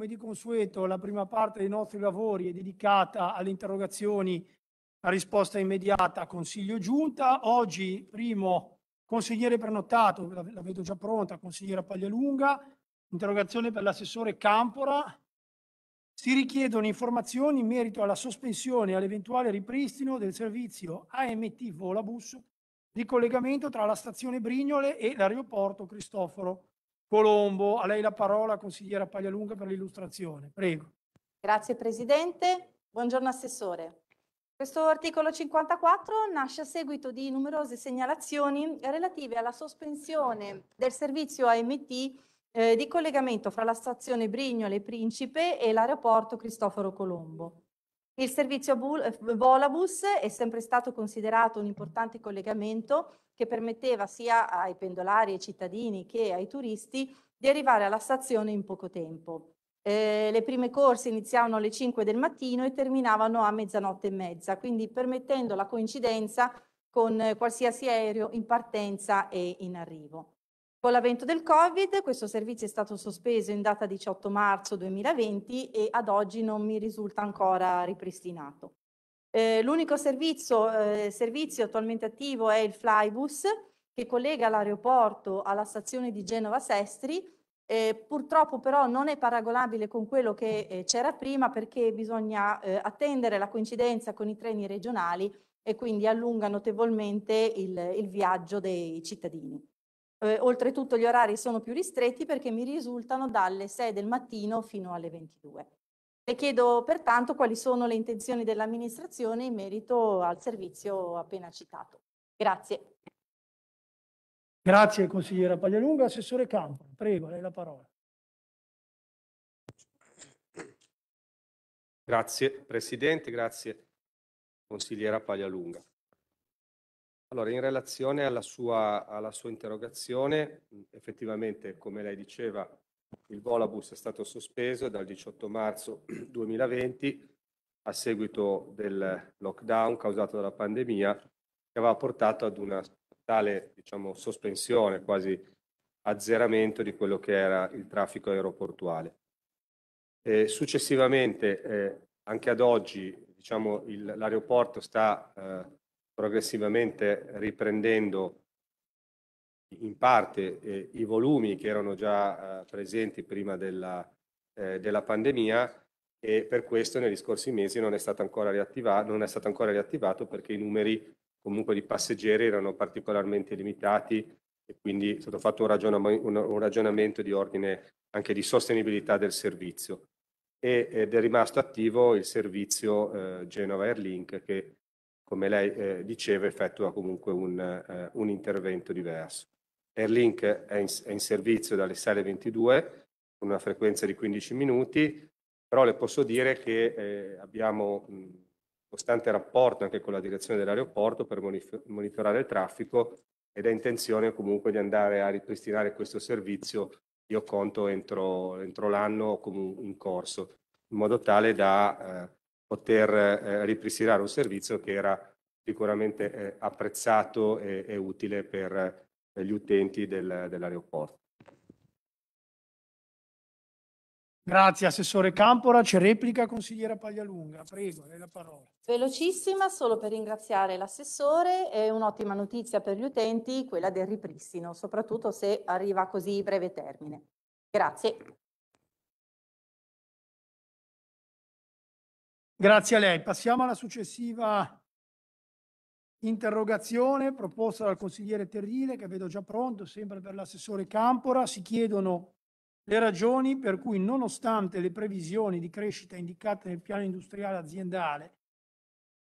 Come di consueto, la prima parte dei nostri lavori è dedicata alle interrogazioni a risposta immediata Consiglio Giunta. Oggi, primo consigliere prenotato, la vedo già pronta, consigliera Paglialunga, interrogazione per l'assessore Campora. Si richiedono informazioni in merito alla sospensione e all'eventuale ripristino del servizio AMT Volabus di collegamento tra la stazione Brignole e l'aeroporto Cristoforo Colombo, a lei la parola, consigliera Paglialunga, per l'illustrazione. Prego. Grazie Presidente. Buongiorno Assessore. Questo articolo 54 nasce a seguito di numerose segnalazioni relative alla sospensione del servizio AMT eh, di collegamento fra la stazione Brignole Principe e l'aeroporto Cristoforo Colombo. Il servizio eh, Volabus è sempre stato considerato un importante collegamento che permetteva sia ai pendolari, ai cittadini che ai turisti di arrivare alla stazione in poco tempo. Eh, le prime corse iniziavano alle 5 del mattino e terminavano a mezzanotte e mezza, quindi permettendo la coincidenza con qualsiasi aereo in partenza e in arrivo. Con l'avvento del Covid questo servizio è stato sospeso in data 18 marzo 2020 e ad oggi non mi risulta ancora ripristinato. Eh, l'unico servizio, eh, servizio, attualmente attivo è il Flybus che collega l'aeroporto alla stazione di Genova Sestri. Eh, purtroppo però non è paragonabile con quello che eh, c'era prima perché bisogna eh, attendere la coincidenza con i treni regionali e quindi allunga notevolmente il, il viaggio dei cittadini. Eh, oltretutto gli orari sono più ristretti perché mi risultano dalle 6 del mattino fino alle 22. Le chiedo pertanto quali sono le intenzioni dell'amministrazione in merito al servizio appena citato. Grazie. Grazie consigliera Paglialunga. Assessore Campo, prego, lei la parola. Grazie Presidente, grazie consigliera Paglialunga. Allora, in relazione alla sua, alla sua interrogazione, effettivamente, come lei diceva, il Volabus è stato sospeso dal 18 marzo 2020 a seguito del lockdown causato dalla pandemia che aveva portato ad una tale diciamo, sospensione, quasi azzeramento di quello che era il traffico aeroportuale. Eh, successivamente, eh, anche ad oggi, diciamo, il, l'aeroporto sta eh, progressivamente riprendendo in parte eh, i volumi che erano già eh, presenti prima della, eh, della, pandemia e per questo negli scorsi mesi non è, stato ancora riattivato, non è stato ancora riattivato perché i numeri comunque di passeggeri erano particolarmente limitati e quindi è stato fatto un, ragionam un, un ragionamento di ordine anche di sostenibilità del servizio e, ed è rimasto attivo il servizio eh, Genova Airlink che come lei eh, diceva, effettua comunque un, eh, un intervento diverso. Airlink è in, è in, servizio dalle sale 22 con una frequenza di 15 minuti, però le posso dire che eh, abbiamo un costante rapporto anche con la direzione dell'aeroporto per monitorare il traffico ed è intenzione comunque di andare a ripristinare questo servizio, io conto entro, entro l'anno come un, corso, in modo tale da eh, poter eh, ripristinare un servizio che era sicuramente eh, apprezzato e, e, utile per eh, gli utenti del, dell'aeroporto. Grazie Assessore Campora, c'è replica consigliera Paglialunga, prego, lei la parola. Velocissima, solo per ringraziare l'assessore, è un'ottima notizia per gli utenti quella del ripristino, soprattutto se arriva a così breve termine. Grazie. Grazie a lei. Passiamo alla successiva interrogazione proposta dal consigliere Terrile, che vedo già pronto, sempre per l'assessore Campora. Si chiedono le ragioni per cui, nonostante le previsioni di crescita indicate nel piano industriale aziendale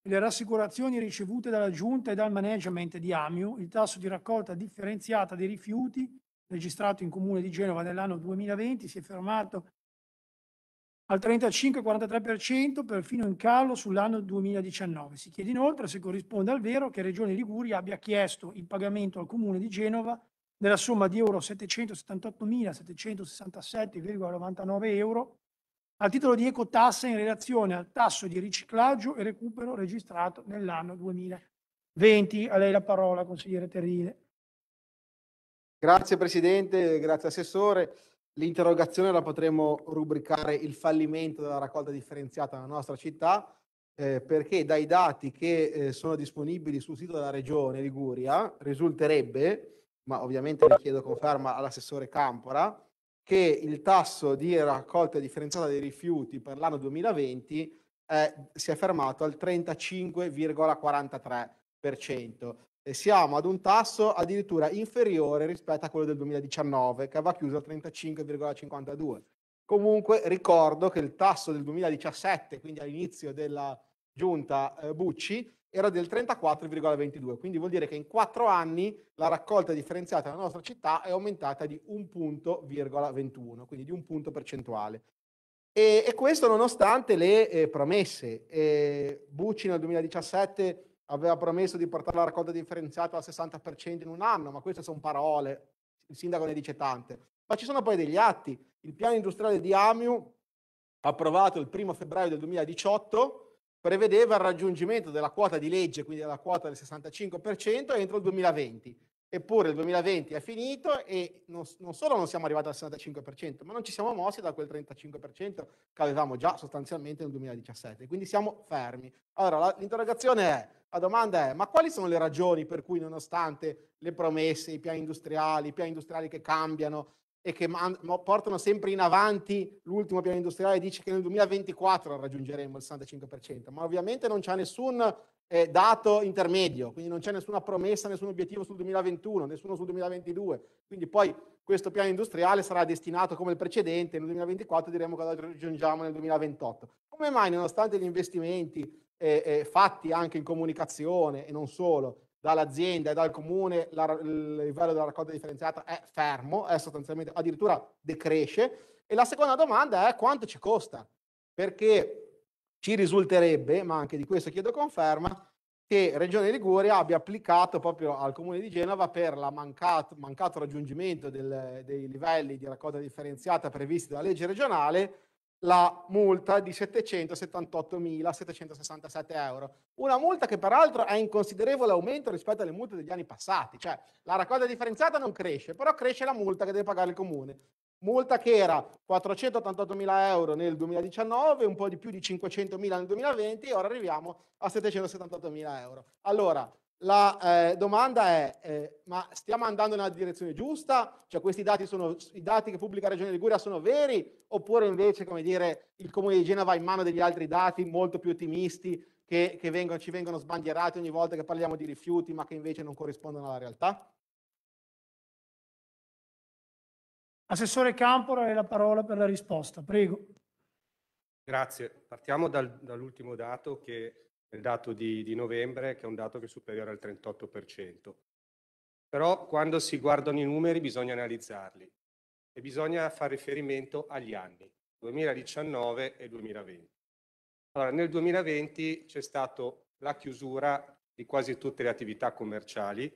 e le rassicurazioni ricevute dalla Giunta e dal management di Amiu, il tasso di raccolta differenziata dei rifiuti registrato in Comune di Genova nell'anno 2020 si è fermato al 35-43% perfino in calo sull'anno 2019. Si chiede inoltre se corrisponde al vero che Regione Liguria abbia chiesto il pagamento al Comune di Genova della somma di euro 778.767,99 euro al titolo di ecotassa in relazione al tasso di riciclaggio e recupero registrato nell'anno 2020. A lei la parola, consigliere Terrile. Grazie Presidente, grazie Assessore l'interrogazione la potremmo rubricare il fallimento della raccolta differenziata nella nostra città, eh, perché dai dati che eh, sono disponibili sul sito della Regione Liguria risulterebbe, ma ovviamente ne chiedo conferma all'assessore Campora, che il tasso di raccolta differenziata dei rifiuti per l'anno 2020 eh, si è fermato al 35,43% siamo ad un tasso addirittura inferiore rispetto a quello del 2019 che aveva chiuso al 35,52. Comunque ricordo che il tasso del 2017, quindi all'inizio della giunta eh, Bucci, era del 34,22, quindi vuol dire che in quattro anni la raccolta differenziata nella nostra città è aumentata di 1,21, quindi di un punto percentuale. E, e questo nonostante le eh, promesse. Eh, Bucci nel 2017 aveva promesso di portare la raccolta differenziata al 60% in un anno, ma queste sono parole, il sindaco ne dice tante. Ma ci sono poi degli atti. Il piano industriale di Amiu, approvato il 1 febbraio del 2018, prevedeva il raggiungimento della quota di legge, quindi della quota del 65%, entro il 2020. Eppure il 2020 è finito e non, non, solo non siamo arrivati al 65%, ma non ci siamo mossi da quel 35% che avevamo già sostanzialmente nel 2017, quindi siamo fermi. Allora la, l'interrogazione è, la domanda è, ma quali sono le ragioni per cui nonostante le promesse, i piani industriali, i piani industriali che cambiano e che man- portano sempre in avanti l'ultimo piano industriale dice che nel 2024 raggiungeremo il 65%, ma ovviamente non c'è nessun eh, dato intermedio, quindi non c'è nessuna promessa, nessun obiettivo sul 2021, nessuno sul 2022, quindi poi questo piano industriale sarà destinato come il precedente, nel 2024 diremo cosa raggiungiamo nel 2028. Come mai nonostante gli investimenti eh, eh, fatti anche in comunicazione e non solo, dall'azienda e dal comune la, il livello della raccolta differenziata è fermo, è sostanzialmente addirittura decresce. E la seconda domanda è quanto ci costa? Perché ci risulterebbe, ma anche di questo chiedo conferma, che Regione Liguria abbia applicato proprio al Comune di Genova per il mancato, mancato, raggiungimento del, dei livelli di raccolta differenziata previsti dalla legge regionale la multa di 778.767 euro. Una multa che peraltro è in considerevole aumento rispetto alle multe degli anni passati, cioè la raccolta differenziata non cresce, però cresce la multa che deve pagare il comune multa che era 488.000 euro nel 2019, un po' di più di 500.000 nel 2020 e ora arriviamo a 778.000 euro. Allora, la eh, domanda è, eh, ma stiamo andando nella direzione giusta? Cioè questi dati sono, i dati che pubblica Regione Liguria sono veri? Oppure invece, come dire, il Comune di Genova ha in mano degli altri dati molto più ottimisti che, che vengono, ci vengono sbandierati ogni volta che parliamo di rifiuti, ma che invece non corrispondono alla realtà? Assessore Campora, hai la parola per la risposta, prego. Grazie. Partiamo dal, dall'ultimo dato che è il dato di, di novembre, che è un dato che è superiore al 38%. Però quando si guardano i numeri bisogna analizzarli e bisogna fare riferimento agli anni 2019 e 2020. Allora, nel 2020 c'è stata la chiusura di quasi tutte le attività commerciali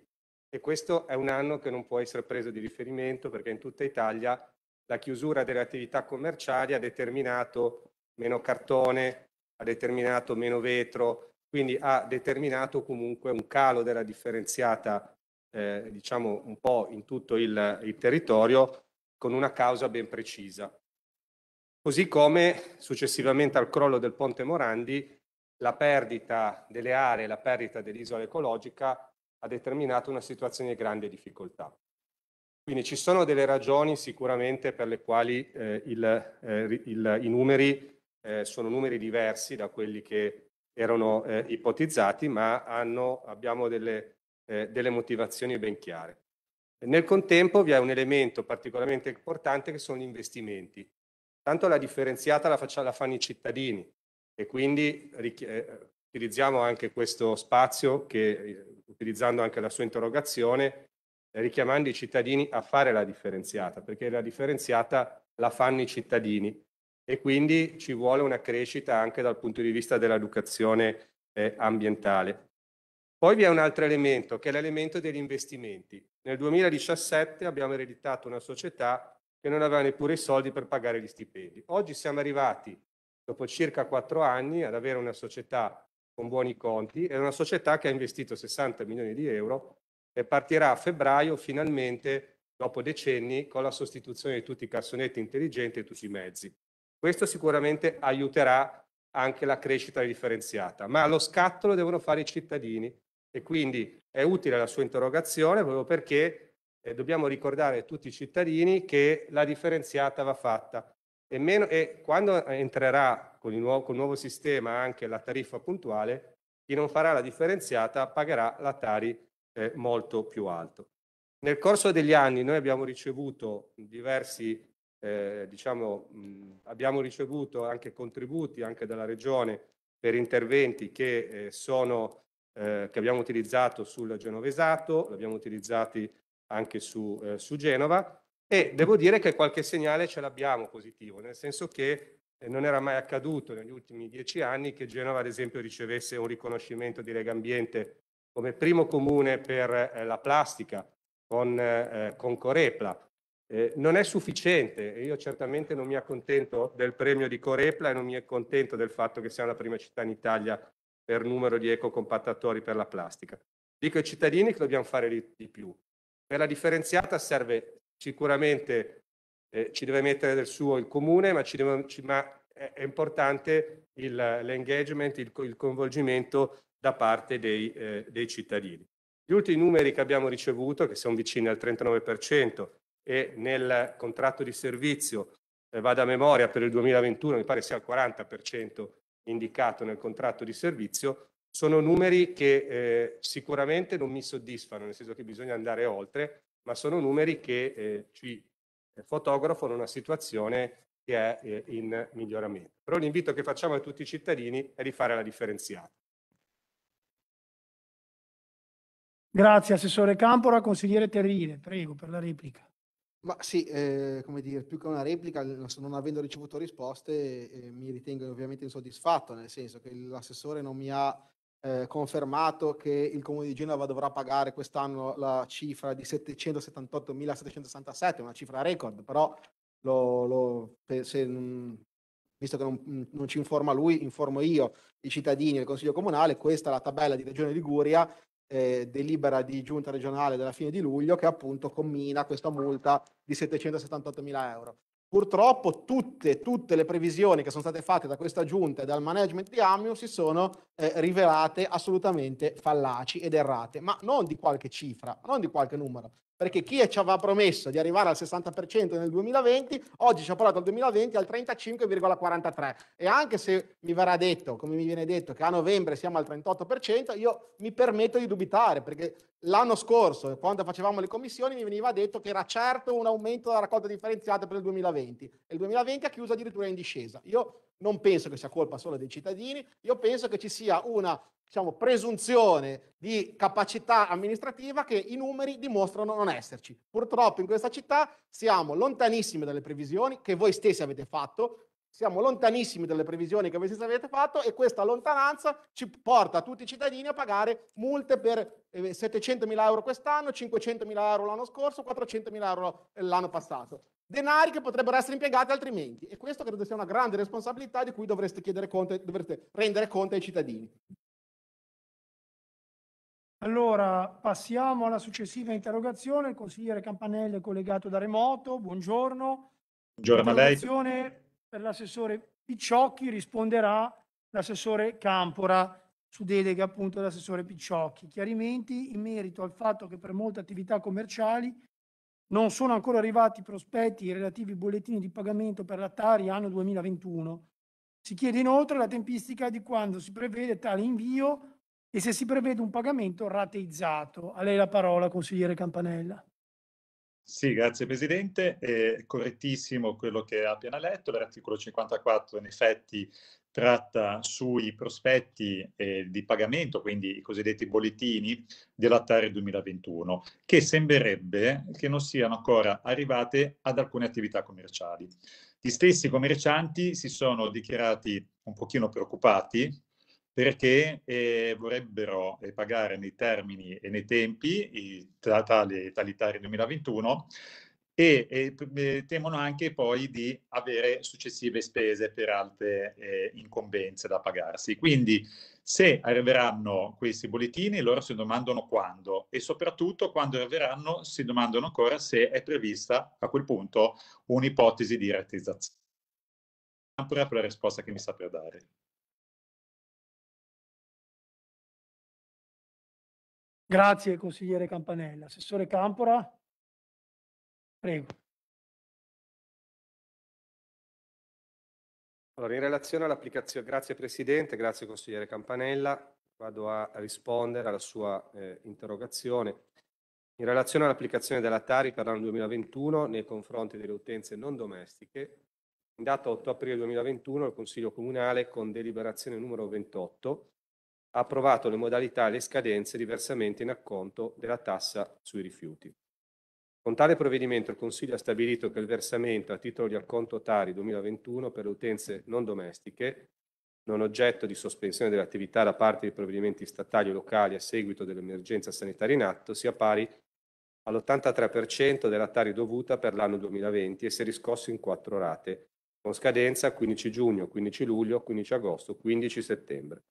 e questo è un anno che non può essere preso di riferimento perché in tutta Italia la chiusura delle attività commerciali ha determinato meno cartone, ha determinato meno vetro, quindi ha determinato comunque un calo della differenziata, eh, diciamo un po' in tutto il, il territorio, con una causa ben precisa. Così come successivamente al crollo del ponte Morandi, la perdita delle aree, la perdita dell'isola ecologica ha determinato una situazione di grande difficoltà. Quindi ci sono delle ragioni sicuramente per le quali eh, il, eh, il, i numeri eh, sono numeri diversi da quelli che erano eh, ipotizzati, ma hanno, abbiamo delle, eh, delle motivazioni ben chiare. Nel contempo vi è un elemento particolarmente importante che sono gli investimenti. Tanto la differenziata la, faccia, la fanno i cittadini, e quindi utilizziamo anche questo spazio che utilizzando anche la sua interrogazione, eh, richiamando i cittadini a fare la differenziata, perché la differenziata la fanno i cittadini e quindi ci vuole una crescita anche dal punto di vista dell'educazione eh, ambientale. Poi vi è un altro elemento, che è l'elemento degli investimenti. Nel 2017 abbiamo ereditato una società che non aveva neppure i soldi per pagare gli stipendi. Oggi siamo arrivati, dopo circa quattro anni, ad avere una società con buoni conti, è una società che ha investito 60 milioni di euro e partirà a febbraio finalmente, dopo decenni, con la sostituzione di tutti i cassonetti intelligenti e tutti i mezzi. Questo sicuramente aiuterà anche la crescita differenziata, ma lo scattolo devono fare i cittadini e quindi è utile la sua interrogazione proprio perché eh, dobbiamo ricordare a tutti i cittadini che la differenziata va fatta e, meno, e quando entrerà con il, nuovo, con il nuovo sistema anche la tariffa puntuale, chi non farà la differenziata pagherà la Tari eh, molto più alto. Nel corso degli anni noi abbiamo ricevuto diversi, eh, diciamo, mh, abbiamo ricevuto anche contributi anche dalla Regione per interventi che, eh, sono, eh, che abbiamo utilizzato sul genovesato, l'abbiamo utilizzati anche su, eh, su Genova e devo dire che qualche segnale ce l'abbiamo positivo, nel senso che non era mai accaduto negli ultimi dieci anni che Genova, ad esempio, ricevesse un riconoscimento di Lega Ambiente come primo comune per eh, la plastica con, eh, con Corepla. Eh, non è sufficiente io certamente non mi accontento del premio di Corepla e non mi accontento del fatto che siamo la prima città in Italia per numero di ecocompattatori per la plastica. Dico ai cittadini che dobbiamo fare di, di più. Per la differenziata serve sicuramente eh, ci deve mettere del suo il comune, ma, deve, ci, ma è importante il, l'engagement, il, il, coinvolgimento da parte dei, eh, dei, cittadini. Gli ultimi numeri che abbiamo ricevuto, che sono vicini al 39%, e nel contratto di servizio, eh, vado a memoria, per il 2021 mi pare sia il 40% indicato nel contratto di servizio, sono numeri che eh, sicuramente non mi soddisfano, nel senso che bisogna andare oltre, ma sono numeri che eh, ci fotografo in una situazione che è eh, in miglioramento. Però l'invito che facciamo a tutti i cittadini è di fare la differenziata. Grazie Assessore Campora, consigliere Terrine, prego per la replica. Ma sì, eh, come dire, più che una replica, non avendo ricevuto risposte, eh, mi ritengo ovviamente insoddisfatto, nel senso che l'assessore non mi ha eh, confermato che il comune di Genova dovrà pagare quest'anno la cifra di 778.767, una cifra record, però lo, lo, se, mm, visto che non, mm, non, ci informa lui, informo io, i cittadini e il Consiglio Comunale, questa è la tabella di Regione Liguria, eh, delibera di giunta regionale della fine di luglio che appunto commina questa multa di 778.000 euro. Purtroppo tutte, tutte le previsioni che sono state fatte da questa giunta e dal management di Amium si sono eh, rivelate assolutamente fallaci ed errate, ma non di qualche cifra, non di qualche numero. Perché chi ci aveva promesso di arrivare al 60% nel 2020, oggi ci ha parlato al 2020 al 35,43. E anche se mi verrà detto, come mi viene detto, che a novembre siamo al 38%, io mi permetto di dubitare, perché l'anno scorso, quando facevamo le commissioni, mi veniva detto che era certo un aumento della raccolta differenziata per il 2020. E il 2020 ha chiuso addirittura in discesa. Io non penso che sia colpa solo dei cittadini, io penso che ci sia sia una diciamo, presunzione di capacità amministrativa che i numeri dimostrano non esserci. Purtroppo in questa città siamo lontanissimi dalle previsioni che voi stessi avete fatto, siamo lontanissimi dalle previsioni che voi stessi avete fatto e questa lontananza ci porta tutti i cittadini a pagare multe per 700.000 eh, euro quest'anno, 500.000 euro l'anno scorso, 400.000 euro l'anno passato denari che potrebbero essere impiegati altrimenti. E questo credo sia una grande responsabilità di cui dovreste, conto, dovreste rendere conto ai cittadini. Allora, passiamo alla successiva interrogazione. Il consigliere Campanelli è collegato da remoto. Buongiorno. Buongiorno a lei. Per l'assessore Picciocchi risponderà l'assessore Campora su delega appunto dell'assessore Picciocchi. Chiarimenti in merito al fatto che per molte attività commerciali non sono ancora arrivati i prospetti e i relativi bollettini di pagamento per la anno 2021. Si chiede inoltre la tempistica di quando si prevede tale invio e se si prevede un pagamento rateizzato. A lei la parola, consigliere Campanella. Sì, grazie Presidente. È correttissimo quello che ha appena letto. L'articolo 54 in effetti tratta sui prospetti eh, di pagamento, quindi i cosiddetti bollettini dell'attare 2021, che sembrerebbe che non siano ancora arrivate ad alcune attività commerciali. Gli stessi commercianti si sono dichiarati un pochino preoccupati perché eh, vorrebbero eh, pagare nei termini e nei tempi i, tali, tali 2021 e, e eh, temono anche poi di avere successive spese per altre eh, incombenze da pagarsi. Quindi se arriveranno questi bollettini loro si domandano quando e soprattutto quando arriveranno si domandano ancora se è prevista a quel punto un'ipotesi di rettizzazione. Ampia per la risposta che mi sta per dare. Grazie consigliere Campanella. Assessore Campora. Prego. Allora, in relazione all'applicazione, grazie Presidente, grazie Consigliere Campanella, vado a rispondere alla sua eh, interrogazione. In relazione all'applicazione della Tari per l'anno 2021 nei confronti delle utenze non domestiche, in data 8 aprile 2021 il Consiglio Comunale, con deliberazione numero 28, ha approvato le modalità e le scadenze di versamento in acconto della tassa sui rifiuti. Con tale provvedimento il Consiglio ha stabilito che il versamento a titolo di acconto Tari 2021 per le utenze non domestiche, non oggetto di sospensione dell'attività da parte dei provvedimenti statali o locali a seguito dell'emergenza sanitaria in atto, sia pari all'83% della Tari dovuta per l'anno 2020 e si è riscosso in quattro rate, con scadenza 15 giugno, 15 luglio, 15 agosto, 15 settembre.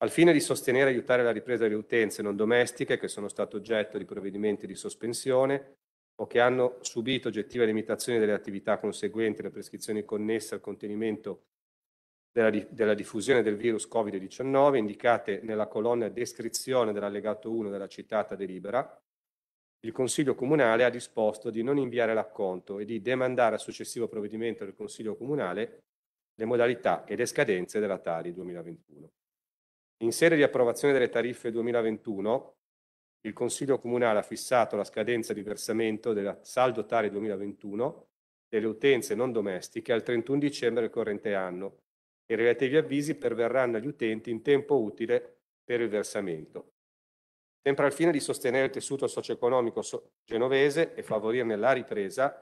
Al fine di sostenere e aiutare la ripresa delle utenze non domestiche che sono state oggetto di provvedimenti di sospensione o che hanno subito oggettive limitazioni delle attività conseguenti alle prescrizioni connesse al contenimento della, della diffusione del virus Covid-19, indicate nella colonna descrizione dell'allegato 1 della citata delibera, il Consiglio Comunale ha disposto di non inviare l'acconto e di demandare al successivo provvedimento del Consiglio Comunale le modalità e le scadenze della Tali 2021. In sede di approvazione delle tariffe 2021, il Consiglio Comunale ha fissato la scadenza di versamento del saldo tale 2021 delle utenze non domestiche al 31 dicembre del corrente anno e i relativi avvisi perverranno agli utenti in tempo utile per il versamento. Sempre al fine di sostenere il tessuto socio-economico genovese e favorirne la ripresa,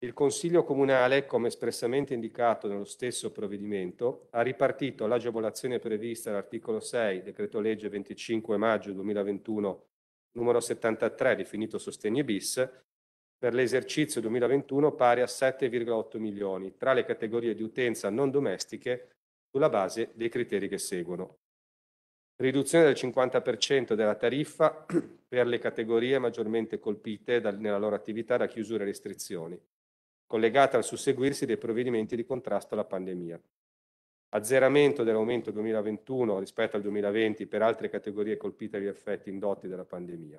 il Consiglio Comunale, come espressamente indicato nello stesso provvedimento, ha ripartito l'agevolazione prevista dall'articolo 6 decreto legge 25 maggio 2021 numero 73 definito Sostegni bis per l'esercizio 2021 pari a 7,8 milioni tra le categorie di utenza non domestiche sulla base dei criteri che seguono. Riduzione del 50% della tariffa per le categorie maggiormente colpite dal, nella loro attività da chiusure e restrizioni collegata al susseguirsi dei provvedimenti di contrasto alla pandemia. Azzeramento dell'aumento 2021 rispetto al 2020 per altre categorie colpite dagli effetti indotti dalla pandemia.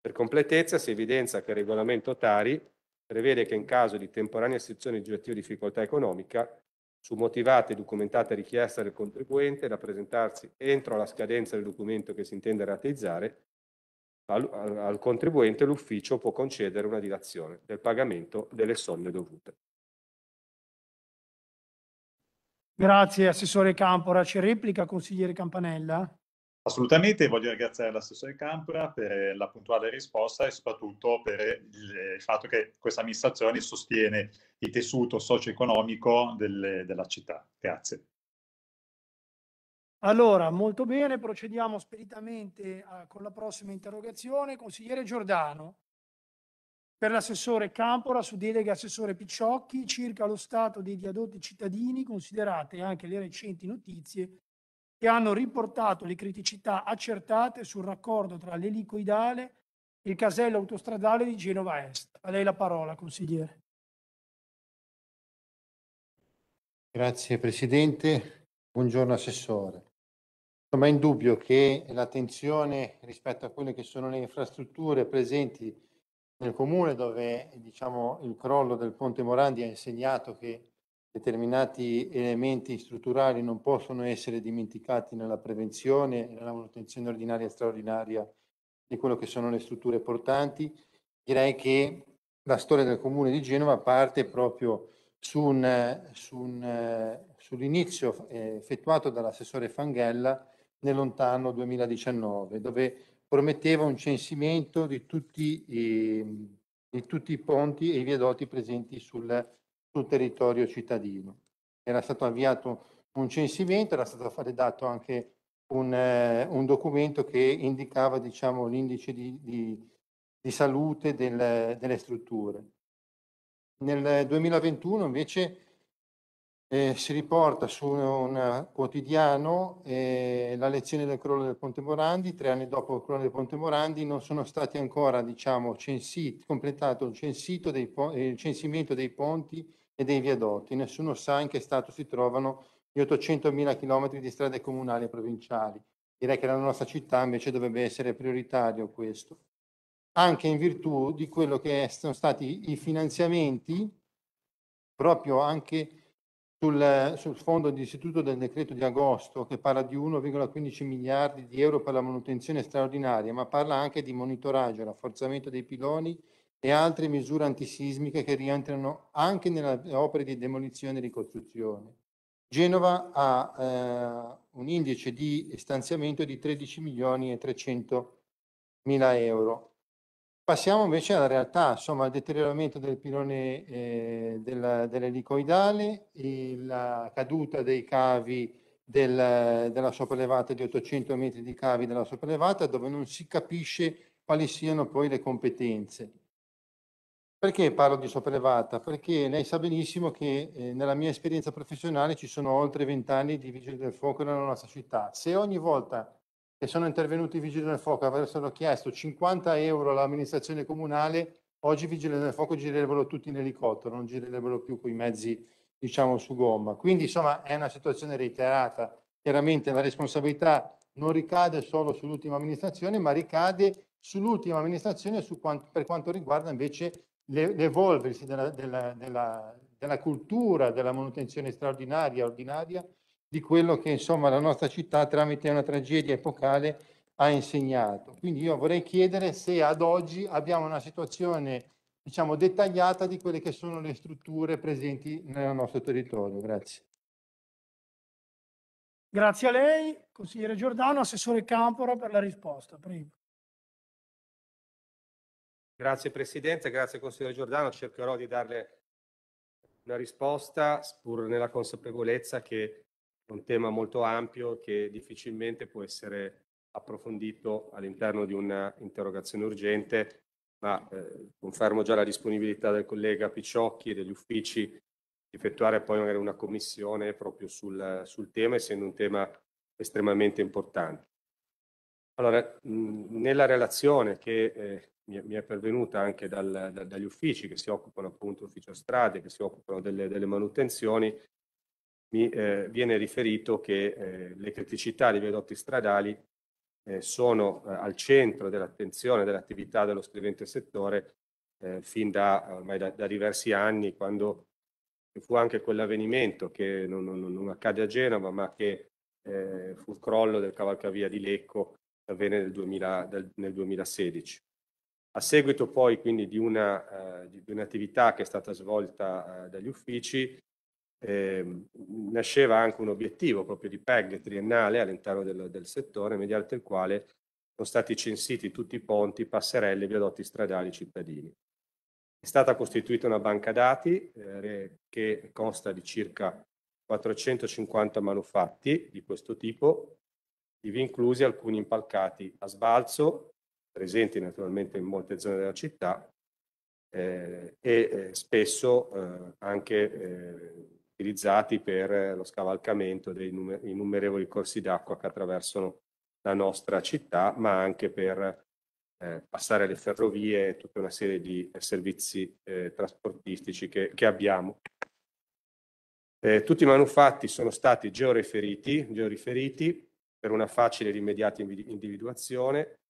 Per completezza si evidenzia che il regolamento Tari prevede che in caso di temporanea situazione di oggettiva difficoltà economica, su motivata e documentata richiesta del contribuente da presentarsi entro la scadenza del documento che si intende rateizzare, al, al contribuente l'ufficio può concedere una dilazione del pagamento delle somme dovute. Grazie Assessore Campora. C'è replica Consigliere Campanella? Assolutamente, voglio ringraziare l'Assessore Campora per la puntuale risposta e soprattutto per il fatto che questa amministrazione sostiene il tessuto socio-economico delle, della città. Grazie. Allora, molto bene, procediamo speditamente a- con la prossima interrogazione. Consigliere Giordano, per l'assessore Campora, su delega assessore Picciocchi, circa lo stato dei viadotti cittadini, considerate anche le recenti notizie che hanno riportato le criticità accertate sul raccordo tra l'elicoidale e il casello autostradale di Genova Est. A lei la parola, consigliere. Grazie Presidente, buongiorno Assessore. Insomma, è indubbio che l'attenzione rispetto a quelle che sono le infrastrutture presenti nel comune, dove diciamo, il crollo del ponte Morandi ha insegnato che determinati elementi strutturali non possono essere dimenticati nella prevenzione e nella manutenzione ordinaria e straordinaria di quello che sono le strutture portanti. Direi che la storia del comune di Genova parte proprio su un, su un, eh, sull'inizio eh, effettuato dall'assessore Fanghella nel lontano 2019, dove prometteva un censimento di tutti, i, di tutti i ponti e i viadotti presenti sul, sul territorio cittadino. Era stato avviato un censimento, era stato redatto anche un, eh, un, documento che indicava diciamo, l'indice di, di, di salute del, delle strutture. Nel 2021 invece eh, si riporta su un quotidiano eh, la lezione del crollo del Ponte Morandi, tre anni dopo il crollo del Ponte Morandi non sono stati ancora diciamo, censiti, completato il, dei, il, censimento dei ponti e dei viadotti, nessuno sa in che stato si trovano gli 800.000 km di strade comunali e provinciali. Direi che nella nostra città invece dovrebbe essere prioritario questo, anche in virtù di quello che sono stati i finanziamenti proprio anche sul, sul fondo di istituto del decreto di agosto che parla di 1,15 miliardi di euro per la manutenzione straordinaria, ma parla anche di monitoraggio, rafforzamento dei piloni e altre misure antisismiche che rientrano anche nelle opere di demolizione e ricostruzione. Genova ha eh, un indice di stanziamento di 13 milioni e 300 mila euro. Passiamo invece alla realtà, insomma, al deterioramento del pilone eh, dell'elicoidale, dell la caduta dei cavi del, della sopraelevata di 800 metri di cavi della sopraelevata, dove non si capisce quali siano poi le competenze. Perché parlo di sopraelevata? Perché lei sa benissimo che eh, nella mia esperienza professionale ci sono oltre 20 anni di vigili del fuoco nella nostra città. Se ogni volta e sono intervenuti i vigili del fuoco, avessero chiesto 50 euro all'amministrazione comunale, oggi i vigili del fuoco girerebbero tutti in elicottero, non girerebbero più con i mezzi diciamo su gomma. Quindi insomma è una situazione reiterata, chiaramente la responsabilità non ricade solo sull'ultima amministrazione, ma ricade sull'ultima amministrazione su quanto, per quanto riguarda invece l'evolversi della, della, della, della cultura della manutenzione straordinaria, ordinaria di quello che insomma la nostra città tramite una tragedia epocale ha insegnato. Quindi io vorrei chiedere se ad oggi abbiamo una situazione diciamo dettagliata di quelle che sono le strutture presenti nel nostro territorio. Grazie. Grazie a lei, consigliere Giordano, assessore Campora per la risposta. Prego. Grazie Presidente, grazie consigliere Giordano, cercherò di darle una risposta pur nella consapevolezza che un tema molto ampio che difficilmente può essere approfondito all'interno di un'interrogazione urgente, ma eh, confermo già la disponibilità del collega Picciocchi e degli uffici di effettuare poi magari una commissione proprio sul, sul tema, essendo un tema estremamente importante. Allora, nella relazione che eh, mi, è pervenuta anche dal, da, dagli uffici che si occupano appunto ufficio strade, che si occupano delle, delle manutenzioni, mi eh, viene riferito che eh, le criticità dei viadotti stradali eh, sono eh, al centro dell'attenzione dell'attività dello scrivente settore eh, fin da, ormai da, da, diversi anni, quando fu anche quell'avvenimento che non, non, non accade a Genova, ma che eh, fu il crollo del cavalcavia di Lecco, avvenne nel, 2000, del, nel 2016. A seguito poi quindi di, una, di un'attività che è stata svolta dagli uffici, eh, nasceva anche un obiettivo proprio di PEG triennale all'interno del, del, settore, mediante il quale sono stati censiti tutti i ponti, passerelle, viadotti stradali cittadini. È stata costituita una banca dati eh, che consta di circa 450 manufatti di questo tipo, ivi inclusi alcuni impalcati a sbalzo, presenti naturalmente in molte zone della città, eh, e eh, spesso eh, anche eh, utilizzati per eh, lo scavalcamento dei innumerevoli corsi d'acqua che attraversano la nostra città, ma anche per eh, passare le ferrovie e tutta una serie di eh, servizi eh, trasportistici che, che abbiamo. Eh, tutti i manufatti sono stati georeferiti, georeferiti per una facile ed immediata individuazione,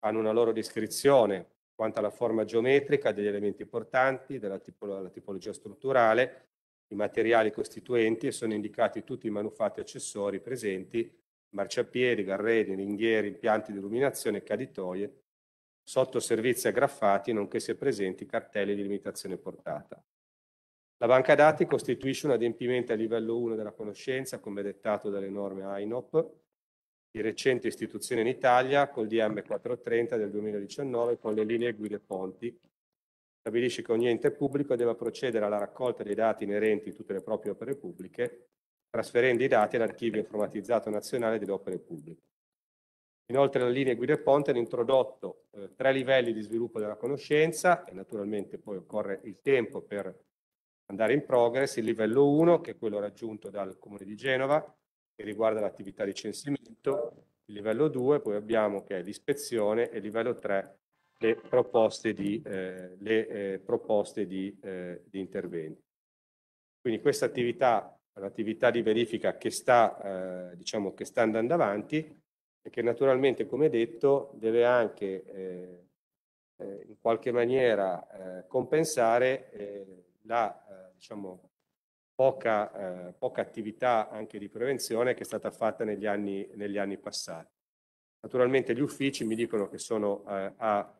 hanno una loro descrizione quanto alla forma geometrica degli elementi portanti, della tipo, tipologia strutturale, i materiali costituenti e sono indicati tutti i manufatti accessori presenti, marciapiedi, garredi, ringhieri, impianti di illuminazione, caditoie, sottoservizi aggraffati, nonché se presenti cartelli di limitazione portata. La banca dati costituisce un adempimento a livello 1 della conoscenza, come dettato dalle norme AINOP, di recente istituzione in Italia col DM 430 del 2019 con le linee guida Ponti, stabilisce che ogni ente pubblico deve procedere alla raccolta dei dati inerenti a tutte le proprie opere pubbliche, trasferendo i dati all'archivio informatizzato nazionale delle opere pubbliche. Inoltre la linea Guida Ponte ha introdotto eh, tre livelli di sviluppo della conoscenza e naturalmente poi occorre il tempo per andare in progress. Il livello 1, che è quello raggiunto dal Comune di Genova, che riguarda l'attività di censimento, il livello 2, poi abbiamo che è l'ispezione e il livello 3, le proposte di, eh, le, eh, proposte di, eh, di interventi. Quindi questa attività è un'attività di verifica che sta, eh, diciamo, che sta andando avanti e che naturalmente, come detto, deve anche eh, eh, in qualche maniera compensare la diciamo, poca, poca, attività anche di prevenzione che è stata fatta negli anni, negli anni passati. Naturalmente gli uffici mi dicono che sono eh, a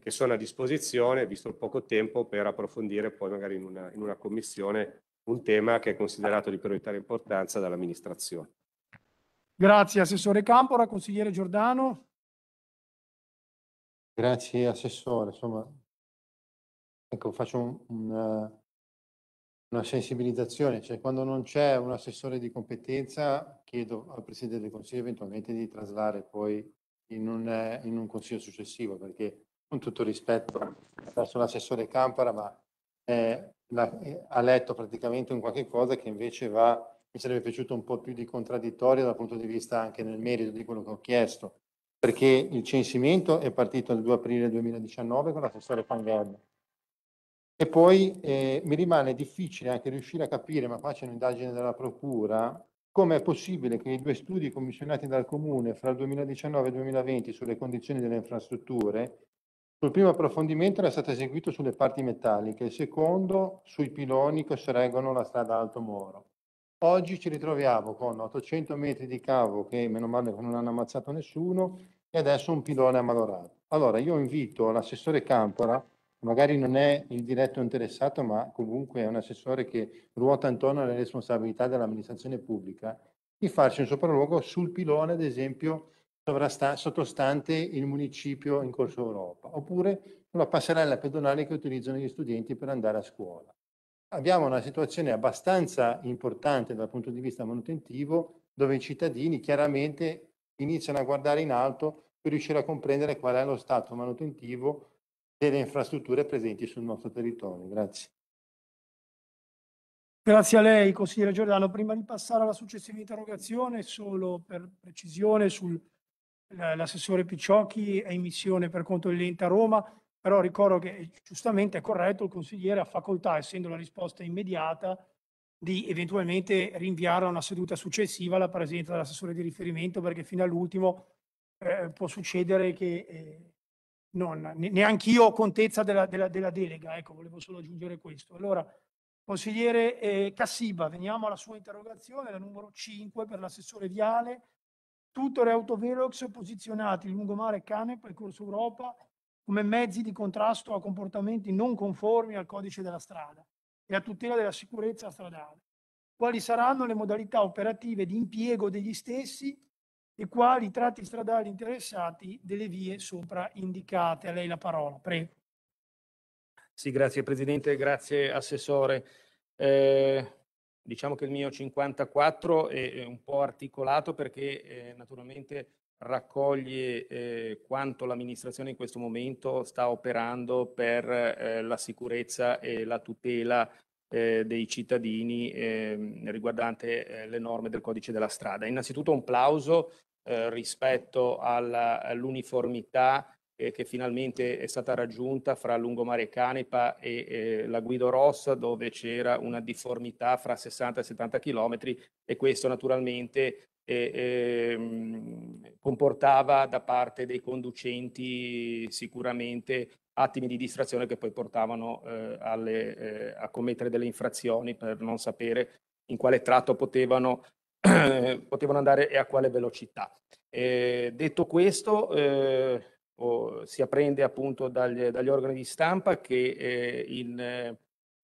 che sono a disposizione, visto il poco tempo, per approfondire poi magari in una, in una commissione un tema che è considerato di prioritaria importanza dall'amministrazione. Grazie Assessore Campora, Consigliere Giordano. Grazie Assessore, insomma ecco, faccio un, una, una sensibilizzazione, cioè quando non c'è un assessore di competenza chiedo al Presidente del Consiglio eventualmente di traslare poi in un, in un consiglio successivo perché con tutto rispetto verso l'assessore Campara, ma eh, la, eh, ha letto praticamente un qualche cosa che invece va, mi sarebbe piaciuto un po' più di contraddittorio dal punto di vista anche nel merito di quello che ho chiesto, perché il censimento è partito il 2 aprile 2019 con l'assessore Pangardo. E poi eh, mi rimane difficile anche riuscire a capire, ma qua c'è un'indagine della Procura, come è possibile che i due studi commissionati dal Comune fra il 2019 e il 2020 sulle condizioni delle infrastrutture Ecco, il primo approfondimento era stato eseguito sulle parti metalliche, il secondo sui piloni che sorreggono la strada Alto Moro. Oggi ci ritroviamo con 800 metri di cavo che meno male non hanno ammazzato nessuno e adesso un pilone ammalorato. Allora io invito l'assessore Campora, magari non è il diretto interessato ma comunque è un assessore che ruota intorno alle responsabilità dell'amministrazione pubblica, di farci un sopralluogo sul pilone ad esempio sottostante il municipio in corso Europa, oppure una passerella pedonale che utilizzano gli studenti per andare a scuola. Abbiamo una situazione abbastanza importante dal punto di vista manutentivo, dove i cittadini chiaramente iniziano a guardare in alto per riuscire a comprendere qual è lo stato manutentivo delle infrastrutture presenti sul nostro territorio. Grazie. Grazie a lei, consigliere Giordano. Prima di passare alla successiva interrogazione, solo per precisione sul l'assessore Picciocchi è in missione per conto a Roma, però ricordo che eh, giustamente è corretto, il consigliere ha facoltà, essendo la risposta immediata, di eventualmente rinviare a una seduta successiva la presenza dell'assessore di riferimento, perché fino all'ultimo eh, può succedere che eh, non, neanche io ho contezza della, della, della, delega, ecco, volevo solo aggiungere questo. Allora, consigliere eh, Cassiba, veniamo alla sua interrogazione, la numero 5 per l'assessore Viale, tutor e autovelox posizionati lungomare Cane percorso Europa come mezzi di contrasto a comportamenti non conformi al codice della strada e a tutela della sicurezza stradale, quali saranno le modalità operative di impiego degli stessi e quali tratti stradali interessati delle vie sopra indicate. A lei la parola, prego. Sì, grazie Presidente, grazie Assessore. Eh, Diciamo che il mio 54 è, è un po' articolato perché eh, naturalmente raccoglie eh, quanto l'amministrazione in questo momento sta operando per eh, la sicurezza e la tutela eh, dei cittadini ehm, riguardante eh, le norme del codice della strada. Innanzitutto un plauso eh, rispetto alla, all'uniformità eh, che finalmente è stata raggiunta fra Lungomare Canepa e eh, la Guido Rossa, dove c'era una difformità fra 60 e 70 km e questo naturalmente eh, ehm, comportava da parte dei conducenti sicuramente attimi di distrazione che poi portavano eh, alle, eh, a commettere delle infrazioni per non sapere in quale tratto potevano, potevano andare e a quale velocità. Eh, detto questo, eh, o si apprende appunto dagli, dagli organi di stampa che eh, in,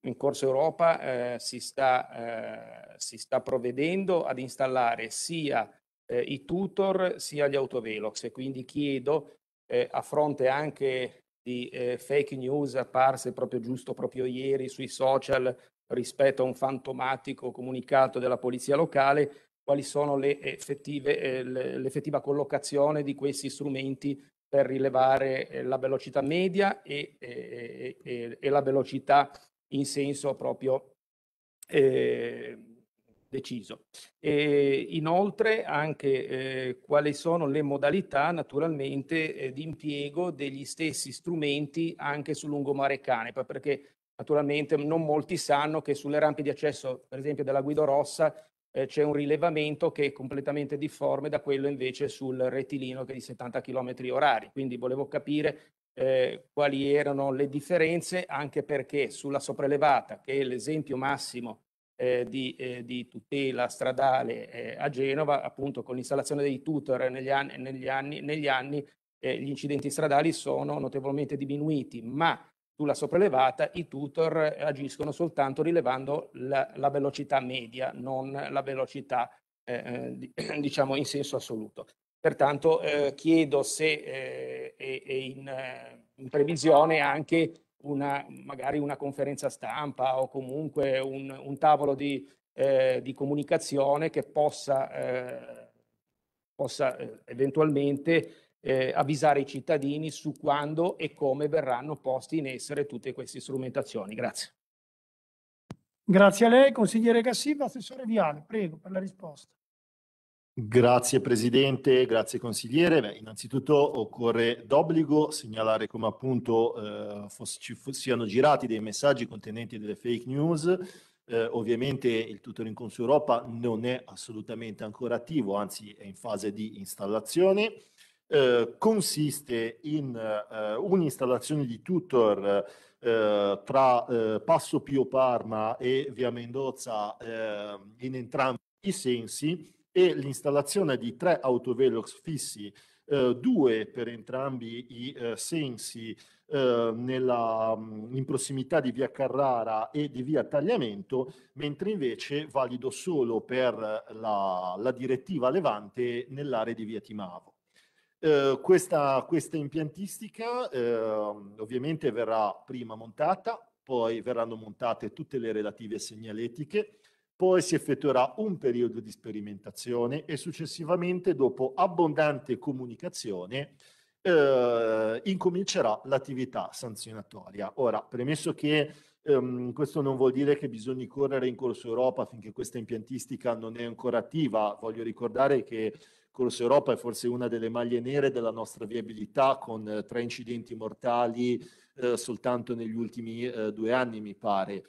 in, corso Europa eh, si, sta, eh, si, sta, provvedendo ad installare sia eh, i tutor sia gli autovelox e quindi chiedo eh, a fronte anche di eh, fake news apparse proprio giusto proprio ieri sui social rispetto a un fantomatico comunicato della polizia locale quali sono le effettive, l'effettiva collocazione di questi strumenti per rilevare eh, la velocità media e, e, e, e, la velocità in senso proprio eh, deciso. inoltre anche eh, quali sono le modalità naturalmente eh, di impiego degli stessi strumenti anche sul lungomare Canepa, perché naturalmente non molti sanno che sulle rampe di accesso, per esempio della Guido Rossa, eh, c'è un rilevamento che è completamente difforme da quello invece sul rettilineo che è di 70 km orari. Quindi volevo capire eh, quali erano le differenze, anche perché sulla sopraelevata, che è l'esempio massimo eh, di, eh, di, tutela stradale eh, a Genova, appunto con l'installazione dei tutor negli anni, negli anni, negli anni eh, gli incidenti stradali sono notevolmente diminuiti, ma sulla sopraelevata i tutor agiscono soltanto rilevando la, la velocità media, non la velocità eh, eh diciamo in senso assoluto. Pertanto eh, chiedo se eh, è, è in, eh, in, previsione anche una, magari una conferenza stampa o comunque un, un tavolo di, eh, di, comunicazione che possa, possa eventualmente eh, avvisare i cittadini su quando e come verranno posti in essere tutte queste strumentazioni. Grazie. Grazie a lei, consigliere Cassiva, assessore Viale, prego per la risposta. Grazie Presidente, grazie consigliere. Beh, innanzitutto occorre d'obbligo segnalare come appunto eh, foss- ci foss- siano girati dei messaggi contenenti delle fake news. Eh, ovviamente il tutoring Consu Europa non è assolutamente ancora attivo, anzi è in fase di installazione. Eh, consiste in eh, un'installazione di tutor eh, tra eh, Passo Pio Parma e Via Mendozza eh, in entrambi i sensi e l'installazione di tre autovelox fissi, due per entrambi i sensi nella, mm, in prossimità di via Carrara e di via Tagliamento, mentre invece valido solo per la, la direttiva Levante nell'area di via Timavo. Eh, questa, questa, impiantistica ehm, ovviamente verrà prima montata, poi verranno montate tutte le relative segnaletiche, poi si effettuerà un periodo di sperimentazione e successivamente, dopo abbondante comunicazione, eh, incomincerà l'attività sanzionatoria. Ora, premesso che ehm, questo non vuol dire che bisogna correre in corso Europa finché questa impiantistica non è ancora attiva, voglio ricordare che Corso Europa è forse una delle maglie nere della nostra viabilità con eh, tre incidenti mortali eh, soltanto negli ultimi eh, due anni, mi pare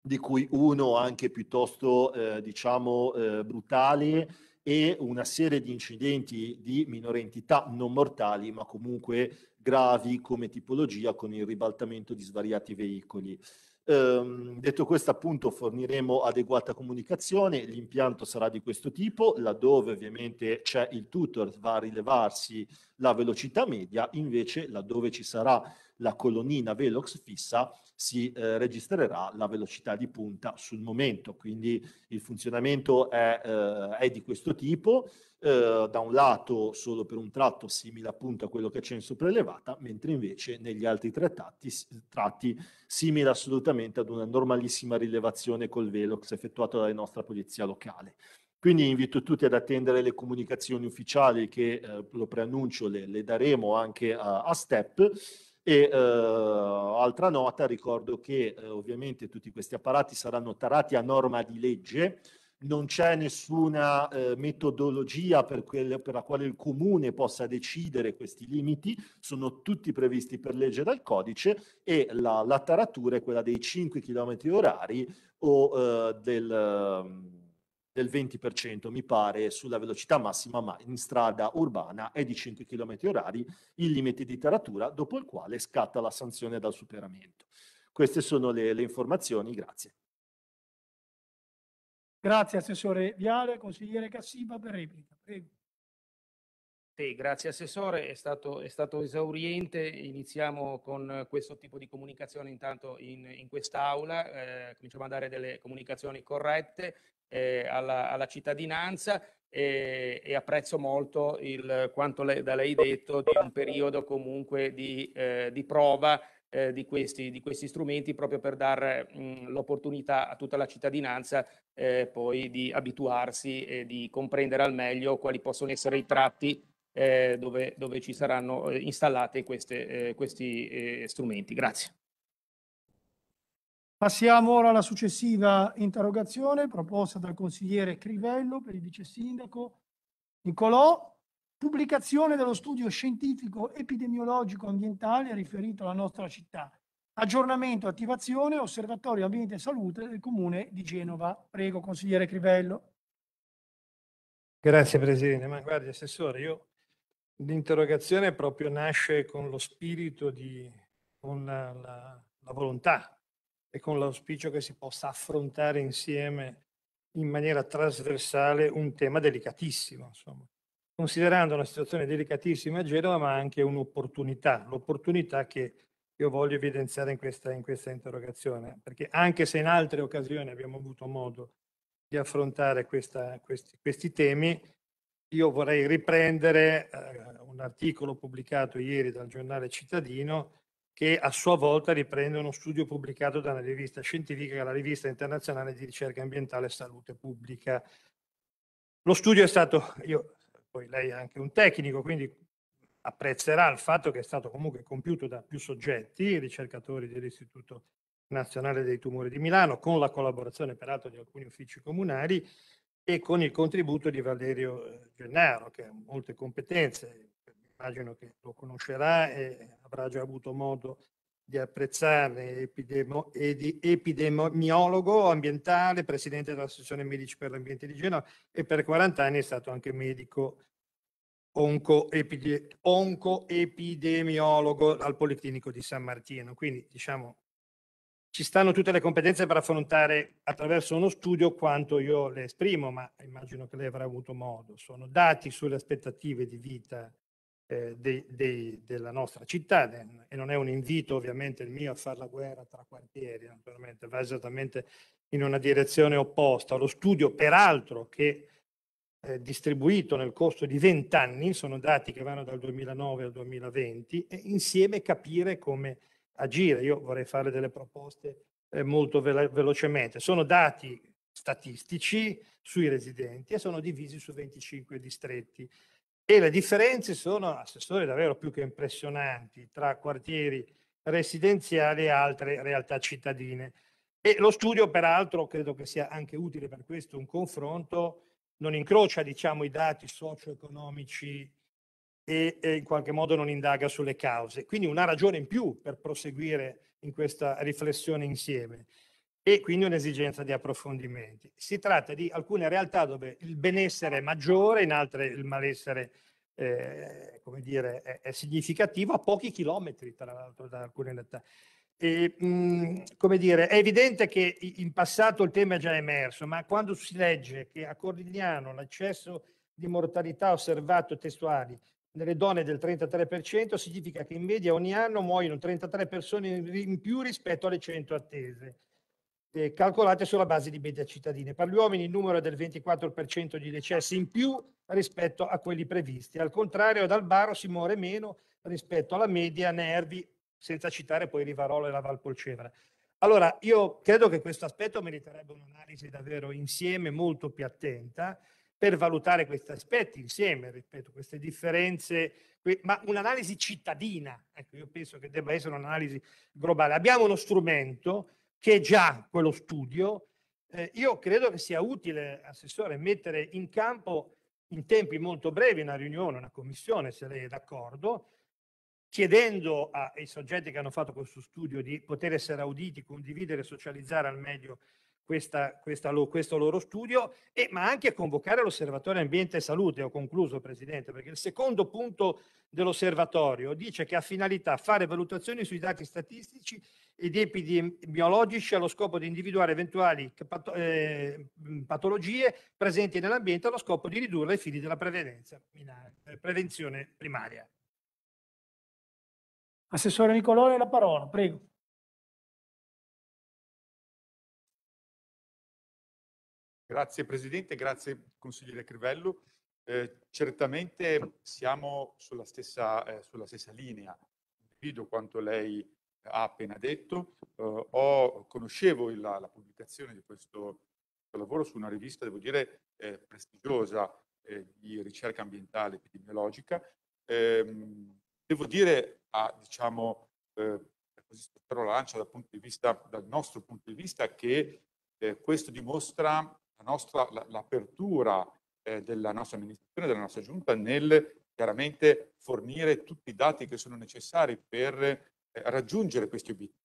di cui uno anche piuttosto eh, diciamo eh, brutale e una serie di incidenti di minore entità non mortali ma comunque gravi come tipologia con il ribaltamento di svariati veicoli. Ehm, detto questo appunto forniremo adeguata comunicazione, l'impianto sarà di questo tipo, laddove ovviamente c'è il tutor va a rilevarsi la velocità media, invece laddove ci sarà la colonnina velox fissa si eh, registrerà la velocità di punta sul momento. Quindi il funzionamento è, eh, è di questo tipo, eh, da un lato solo per un tratto simile appunto a quello che c'è in sopraelevata, mentre invece negli altri tre tratti, tratti simile assolutamente ad una normalissima rilevazione col velox effettuata dalla nostra polizia locale. Quindi invito tutti ad attendere le comunicazioni ufficiali che, eh, lo preannuncio, le, le daremo anche a, a STEP e eh, altra nota, ricordo che eh, ovviamente tutti questi apparati saranno tarati a norma di legge, non c'è nessuna eh, metodologia per, quel, per, la quale il comune possa decidere questi limiti, sono tutti previsti per legge dal codice e la, la taratura è quella dei 5 km orari o eh, del del 20%, mi pare, sulla velocità massima, ma in strada urbana è di 5 km h il limite di taratura, dopo il quale scatta la sanzione dal superamento. Queste sono le, le informazioni, grazie. Grazie Assessore Viale, consigliere Cassiba per replica. Prego. Sì, grazie Assessore, è stato, è stato, esauriente. Iniziamo con questo tipo di comunicazione intanto in, in quest'Aula, eh, cominciamo a dare delle comunicazioni corrette eh, alla, alla, cittadinanza eh, e apprezzo molto il, quanto le, da lei detto di un periodo comunque di, eh, di prova eh, di questi, di, questi, strumenti proprio per dare mm, l'opportunità a tutta la cittadinanza eh, poi di abituarsi e di comprendere al meglio quali possono essere i tratti eh, dove, dove, ci saranno installati questi strumenti. Grazie. Passiamo ora alla successiva interrogazione proposta dal consigliere Crivello per il vice sindaco Nicolò. Pubblicazione dello studio scientifico epidemiologico ambientale riferito alla nostra città. Aggiornamento, attivazione, osservatorio ambiente e salute del comune di Genova. Prego, consigliere Crivello. Grazie Presidente, ma guardi Assessore, io l'interrogazione proprio nasce con lo spirito di, con la, la, la volontà e con l'auspicio che si possa affrontare insieme in maniera trasversale un tema delicatissimo, insomma. considerando una situazione delicatissima a Genova, ma anche un'opportunità, l'opportunità che io voglio evidenziare in questa, in questa interrogazione, perché anche se in altre occasioni abbiamo avuto modo di affrontare questa, questi, questi, temi, io vorrei riprendere eh, un articolo pubblicato ieri dal giornale Cittadino che a sua volta riprende uno studio pubblicato da una rivista scientifica, la rivista internazionale di ricerca ambientale e salute pubblica. Lo studio è stato, io, poi lei è anche un tecnico, quindi apprezzerà il fatto che è stato comunque compiuto da più soggetti, ricercatori dell'Istituto Nazionale dei Tumori di Milano, con la collaborazione peraltro di alcuni uffici comunali e con il contributo di Valerio eh, Gennaro, che ha molte competenze, immagino che lo conoscerà e avrà già avuto modo di apprezzarne, epidemo- ed- epidemiologo ambientale, presidente dell'Associazione Medici per l'Ambiente di Genova e per 40 anni è stato anche medico oncoepide- oncoepidemiologo al Policlinico di San Martino. Quindi diciamo ci stanno tutte le competenze per affrontare attraverso uno studio quanto io le esprimo, ma immagino che lei avrà avuto modo. Sono dati sulle aspettative di vita eh, dei, dei, della nostra città e non è un invito ovviamente il mio a fare la guerra tra quartieri, naturalmente va esattamente in una direzione opposta. Lo studio peraltro che è distribuito nel corso di vent'anni, sono dati che vanno dal 2009 al 2020, e insieme capire come agire. Io vorrei fare delle proposte eh, molto velo- velocemente. Sono dati statistici sui residenti e sono divisi su 25 distretti e le differenze sono assessori davvero più che impressionanti tra quartieri residenziali e altre realtà cittadine. E lo studio, peraltro, credo che sia anche utile per questo un confronto, non incrocia diciamo, i dati socio-economici e, e in qualche modo non indaga sulle cause. Quindi una ragione in più per proseguire in questa riflessione insieme e quindi un'esigenza di approfondimenti. Si tratta di alcune realtà dove il benessere è maggiore, in altre il malessere eh, come dire, è, è, significativo a pochi chilometri, tra l'altro, da alcune realtà. E, mh, mm, come dire, è evidente che in passato il tema è già emerso, ma quando si legge che a Cordigliano l'accesso di mortalità osservato testuali nelle donne del 33%, significa che in media ogni anno muoiono 33 persone in più rispetto alle 100 attese eh, calcolate sulla base di media cittadine. Per gli uomini il numero è del 24% di decessi in più rispetto a quelli previsti. Al contrario, ad Albaro si muore meno rispetto alla media Nervi, senza citare poi Rivarolo e la Valpolcevera. Allora, io credo che questo aspetto meriterebbe un'analisi davvero insieme molto più attenta per valutare questi aspetti insieme, ripeto, queste differenze, ma un'analisi cittadina, ecco, io penso che debba essere un'analisi globale. Abbiamo uno strumento che è già quello studio, eh, io credo che sia utile, Assessore, mettere in campo in tempi molto brevi una riunione, una commissione, se lei è d'accordo, chiedendo ai soggetti che hanno fatto questo studio di poter essere auditi, condividere e socializzare al meglio questa, questa, questo loro studio, e, ma anche convocare l'Osservatorio Ambiente e Salute. Ho concluso, Presidente, perché il secondo punto dell'osservatorio dice che ha finalità fare valutazioni sui dati statistici ed epidemiologici allo scopo di individuare eventuali eh, patologie presenti nell'ambiente allo scopo di ridurre i fini della eh, prevenzione primaria. Assessore Nicolone, la parola, prego. Grazie Presidente, grazie Consigliere Crivello. Eh, certamente siamo sulla stessa, eh, sulla stessa linea, condivido quanto lei ha appena detto. Eh, ho, conoscevo la, la, pubblicazione di questo, lavoro su una rivista, devo dire, eh, prestigiosa eh, di ricerca ambientale epidemiologica. Ehm, devo dire, a, diciamo, eh, così però lancio dal, punto di vista, dal nostro punto di vista, che eh, questo dimostra la nostra, la, l'apertura eh, della nostra amministrazione, della nostra giunta nel chiaramente fornire tutti i dati che sono necessari per eh, raggiungere questi obiettivi,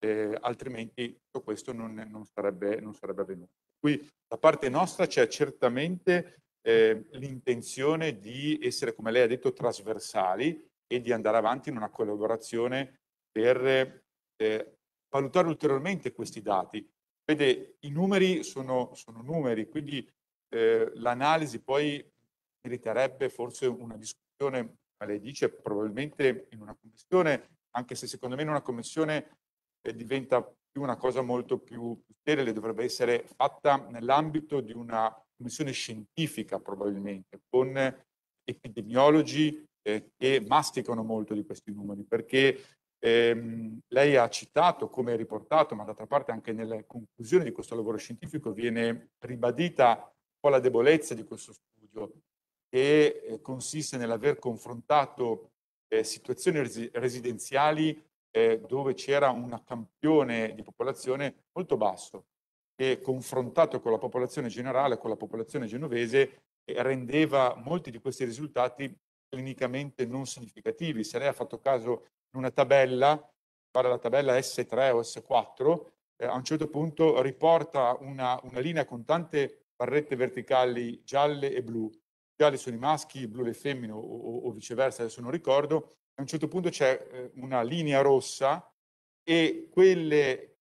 eh, altrimenti tutto questo non, non, sarebbe, non, sarebbe, avvenuto. Qui da parte nostra c'è certamente eh, l'intenzione di essere, come lei ha detto, trasversali e di andare avanti in una collaborazione per eh, valutare ulteriormente questi dati. Vede, i numeri sono, sono numeri, quindi eh, l'analisi poi meriterebbe forse una discussione, come lei dice, probabilmente in una commissione anche se secondo me in una commissione eh, diventa più una cosa molto più sterile, dovrebbe essere fatta nell'ambito di una commissione scientifica probabilmente, con epidemiologi eh, che masticano molto di questi numeri, perché ehm, lei ha citato, come riportato, ma d'altra parte anche nelle conclusioni di questo lavoro scientifico viene ribadita un po' la debolezza di questo studio, che eh, consiste nell'aver confrontato eh, situazioni resi residenziali eh, dove c'era un campione di popolazione molto basso che confrontato con la popolazione generale, con la popolazione genovese, eh, rendeva molti di questi risultati clinicamente non significativi. Se lei ha fatto caso in una tabella, pare la tabella S3 o S4, eh, a un certo punto riporta una, una linea con tante barrette verticali gialle e blu, gialli sono i maschi, blu le femmine o, o, o viceversa, adesso non ricordo, a un certo punto c'è eh, una linea rossa e quelle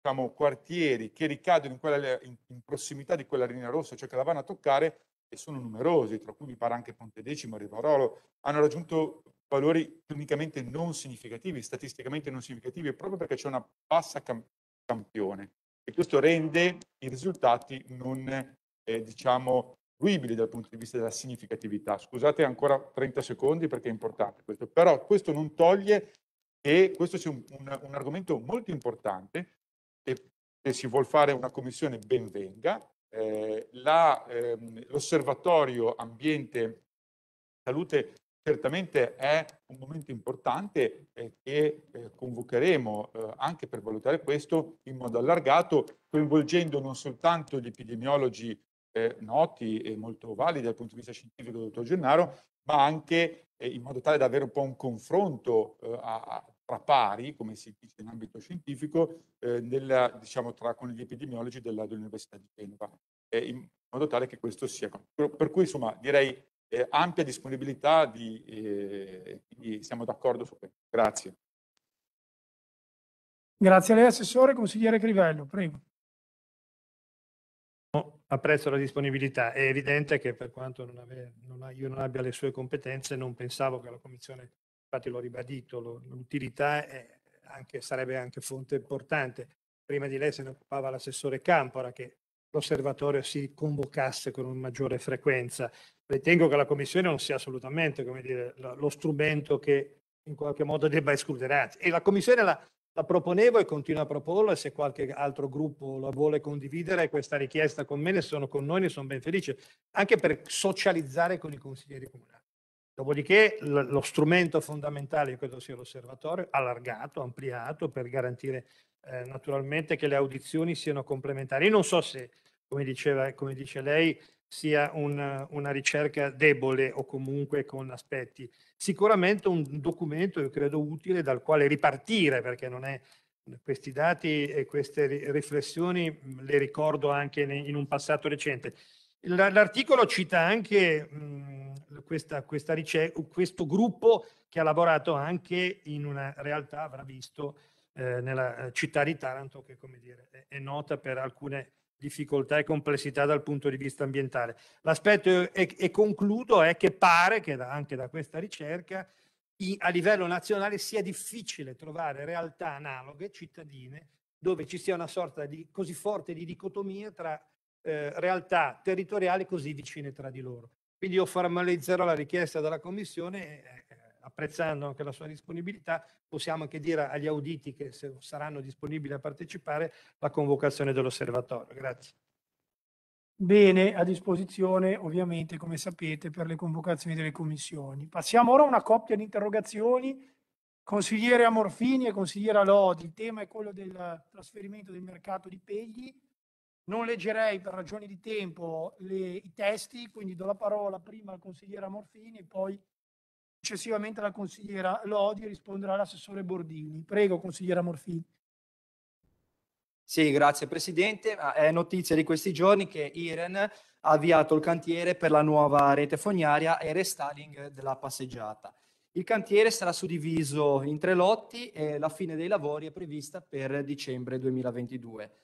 diciamo, quartieri che ricadono in, quella, in, in, prossimità di quella linea rossa, cioè che la vanno a toccare, e sono numerosi, tra cui mi pare anche Ponte Decimo, Rivarolo, hanno raggiunto valori clinicamente non significativi, statisticamente non significativi, proprio perché c'è una bassa cam- campione. E questo rende i risultati non, eh, diciamo, fruibili dal punto di vista della significatività. Scusate ancora 30 secondi perché è importante questo, però questo non toglie che questo sia un, un, un argomento molto importante e se si vuole fare una commissione benvenga. Eh, ehm, l'osservatorio ehm, ambiente salute certamente è un momento importante eh, che eh, convocheremo eh, anche per valutare questo in modo allargato, coinvolgendo non soltanto gli epidemiologi eh, noti e molto validi dal punto di vista scientifico del dottor Gennaro, ma anche eh, in modo tale da avere un po' un confronto eh, a, a, tra pari, come si dice in ambito scientifico, eh, nella, diciamo, tra, con gli epidemiologi della, dell'Università di Genova, eh, in modo tale che questo sia. Per, cui insomma direi eh, ampia disponibilità, di, quindi siamo d'accordo su questo. Grazie. Grazie a lei, Assessore. Consigliere Crivello, prego apprezzo la disponibilità. È evidente che per quanto non ave, non ha, io non abbia le sue competenze, non pensavo che la Commissione, infatti l'ho ribadito, l'utilità anche, sarebbe anche fonte importante. Prima di lei se ne occupava l'assessore Campora, che l'osservatorio si convocasse con una maggiore frequenza. Ritengo che la Commissione non sia assolutamente dire, lo strumento che in qualche modo debba escludere. Anzi, e la Commissione la, la proponevo e continuo a proporla se qualche altro gruppo la vuole condividere questa richiesta con me, ne sono con noi, ne sono ben felice, anche per socializzare con i consiglieri comunali. Dopodiché lo strumento fondamentale, credo sia l'osservatorio, allargato, ampliato per garantire eh, naturalmente che le audizioni siano complementari. Io non so se, come, diceva, come dice lei, sia una, una, ricerca debole o comunque con aspetti. Sicuramente un documento, io credo, utile dal quale ripartire, perché non è, questi dati e queste riflessioni le ricordo anche in un passato recente. L'articolo cita anche questa, questa ricerca, questo gruppo che ha lavorato anche in una realtà, avrà visto, eh, nella eh, città di Taranto, che come dire, è nota per alcune difficoltà e complessità dal punto di vista ambientale. L'aspetto, eh, e, concludo, è che pare che da, anche da questa ricerca i, a livello nazionale sia difficile trovare realtà analoghe, cittadine, dove ci sia una sorta di così forte di dicotomia tra eh, realtà territoriali così vicine tra di loro. Quindi io formalizzerò la richiesta della Commissione eh, apprezzando anche la sua disponibilità, possiamo anche dire agli auditi che se saranno disponibili a partecipare la convocazione dell'osservatorio. Grazie. Bene, a disposizione ovviamente, come sapete, per le convocazioni delle commissioni. Passiamo ora a una coppia di interrogazioni. Consigliere Amorfini e consigliera Lodi, il tema è quello del trasferimento del mercato di Pegli. Non leggerei per ragioni di tempo le, i testi, quindi do la parola prima al consigliere Amorfini e poi Successivamente alla consigliera Lodi risponderà l'assessore Bordini. Prego, consigliera Morfini. Sì, grazie Presidente. Ah, è notizia di questi giorni che Iren ha avviato il cantiere per la nuova rete fognaria e restyling della passeggiata. Il cantiere sarà suddiviso in tre lotti e la fine dei lavori è prevista per dicembre 2022.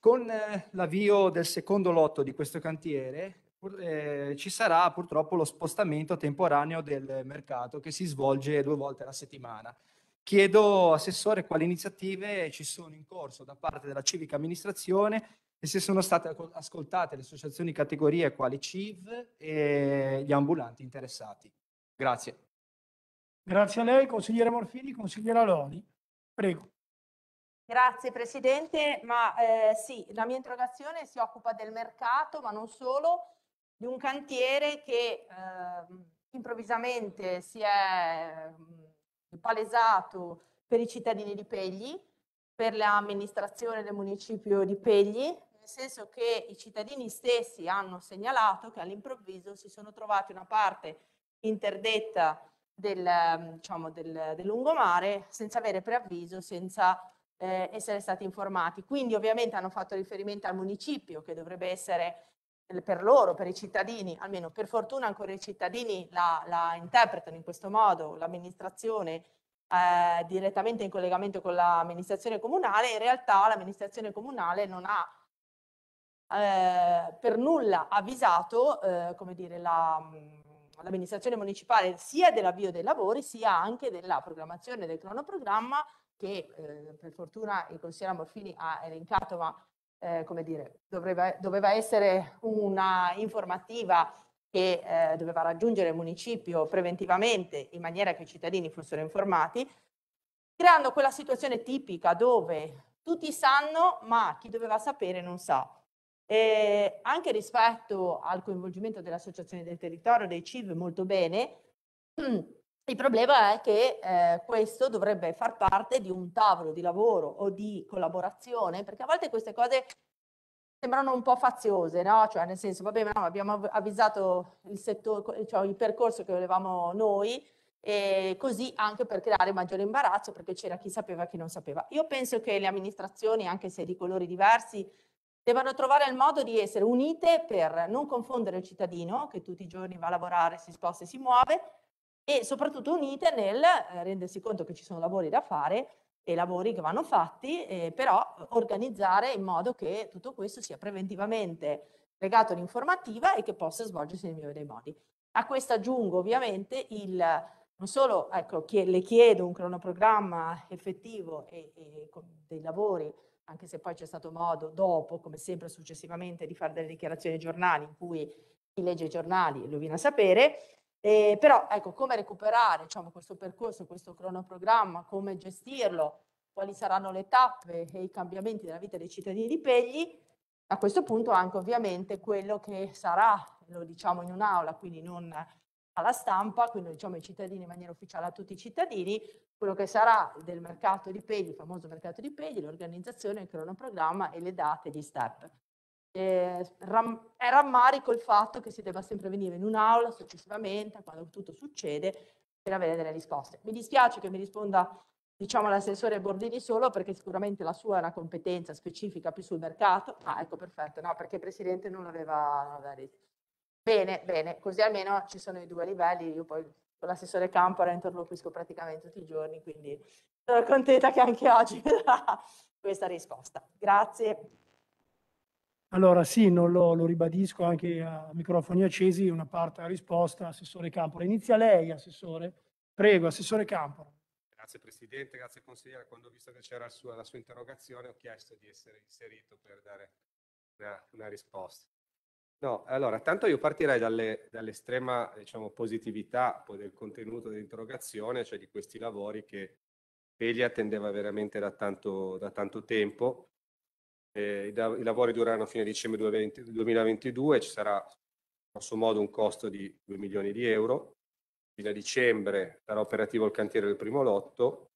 Con eh, l'avvio del secondo lotto di questo cantiere, eh, ci sarà purtroppo lo spostamento temporaneo del mercato che si svolge due volte alla settimana. Chiedo, Assessore, quali iniziative ci sono in corso da parte della civica amministrazione e se sono state ascoltate le associazioni categorie quali CIV e gli ambulanti interessati. Grazie. Grazie a lei, consigliere Morfini, consigliera Loni. Prego. Grazie Presidente, ma eh, sì, la mia interrogazione si occupa del mercato, ma non solo, di un cantiere che eh, improvvisamente si è ehm, palesato per i cittadini di Pegli, per l'amministrazione del municipio di Pegli, nel senso che i cittadini stessi hanno segnalato che all'improvviso si sono trovati una parte interdetta del, ehm, diciamo, del, del lungomare senza avere preavviso, senza eh, essere stati informati. Quindi ovviamente hanno fatto riferimento al municipio che dovrebbe essere per loro, per i cittadini, almeno per fortuna ancora i cittadini la, la interpretano in questo modo, l'amministrazione eh, direttamente in collegamento con l'amministrazione comunale, in realtà l'amministrazione comunale non ha eh, per nulla avvisato eh, come dire, la, mm, l'amministrazione municipale sia dell'avvio dei lavori sia anche della programmazione del cronoprogramma che eh, per fortuna il consigliere Morfini ha ah, elencato ma eh, come dire, doveva, doveva essere una informativa che eh, doveva raggiungere il municipio preventivamente in maniera che i cittadini fossero informati, creando quella situazione tipica dove tutti sanno ma chi doveva sapere non sa. E anche rispetto al coinvolgimento delle associazioni del territorio, dei CIV, molto bene, Il problema è che eh, questo dovrebbe far parte di un tavolo di lavoro o di collaborazione, perché a volte queste cose sembrano un po' faziose, no? Cioè, nel senso, vabbè, no, abbiamo avvisato il, settore, cioè il percorso che volevamo noi, e così anche per creare maggiore imbarazzo, perché c'era chi sapeva e chi non sapeva. Io penso che le amministrazioni, anche se di colori diversi, devono trovare il modo di essere unite per non confondere il cittadino, che tutti i giorni va a lavorare, si sposta e si muove, e soprattutto unite nel eh, rendersi conto che ci sono lavori da fare e lavori che vanno fatti, eh, però eh, organizzare in modo che tutto questo sia preventivamente legato all'informativa e che possa svolgersi nel migliore dei modi. A questo aggiungo ovviamente il, non solo ecco, che le chiedo un cronoprogramma effettivo e, e dei lavori, anche se poi c'è stato modo dopo, come sempre successivamente, di fare delle dichiarazioni ai giornali in cui chi legge i giornali lo viene a sapere, eh, però ecco, come recuperare diciamo, questo percorso, questo cronoprogramma, come gestirlo, quali saranno le tappe e i cambiamenti della vita dei cittadini di Pegli, a questo punto anche ovviamente quello che sarà, lo diciamo in un'aula, quindi non alla stampa, quindi diciamo ai cittadini in maniera ufficiale a tutti i cittadini, quello che sarà del mercato di Pegli, il famoso mercato di Pegli, l'organizzazione, il cronoprogramma e le date di step. Eh, è rammarico il fatto che si debba sempre venire in un'aula successivamente, quando tutto succede, per avere delle risposte. Mi dispiace che mi risponda diciamo l'assessore Bordini solo perché sicuramente la sua è una competenza specifica più sul mercato. Ah, ecco, perfetto, no, perché il Presidente non l'aveva detto. Bene, bene, così almeno ci sono i due livelli, io poi con l'assessore Campara interloquisco praticamente tutti i giorni, quindi sono contenta che anche oggi questa risposta. Grazie. Allora sì, lo, lo, ribadisco anche a microfoni accesi, una parte a risposta, Assessore Campora. Inizia lei, Assessore. Prego, Assessore Campora. Grazie Presidente, grazie Consigliere. Quando ho visto che c'era la sua interrogazione ho chiesto di essere inserito per dare una, una risposta. No, allora, tanto io partirei dalle, dall'estrema diciamo, positività poi del contenuto dell'interrogazione, cioè di questi lavori che Peglia attendeva veramente da tanto, da tanto tempo eh, i, lavori dureranno fino a dicembre 2022, ci sarà grosso modo un costo di 2 milioni di euro. Fino a dicembre sarà operativo il cantiere del primo lotto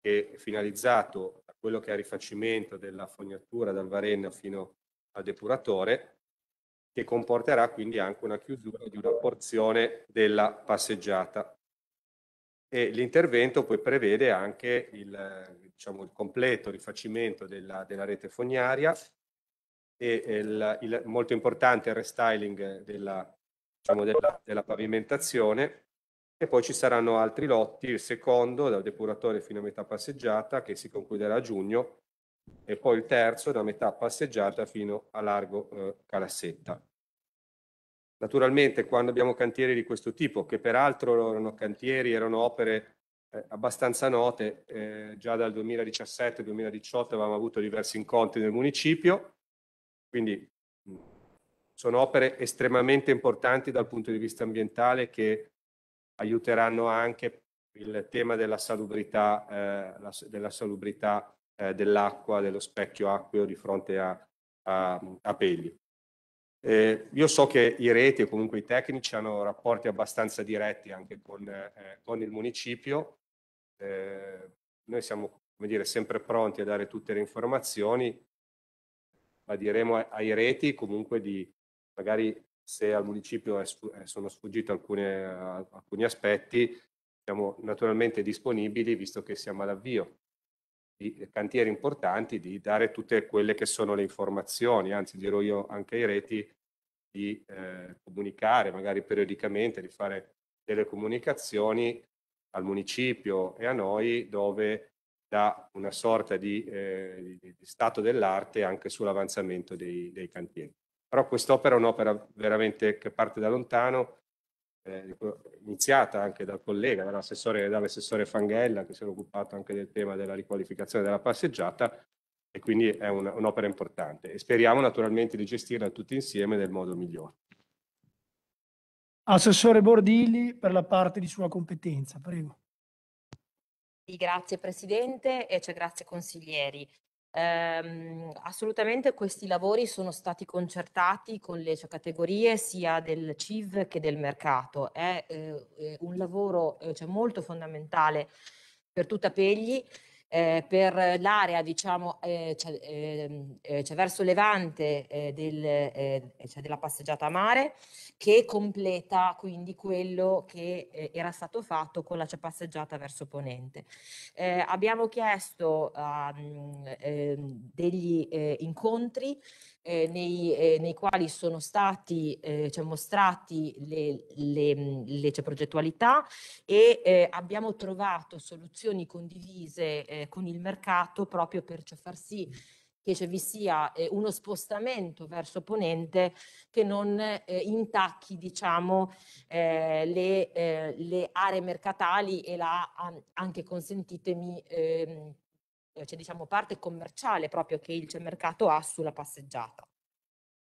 che è finalizzato a quello che è il rifacimento della fognatura dal Varenna fino al depuratore che comporterà quindi anche una chiusura di una porzione della passeggiata. E l'intervento poi prevede anche il, diciamo, il completo rifacimento della, della rete fognaria e il, il, molto importante il restyling della, diciamo, della, della pavimentazione e poi ci saranno altri lotti, il secondo dal depuratore fino a metà passeggiata che si concluderà a giugno e poi il terzo da metà passeggiata fino a largo eh, Calassetta. Naturalmente quando abbiamo cantieri di questo tipo, che peraltro erano cantieri, erano opere eh, abbastanza note, eh, già dal 2017-2018 avevamo avuto diversi incontri nel municipio, quindi sono opere estremamente importanti dal punto di vista ambientale che aiuteranno anche il tema della salubrità, eh, la, della salubrità eh, dell'acqua, dello specchio acqueo di fronte a, a, a Pelli. Eh, io so che i reti e comunque i tecnici hanno rapporti abbastanza diretti anche con, eh, con il municipio Ehm, noi siamo come dire, sempre pronti a dare tutte le informazioni, ma diremo ai reti comunque di magari se al municipio è, eh, sono sfuggiti alcuni aspetti, siamo naturalmente disponibili, visto che siamo all'avvio di cantieri importanti, di dare tutte quelle che sono le informazioni, anzi dirò io anche ai reti di eh, comunicare magari periodicamente, di fare delle comunicazioni al municipio e a noi dove dà una sorta di, eh, di stato dell'arte anche sull'avanzamento dei, dei cantieri. Però quest'opera è un'opera veramente che parte da lontano, eh, iniziata anche dal collega, dall'assessore, dall'assessore Fanghella, che si era occupato anche del tema della riqualificazione della passeggiata, e quindi è un, un'opera importante. E speriamo naturalmente di gestirla tutti insieme nel modo migliore. Assessore Bordilli per la parte di sua competenza, prego. Grazie Presidente e cioè, grazie consiglieri. Ehm, assolutamente questi lavori sono stati concertati con le cioè, categorie sia del CIV che del mercato. È eh, un lavoro eh, cioè, molto fondamentale per tutta Pegli eh, per l'area diciamo eh, cioè, eh, cioè verso levante eh, del, eh, cioè della passeggiata a mare che completa quindi quello che eh, era stato fatto con la passeggiata verso ponente. abbiamo chiesto um, degli incontri eh, nei, eh, nei, quali sono stati eh, cioè, mostrati le, le, le cioè, progettualità e eh, abbiamo trovato soluzioni condivise eh, con il mercato proprio per cioè, far sì che cioè, vi sia eh, uno spostamento verso ponente che non eh, intacchi diciamo, eh, le, eh, le, aree mercatali e la, anche consentitemi, ehm, cioè diciamo parte commerciale proprio che il mercato ha sulla passeggiata.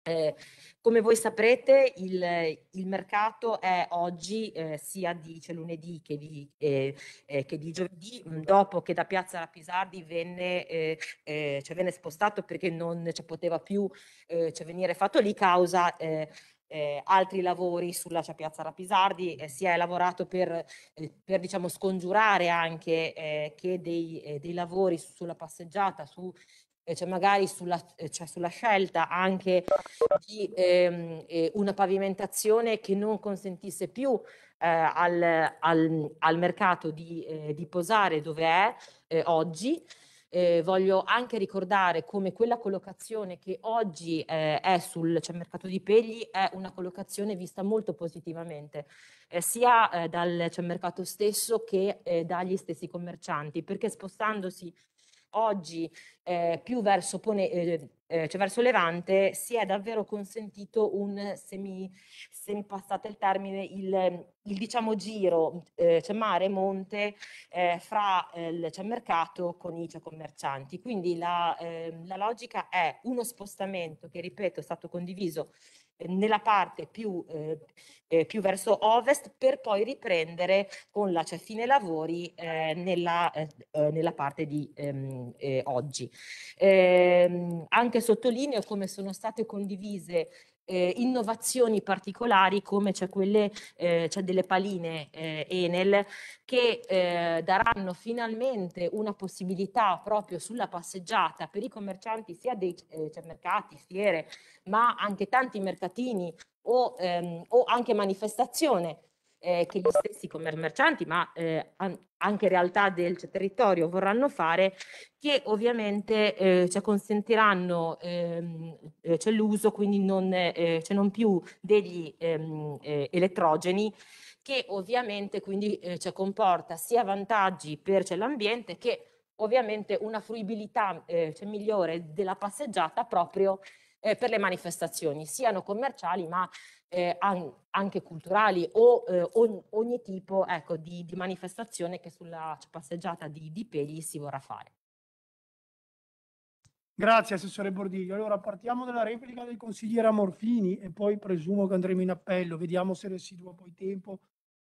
Eh, come voi saprete, il, il mercato è oggi eh, sia di cioè, lunedì che di, eh, eh che di, giovedì, mm, dopo che da Piazza Rapisardi venne, eh, cioè, venne spostato perché non cioè, poteva più cioè venire fatto lì causa eh, altri lavori sulla Piazza Rapisardi, eh, si è lavorato per, eh, per diciamo, scongiurare anche eh, che dei, eh, dei lavori su, sulla passeggiata, su, eh, cioè magari sulla, cioè sulla, scelta anche di ehm, una pavimentazione che non consentisse più al, al, al, mercato di, di posare dove è oggi. Eh, voglio anche ricordare come quella collocazione che oggi eh, è sul cioè, mercato di Pegli è una collocazione vista molto positivamente, eh, sia eh, dal cioè, mercato stesso che eh, dagli stessi commercianti, perché spostandosi oggi eh, più verso, pone, eh, eh, cioè verso Levante si è davvero consentito un, semi, mi, se mi passate il termine, il, il diciamo giro, eh, cioè mare e monte, eh, fra eh, il cioè, mercato con i cioè, commercianti. Quindi la, ehm, la logica è uno spostamento che, ripeto, è stato condiviso nella parte più, eh, eh, più, verso ovest per poi riprendere con la cioè, fine lavori eh, nella, eh, eh, nella, parte di ehm, eh, oggi. Ehm, anche sottolineo come sono state condivise eh, innovazioni particolari come c'è quelle, eh, c'è delle paline eh, Enel che eh, daranno finalmente una possibilità proprio sulla passeggiata per i commercianti sia dei eh, cioè mercati, fiere, ma anche tanti mercatini o, ehm, o anche manifestazione eh, che gli stessi commercianti, ma eh, anche realtà del territorio vorranno fare, che ovviamente eh, cioè consentiranno ehm, cioè l'uso quindi non, cioè non, più degli ehm, eh, elettrogeni che ovviamente quindi comporta sia vantaggi per cioè, l'ambiente che ovviamente una fruibilità cioè, migliore della passeggiata proprio eh, per le manifestazioni, siano commerciali ma eh, an anche culturali o eh, ogni, ogni, tipo ecco, di, di, manifestazione che sulla passeggiata di, di Pegli si vorrà fare. Grazie Assessore Bordiglio. Allora partiamo dalla replica del consigliere Amorfini e poi presumo che andremo in appello, vediamo se residua poi tempo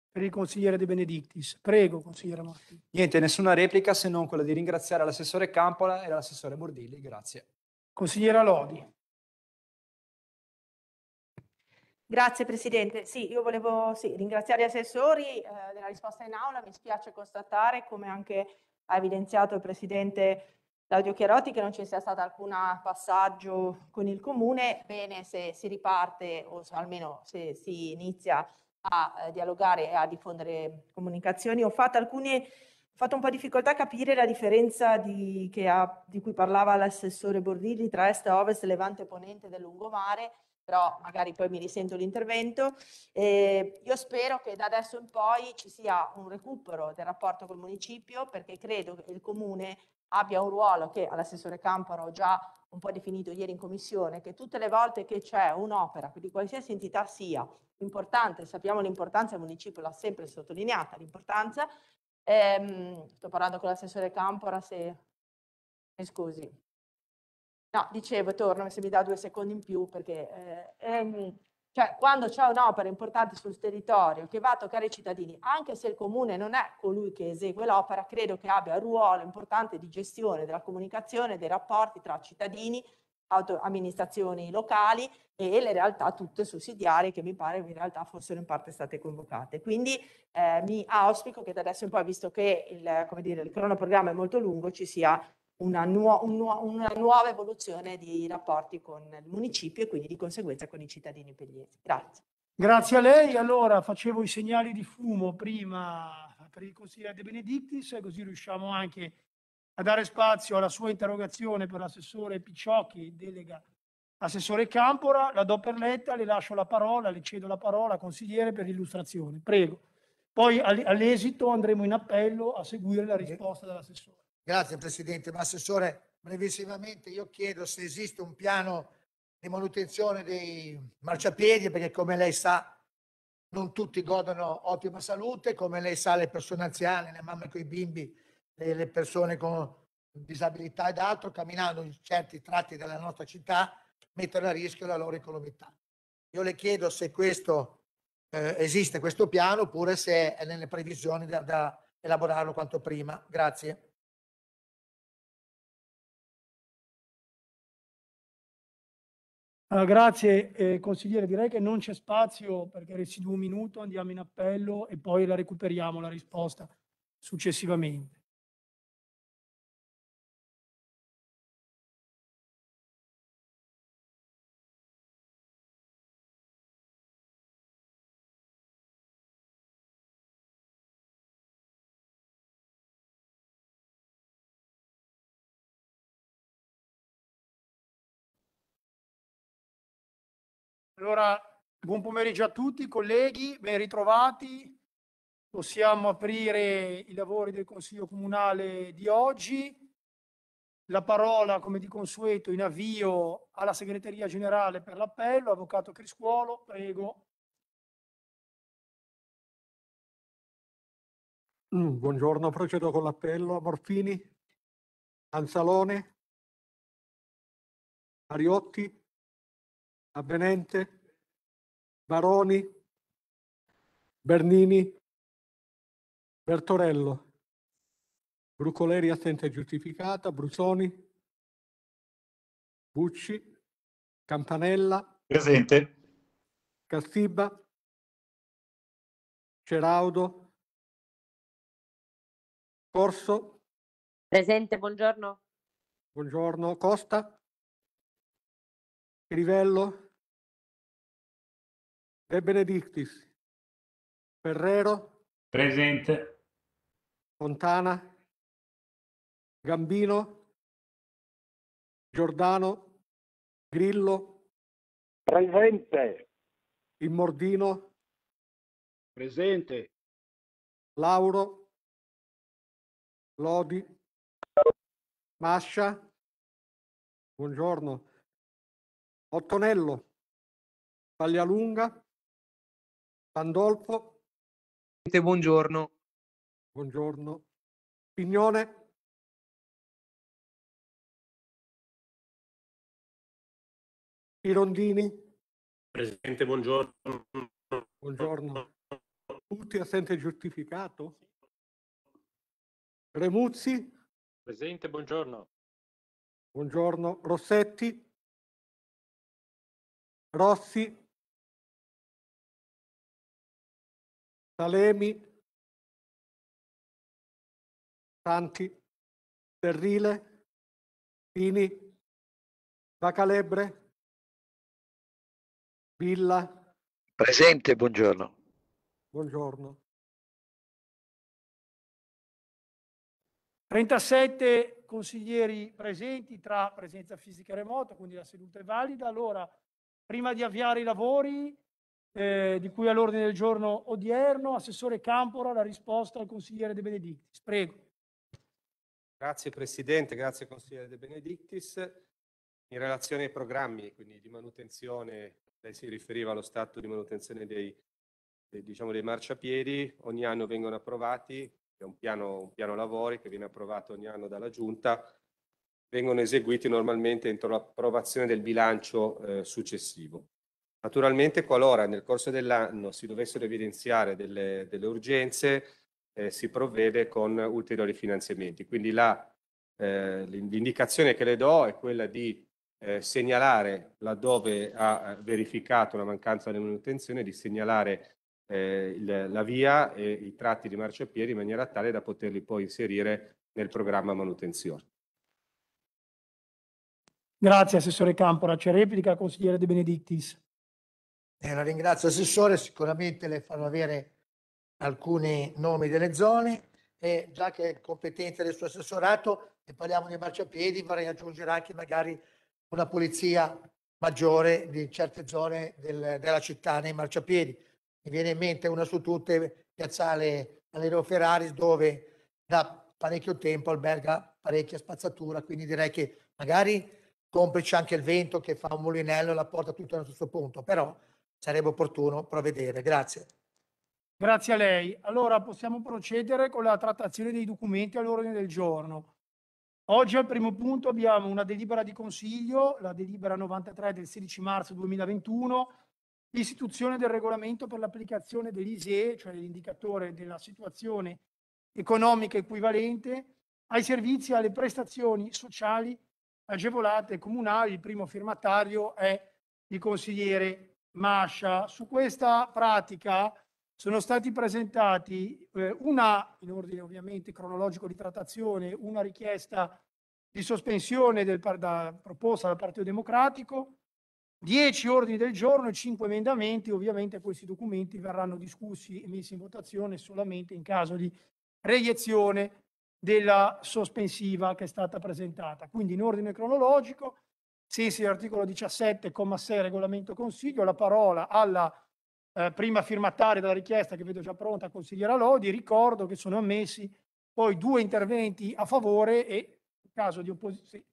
per il consigliere De Benedictis. Prego consigliere Amorfini. Niente, nessuna replica se non quella di ringraziare l'assessore Campola e l'assessore Bordigli, grazie. Consigliera Lodi. Grazie Presidente. Sì, io volevo sì, ringraziare gli assessori eh, della risposta in aula. Mi spiace constatare, come anche ha evidenziato il Presidente Claudio Chiarotti, che non ci sia stato alcun passaggio con il Comune. Bene se si riparte o almeno se si inizia a eh, dialogare e a diffondere comunicazioni. Ho fatto alcune ho fatto un po' di difficoltà a capire la differenza di, ha, di cui parlava l'assessore Bordilli tra est e ovest, levante e ponente del lungomare però magari poi mi risento l'intervento. Eh, io spero che da adesso in poi ci sia un recupero del rapporto col municipio perché credo che il comune abbia un ruolo che all'assessore Camparo ho già un po' definito ieri in commissione, che tutte le volte che c'è un'opera di qualsiasi entità sia importante, sappiamo l'importanza, il municipio l'ha sempre sottolineata, l'importanza, ehm, sto parlando con l'assessore Campora se mi scusi, No, dicevo, torno se mi dà due secondi in più, perché eh, cioè, quando c'è un'opera importante sul territorio che va a toccare i cittadini, anche se il comune non è colui che esegue l'opera, credo che abbia un ruolo importante di gestione della comunicazione, dei rapporti tra cittadini, amministrazioni locali e le realtà tutte sussidiarie che mi pare in realtà fossero in parte state convocate. Quindi eh, mi auspico che da adesso in poi, visto che il, dire, il cronoprogramma è molto lungo, ci sia una, nuo un nuo una nuova evoluzione di rapporti con il municipio e quindi di conseguenza con i cittadini pugliesi. Grazie. Grazie a lei. Allora facevo i segnali di fumo prima per il consigliere De Benedictis, così riusciamo anche a dare spazio alla sua interrogazione per l'assessore Picciocchi, delega assessore Campora. La do per letta, le lascio la parola, le cedo la parola, consigliere, per l'illustrazione. Prego. Poi all'esito andremo in appello a seguire la risposta dell'assessore. Grazie Presidente. Ma Assessore, brevissimamente io chiedo se esiste un piano di manutenzione dei marciapiedi, perché come lei sa non tutti godono ottima salute, come lei sa le persone anziane, le mamme con i bimbi, le, persone con disabilità ed altro, camminando in certi tratti della nostra città, mettono a rischio la loro economia. Io le chiedo se questo, eh, esiste questo piano oppure se è nelle previsioni da, da elaborarlo quanto prima. Grazie. Allora, grazie eh, consigliere, direi che non c'è spazio perché residuo un minuto, andiamo in appello e poi la recuperiamo la risposta successivamente. Allora, buon pomeriggio a tutti, colleghi, ben ritrovati. Possiamo aprire i lavori del Consiglio Comunale di oggi. La parola, come di consueto, in avvio alla Segreteria Generale per l'appello, Avvocato Criscuolo, prego. Mm, buongiorno, procedo con l'appello. Morfini, Anzalone, Ariotti, Avvenente, Baroni, Bernini, Bertorello, Brucoleri assente e giustificata, Brusoni, Bucci, Campanella. Presente. Castiba, Ceraudo, Corso. Presente, buongiorno. Buongiorno. Costa, Crivello, De Benedictis. Ferrero. Presente. Fontana. Gambino. Giordano. Grillo. Presente. Immordino. Presente. Lauro. Lodi. Mascia. Buongiorno. Ottonello. Paglialunga. Pandolfo. Buongiorno. Buongiorno. Pignone. Pirondini. Presidente, buongiorno. Buongiorno. Tutti assente giustificato? Remuzzi. Presidente, buongiorno. Buongiorno. Rossetti. Rossi. Salemi, Santi, Terrile, Pini, Vacalebre, Villa. Presente, buongiorno. Buongiorno. 37 consiglieri presenti tra presenza fisica e remoto, quindi la seduta è valida. Allora, prima di avviare i lavori, eh, di cui all'ordine del giorno odierno. Assessore Campora, la risposta al consigliere De Benedictis. Prego. Grazie Presidente, grazie consigliere De Benedictis. In relazione ai programmi quindi, di manutenzione, lei si riferiva allo stato di manutenzione dei, dei, diciamo, dei marciapiedi, ogni anno vengono approvati, è un piano, un piano lavori che viene approvato ogni anno dalla Giunta, vengono eseguiti normalmente entro l'approvazione del bilancio eh, successivo. Naturalmente qualora nel corso dell'anno si dovessero evidenziare delle, delle urgenze eh, si provvede con ulteriori finanziamenti. Quindi la, eh, l'indicazione che le do è quella di eh, segnalare laddove ha eh, verificato una mancanza di manutenzione, di segnalare eh, il, la via e i tratti di marciapiedi in maniera tale da poterli poi inserire nel programma manutenzione. Grazie Assessore Campora. C'è replica, consigliere De Benedictis. Eh, la ringrazio Assessore, sicuramente le farò avere alcuni nomi delle zone e già che è competente del suo assessorato e parliamo di marciapiedi vorrei aggiungere anche magari una polizia maggiore di certe zone del, della città nei marciapiedi. Mi viene in mente una su tutte, piazzale Valerio Ferraris, dove da parecchio tempo alberga parecchia spazzatura, quindi direi che magari complice anche il vento che fa un mulinello e la porta tutta nello stesso punto, però sarebbe opportuno provvedere. Grazie. Grazie a lei. Allora possiamo procedere con la trattazione dei documenti all'ordine del giorno. Oggi al primo punto abbiamo una delibera di Consiglio, la delibera 93 del 16 marzo 2021, l'istituzione del regolamento per l'applicazione dell'ISE, cioè l'indicatore della situazione economica equivalente, ai servizi e alle prestazioni sociali agevolate comunali. Il primo firmatario è il consigliere Masha. Su questa pratica sono stati presentati eh, una, in ordine ovviamente cronologico di trattazione, una richiesta di sospensione del, da, proposta dal Partito Democratico, dieci ordini del giorno e cinque emendamenti. Ovviamente questi documenti verranno discussi e messi in votazione solamente in caso di reiezione della sospensiva che è stata presentata. Quindi in ordine cronologico sensi dell'articolo 17,6 comma regolamento Consiglio, la parola alla eh, prima firmataria della richiesta che vedo già pronta, consigliera Lodi. Ricordo che sono ammessi poi due interventi a favore e in caso di opposizione,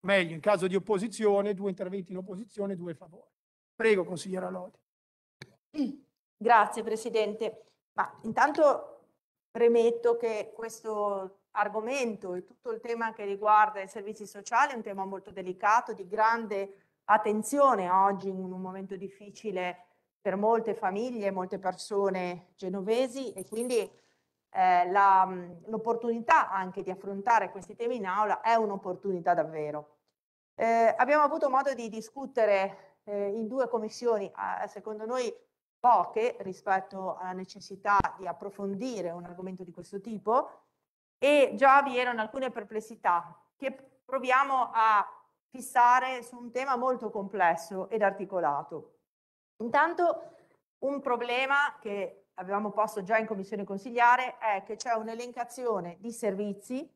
meglio, in caso di opposizione, due interventi in opposizione e due a favore. Prego, consigliera Lodi. Grazie Presidente. Ma intanto premetto che questo argomento e tutto il tema che riguarda i servizi sociali è un tema molto delicato, di grande attenzione oggi in un momento difficile per molte famiglie, molte persone genovesi e quindi eh, mm, l'opportunità anche di affrontare questi temi in aula è un'opportunità davvero. Eh, abbiamo avuto modo di discutere eh, in due commissioni, secondo noi poche rispetto alla necessità di approfondire un argomento di questo tipo, e già vi erano alcune perplessità che proviamo a fissare su un tema molto complesso ed articolato. Intanto un problema che avevamo posto già in commissione consigliare è che c'è un'elencazione di servizi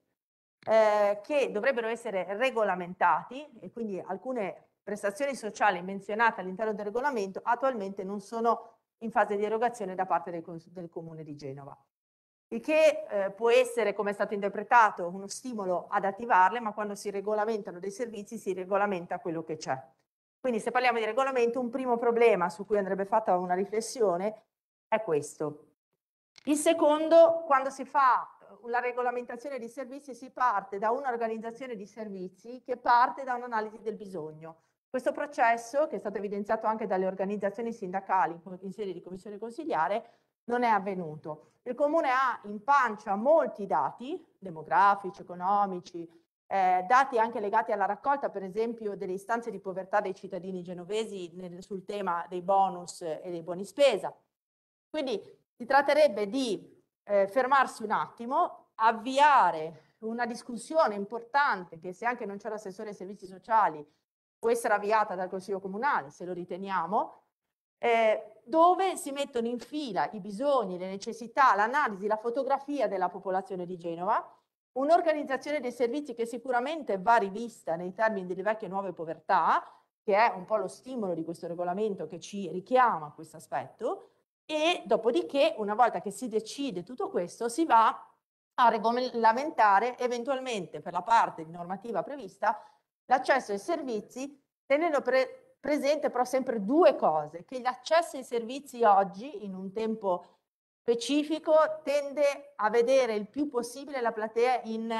eh, che dovrebbero essere regolamentati e quindi alcune prestazioni sociali menzionate all'interno del regolamento attualmente non sono in fase di erogazione da parte del, del Comune di Genova il che eh, può essere, come è stato interpretato, uno stimolo ad attivarle, ma quando si regolamentano dei servizi si regolamenta quello che c'è. Quindi se parliamo di regolamento, un primo problema su cui andrebbe fatta una riflessione è questo. Il secondo, quando si fa eh, la regolamentazione di servizi, si parte da un'organizzazione di servizi che parte da un'analisi del bisogno. Questo processo, che è stato evidenziato anche dalle organizzazioni sindacali in sede di commissione consigliare, non è avvenuto. Il comune ha in pancia molti dati demografici, economici, eh, dati anche legati alla raccolta, per esempio, delle istanze di povertà dei cittadini genovesi nel, sul tema dei bonus e dei buoni spesa. Quindi si tratterebbe di eh, fermarsi un attimo, avviare una discussione importante che se anche non c'è l'assessore ai servizi sociali può essere avviata dal Consiglio Comunale, se lo riteniamo, eh, dove si mettono in fila i bisogni, le necessità, l'analisi, la fotografia della popolazione di Genova, un'organizzazione dei servizi che sicuramente va rivista nei termini delle vecchie e nuove povertà, che è un po' lo stimolo di questo regolamento che ci richiama a questo aspetto, e dopodiché, una volta che si decide tutto questo, si va a regolamentare eventualmente per la parte di normativa prevista l'accesso ai servizi tenendo pre presente però sempre due cose, che l'accesso ai servizi oggi, in un tempo specifico, tende a vedere il più possibile la platea in,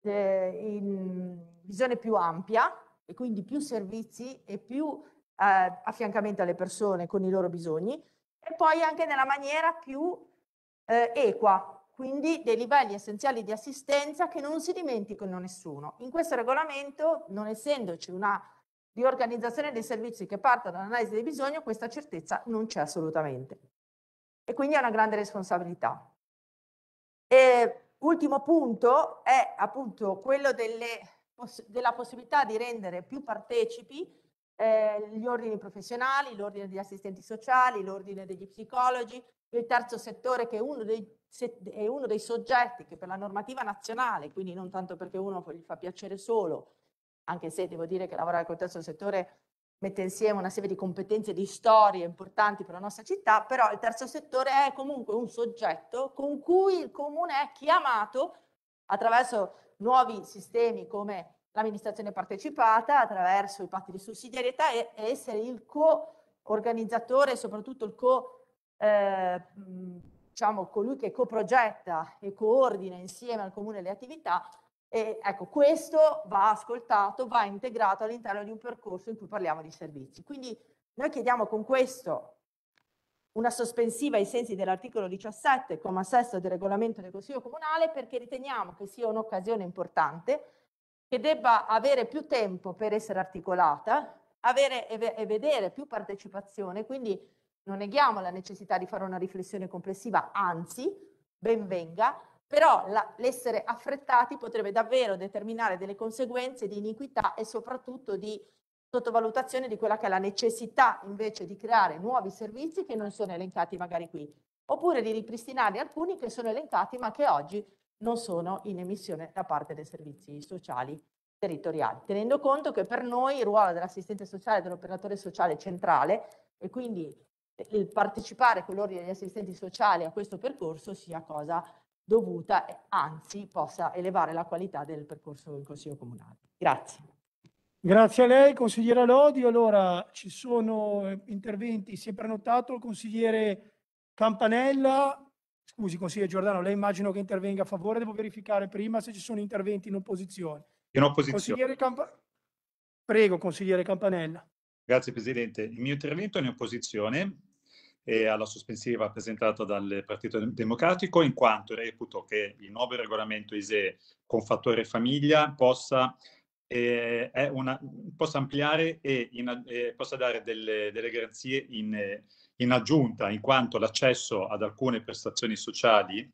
eh, in visione più ampia e quindi più servizi e più eh, affiancamento alle persone con i loro bisogni e poi anche nella maniera più eh, equa, quindi dei livelli essenziali di assistenza che non si dimenticano nessuno. In questo regolamento, non essendoci una di organizzazione dei servizi che partono dall'analisi dei bisogni, questa certezza non c'è assolutamente. E quindi è una grande responsabilità. E ultimo punto è appunto quello delle della possibilità di rendere più partecipi eh, gli ordini professionali, l'ordine degli assistenti sociali, l'ordine degli psicologi, il terzo settore che è uno, dei, è uno dei soggetti che per la normativa nazionale, quindi non tanto perché uno gli fa piacere solo, anche se devo dire che lavorare col terzo settore mette insieme una serie di competenze, di storie importanti per la nostra città, però il terzo settore è comunque un soggetto con cui il comune è chiamato attraverso nuovi sistemi come l'amministrazione partecipata, attraverso i patti di sussidiarietà e, e essere il co-organizzatore e soprattutto il co- eh, diciamo colui che coprogetta e coordina insieme al comune le attività e ecco, questo va ascoltato, va integrato all'interno di un percorso in cui parliamo di servizi. Quindi noi chiediamo con questo una sospensiva ai sensi dell'articolo 17, comma sesto del regolamento del Consiglio Comunale, perché riteniamo che sia un'occasione importante, che debba avere più tempo per essere articolata, avere e vedere più partecipazione, quindi non neghiamo la necessità di fare una riflessione complessiva, anzi, ben venga, però l'essere affrettati potrebbe davvero determinare delle conseguenze di iniquità e soprattutto di sottovalutazione di quella che è la necessità invece di creare nuovi servizi che non sono elencati magari qui, oppure di ripristinare alcuni che sono elencati ma che oggi non sono in emissione da parte dei servizi sociali territoriali, tenendo conto che per noi il ruolo dell'assistente sociale e dell'operatore sociale è centrale e quindi il partecipare con l'ordine degli assistenti sociali a questo percorso sia cosa dovuta, anzi possa elevare la qualità del percorso del Consiglio Comunale. Grazie. Grazie a lei, consigliera Lodi. Allora, ci sono eh, interventi, si è prenotato il consigliere Campanella, scusi consigliere Giordano, lei immagino che intervenga a favore, devo verificare prima se ci sono interventi in opposizione. In opposizione. Consigliere Camp... Prego, consigliere Campanella. Grazie Presidente. Il mio intervento è in opposizione e alla sospensiva presentata dal Partito Democratico, in quanto reputo che il nuovo regolamento ISE con fattore famiglia possa, eh, una, possa ampliare e in, eh, possa dare delle, delle garanzie in, in, aggiunta, in quanto l'accesso ad alcune prestazioni sociali,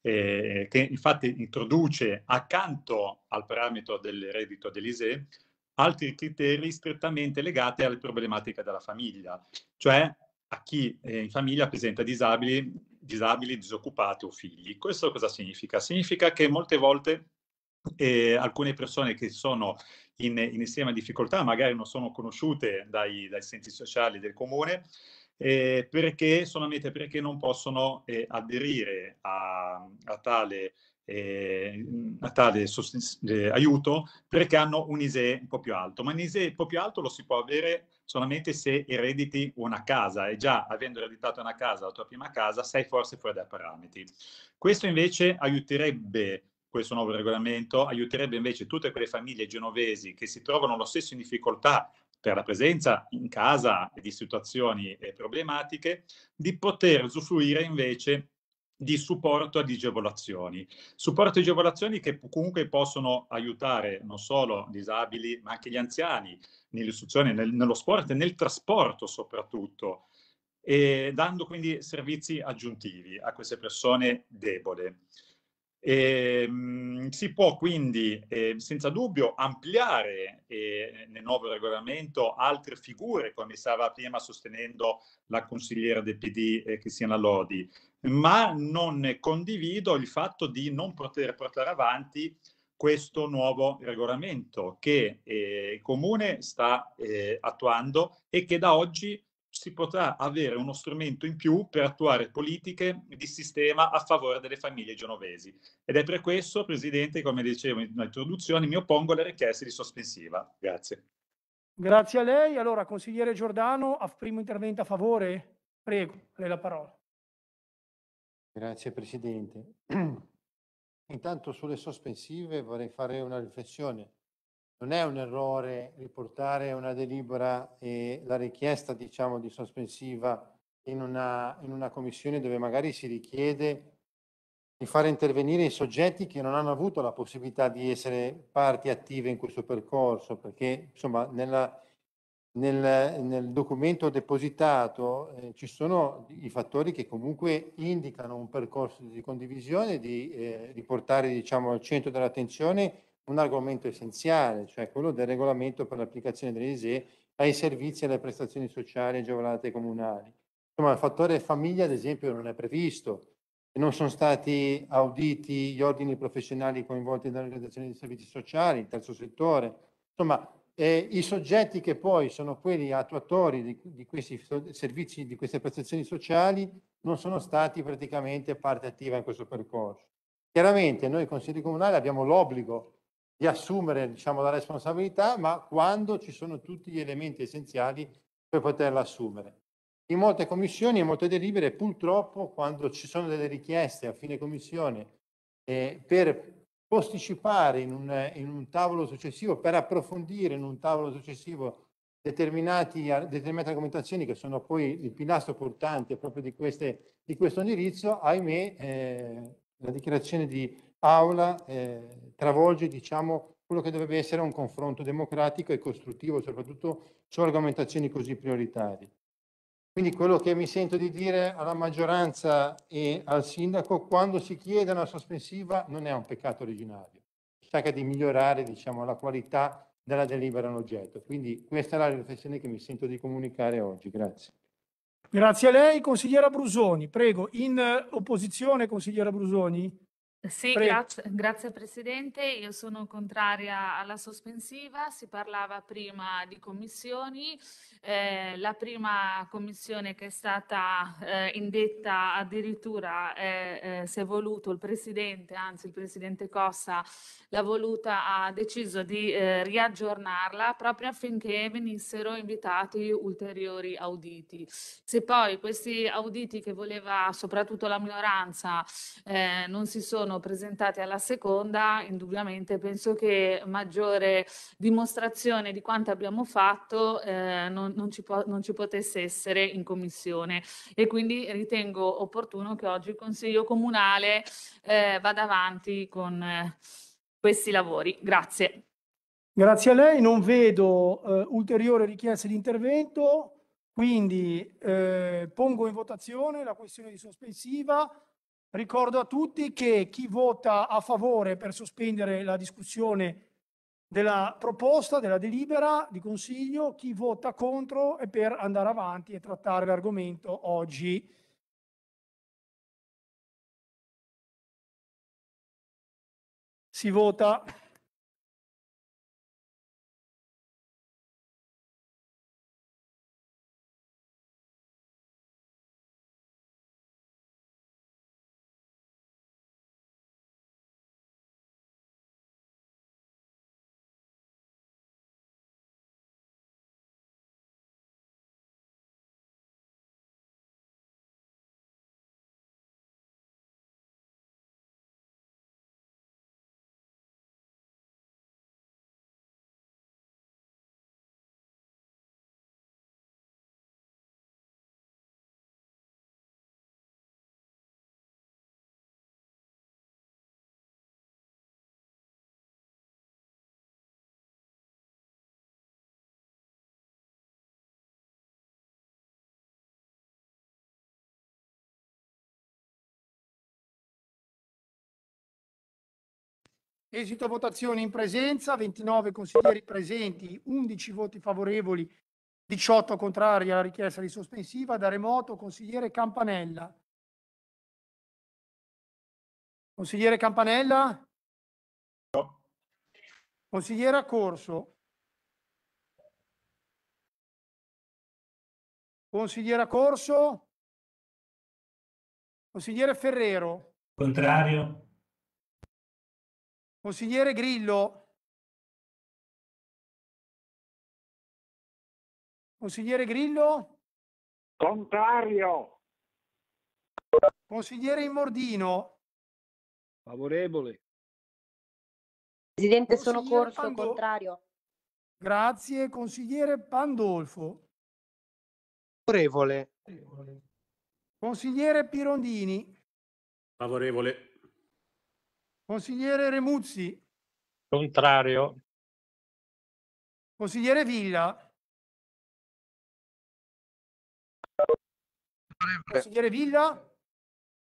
eh, che infatti introduce accanto al parametro del reddito dell'ISE, altri criteri strettamente legati alle problematiche della famiglia, cioè a chi eh, in famiglia presenta disabili, disabili, disoccupati o figli. Questo cosa significa? Significa che molte volte eh, alcune persone che sono in, in, estrema difficoltà, magari non sono conosciute dai, dai centri sociali del comune, eh, perché, solamente perché non possono eh, aderire a, a tale eh, a tale eh, aiuto perché hanno un ISEE un po' più alto, ma un ISEE un po' più alto lo si può avere solamente se erediti una casa e già avendo ereditato una casa, la tua prima casa, sei forse fuori dai parametri. Questo invece aiuterebbe questo nuovo regolamento aiuterebbe invece tutte quelle famiglie genovesi che si trovano lo stesso in difficoltà per la presenza in casa di situazioni eh, problematiche, di poter usufruire invece di supporto ad agevolazioni. Supporto ad agevolazioni che comunque possono aiutare non solo disabili, ma anche gli anziani nell'istruzione, nel, nello sport e nel trasporto soprattutto, e dando quindi servizi aggiuntivi a queste persone debole. E, ehm, mh, si può quindi eh, senza dubbio ampliare eh, nel nuovo regolamento altre figure, come stava prima sostenendo la consigliera del PD eh, Cristiana Lodi, ma non condivido il fatto di non poter portare avanti questo nuovo regolamento che eh, il comune sta eh, attuando e che da oggi si potrà avere uno strumento in più per attuare politiche di sistema a favore delle famiglie genovesi. Ed è per questo, Presidente, come dicevo in introduzione, mi oppongo alle richieste di sospensiva. Grazie. Grazie a lei. Allora, consigliere Giordano, a primo intervento a favore. Prego, lei la parola. Grazie Presidente. Intanto sulle sospensive vorrei fare una riflessione. Non è un errore riportare una delibera e la richiesta diciamo, di sospensiva in una, in una commissione dove magari si richiede di fare intervenire i soggetti che non hanno avuto la possibilità di essere parti attive in questo percorso, perché insomma nella, nel, nel, documento depositato eh, ci sono i fattori che comunque indicano un percorso di condivisione, di eh, riportare diciamo, al centro dell'attenzione un argomento essenziale, cioè quello del regolamento per l'applicazione dell'ISE ai servizi e alle prestazioni sociali agevolate comunali. Insomma, il fattore famiglia, ad esempio, non è previsto non sono stati auditi gli ordini professionali coinvolti nell'organizzazione dei servizi sociali, il terzo settore. Insomma, e I soggetti che poi sono quelli attuatori di, di questi servizi, di queste prestazioni sociali, non sono stati praticamente parte attiva in questo percorso. Chiaramente noi consigli comunali abbiamo l'obbligo di assumere diciamo, la responsabilità, ma quando ci sono tutti gli elementi essenziali per poterla assumere. In molte commissioni, in molte delibere, purtroppo quando ci sono delle richieste a fine commissione eh, per posticipare in un, in un tavolo successivo, per approfondire in un tavolo successivo determinate argomentazioni che sono poi il pilastro portante proprio di, queste, di questo indirizzo, ahimè eh, la dichiarazione di aula eh, travolge diciamo, quello che dovrebbe essere un confronto democratico e costruttivo, soprattutto su argomentazioni così prioritarie. Quindi quello che mi sento di dire alla maggioranza e al sindaco, quando si chiede una sospensiva non è un peccato originario, si cerca di migliorare diciamo, la qualità della delibera in oggetto. Quindi questa è la riflessione che mi sento di comunicare oggi. Grazie. Grazie a lei, consigliera Brusoni. Prego, in opposizione, consigliera Brusoni? Sì, Prego. grazie, grazie Presidente. Io sono contraria alla sospensiva. Si parlava prima di commissioni. Eh, la prima commissione che è stata eh, indetta addirittura, eh, eh se voluto, il Presidente, anzi il Presidente Cossa l'ha voluta, ha deciso di eh, riaggiornarla proprio affinché venissero invitati ulteriori auditi. Se poi questi auditi che voleva soprattutto la minoranza eh, non si sono sono presentate alla seconda, indubbiamente penso che maggiore dimostrazione di quanto abbiamo fatto eh, non, non, ci non ci potesse essere in commissione e quindi ritengo opportuno che oggi il Consiglio Comunale eh, vada avanti con eh, questi lavori. Grazie. Grazie a lei, non vedo eh, ulteriori richieste di intervento, quindi eh, pongo in votazione la questione di sospensiva. Ricordo a tutti che chi vota a favore per sospendere la discussione della proposta, della delibera di consiglio, chi vota contro è per andare avanti e trattare l'argomento oggi. Si vota. Esito votazione in presenza, 29 consiglieri presenti, 11 voti favorevoli, 18 contrari alla richiesta di sospensiva. Da remoto, consigliere Campanella. Consigliere Campanella? No. Consigliere Accorso? Consigliere Accorso? Consigliere Ferrero? Contrario. Consigliere Grillo. Consigliere Grillo. Contrario. Consigliere Immordino. Favorevole. Presidente, sono corso, Pando... contrario. Grazie. Consigliere Pandolfo. Favorevole. Consigliere Pirondini. Favorevole. Consigliere Remuzzi. Contrario. Consigliere Villa. Consigliere Villa.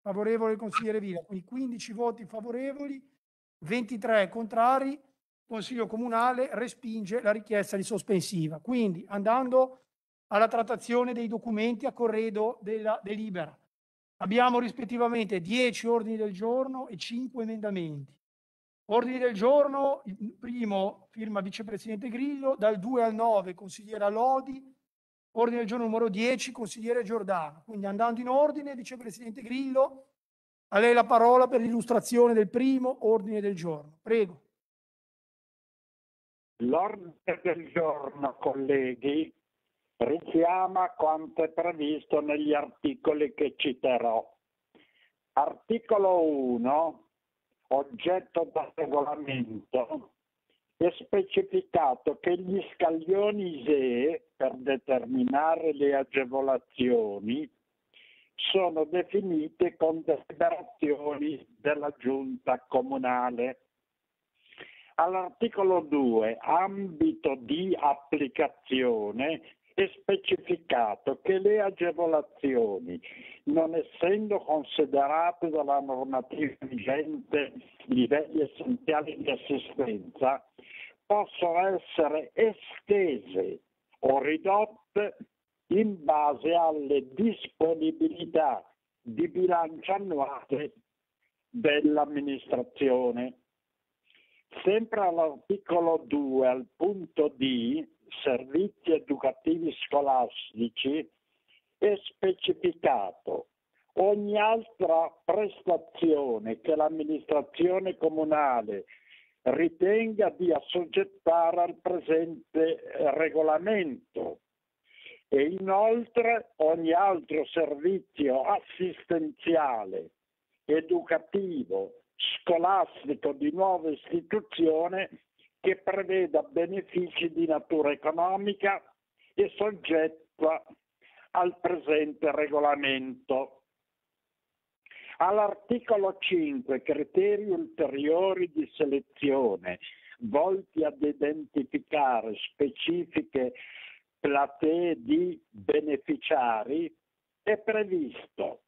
Favorevole consigliere Villa, quindi 15 voti favorevoli, 23 contrari. Consiglio Comunale respinge la richiesta di sospensiva. Quindi andando alla trattazione dei documenti a corredo della delibera. Abbiamo rispettivamente 10 ordini del giorno e 5 emendamenti. Ordini del giorno, il primo firma vicepresidente Grillo, dal 2 al 9 consigliera Lodi, ordine del giorno numero 10 consigliere Giordano. Quindi andando in ordine, vicepresidente Grillo, a lei la parola per l'illustrazione del primo ordine del giorno. Prego. L'ordine del giorno, colleghi, richiama quanto è previsto negli articoli che citerò. Articolo 1, oggetto da regolamento, è specificato che gli scaglioni ISEE per determinare le agevolazioni sono definite con deliberazioni della giunta comunale. All'articolo 2, ambito di applicazione, è specificato che le agevolazioni, non essendo considerate dalla normativa vigente livelli essenziali di assistenza, possono essere estese o ridotte in base alle disponibilità di bilancio annuale dell'amministrazione. Sempre all'articolo 2, al punto D, servizi educativi scolastici è specificato ogni altra prestazione che l'amministrazione comunale ritenga di assoggettare al presente regolamento e inoltre ogni altro servizio assistenziale, educativo, scolastico di nuova istituzione che preveda benefici di natura economica e soggetta al presente regolamento. All'articolo 5 criteri ulteriori di selezione volti ad identificare specifiche platee di beneficiari è previsto,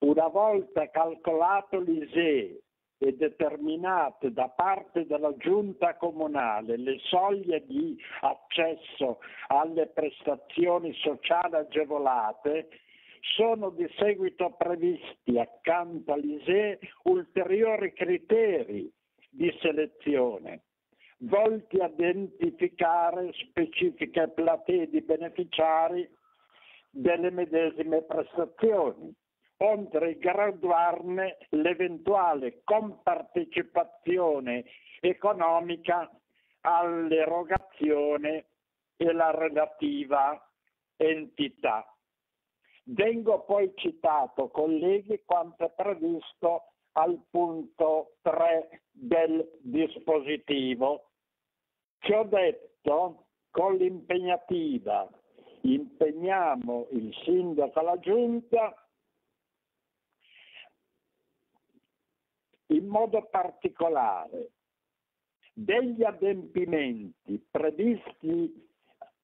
una volta calcolato l'ISEE e determinate da parte della giunta comunale le soglie di accesso alle prestazioni sociali agevolate, sono di seguito previsti accanto all'ISEE ulteriori criteri di selezione volti ad identificare specifiche platee di beneficiari delle medesime prestazioni onde graduarne l'eventuale compartecipazione economica all'erogazione e la relativa entità. Vengo poi citato, colleghi, quanto è previsto al punto 3 del dispositivo. Ciò detto, con l'impegnativa impegniamo il sindaco alla giunta in modo particolare degli adempimenti previsti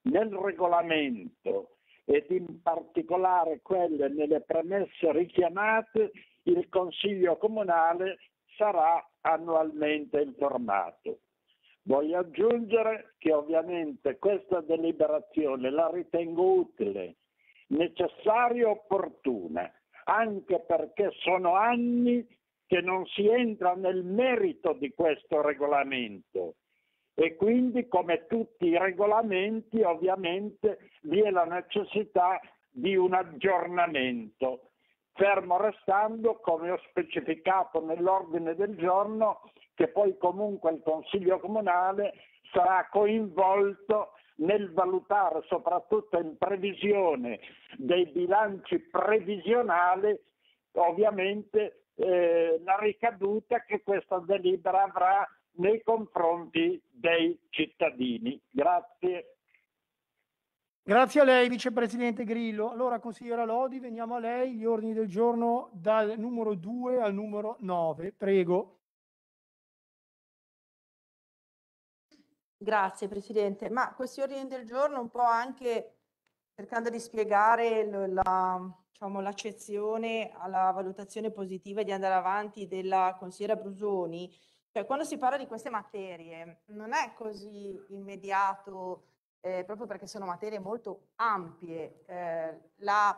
nel regolamento ed in particolare quelle nelle premesse richiamate, il Consiglio Comunale sarà annualmente informato. Voglio aggiungere che ovviamente questa deliberazione la ritengo utile, necessaria e opportuna, anche perché sono anni che non si entra nel merito di questo regolamento e quindi come tutti i regolamenti ovviamente vi è la necessità di un aggiornamento, fermo restando, come ho specificato nell'ordine del giorno, che poi comunque il Consiglio Comunale sarà coinvolto nel valutare, soprattutto in previsione dei bilanci previsionali, ovviamente eh, la ricaduta che questa delibera avrà nei confronti dei cittadini. Grazie. Grazie a lei, Vicepresidente Grillo. Allora, consigliera Lodi, veniamo a lei. Gli ordini del giorno dal numero 2 al numero 9. Prego. Grazie, Presidente. Ma questi ordini del giorno un po' anche cercando di spiegare la, diciamo, l'accezione alla valutazione positiva di andare avanti della consigliera Brusoni, cioè quando si parla di queste materie non è così immediato, eh, proprio perché sono materie molto ampie, eh, la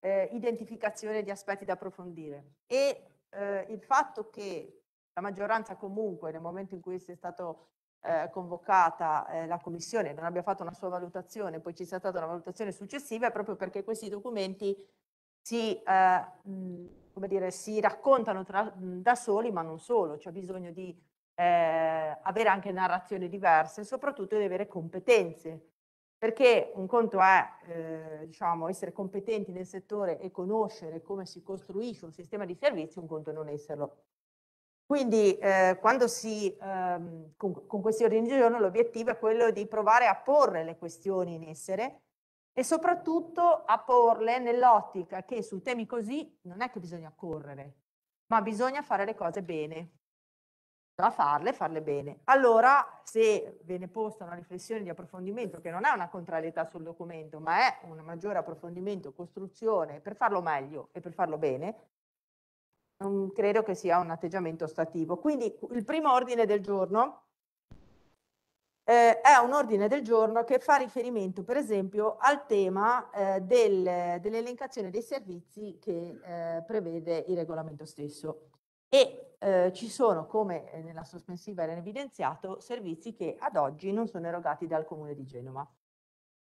eh, identificazione di aspetti da approfondire e eh, il fatto che la maggioranza comunque nel momento in cui si è stata eh, convocata eh, la commissione non abbia fatto una sua valutazione, poi ci sia stata una valutazione successiva, è proprio perché questi documenti si, eh, mh, dire, si raccontano tra, da soli, ma non solo, c'è bisogno di eh, avere anche narrazioni diverse e soprattutto di avere competenze. Perché un conto è eh, diciamo, essere competenti nel settore e conoscere come si costruisce un sistema di servizi, un conto è non esserlo. Quindi eh, quando si, ehm, con, con, questi ordini di giorno l'obiettivo è quello di provare a porre le questioni in essere e soprattutto a porle nell'ottica che su temi così non è che bisogna correre, ma bisogna fare le cose bene. A farle, farle bene. Allora, se viene posta una riflessione di approfondimento, che non è una contrarietà sul documento, ma è un maggiore approfondimento, costruzione, per farlo meglio e per farlo bene, non credo che sia un atteggiamento ostativo. Quindi il primo ordine del giorno eh, è un ordine del giorno che fa riferimento per esempio al tema eh, del, dell'elencazione dei servizi che eh, prevede il regolamento stesso e eh, ci sono, come nella sospensiva era evidenziato, servizi che ad oggi non sono erogati dal Comune di Genova.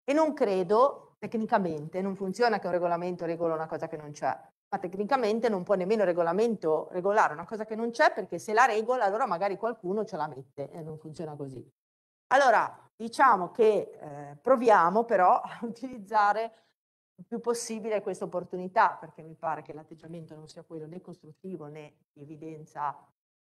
E non credo, tecnicamente, non funziona che un regolamento regola una cosa che non c'è, ma tecnicamente non può nemmeno il regolamento regolare una cosa che non c'è perché se la regola allora magari qualcuno ce la mette e non funziona così. Allora, diciamo che eh, proviamo però a utilizzare il più possibile questa opportunità, perché mi pare che l'atteggiamento non sia quello né costruttivo né di evidenza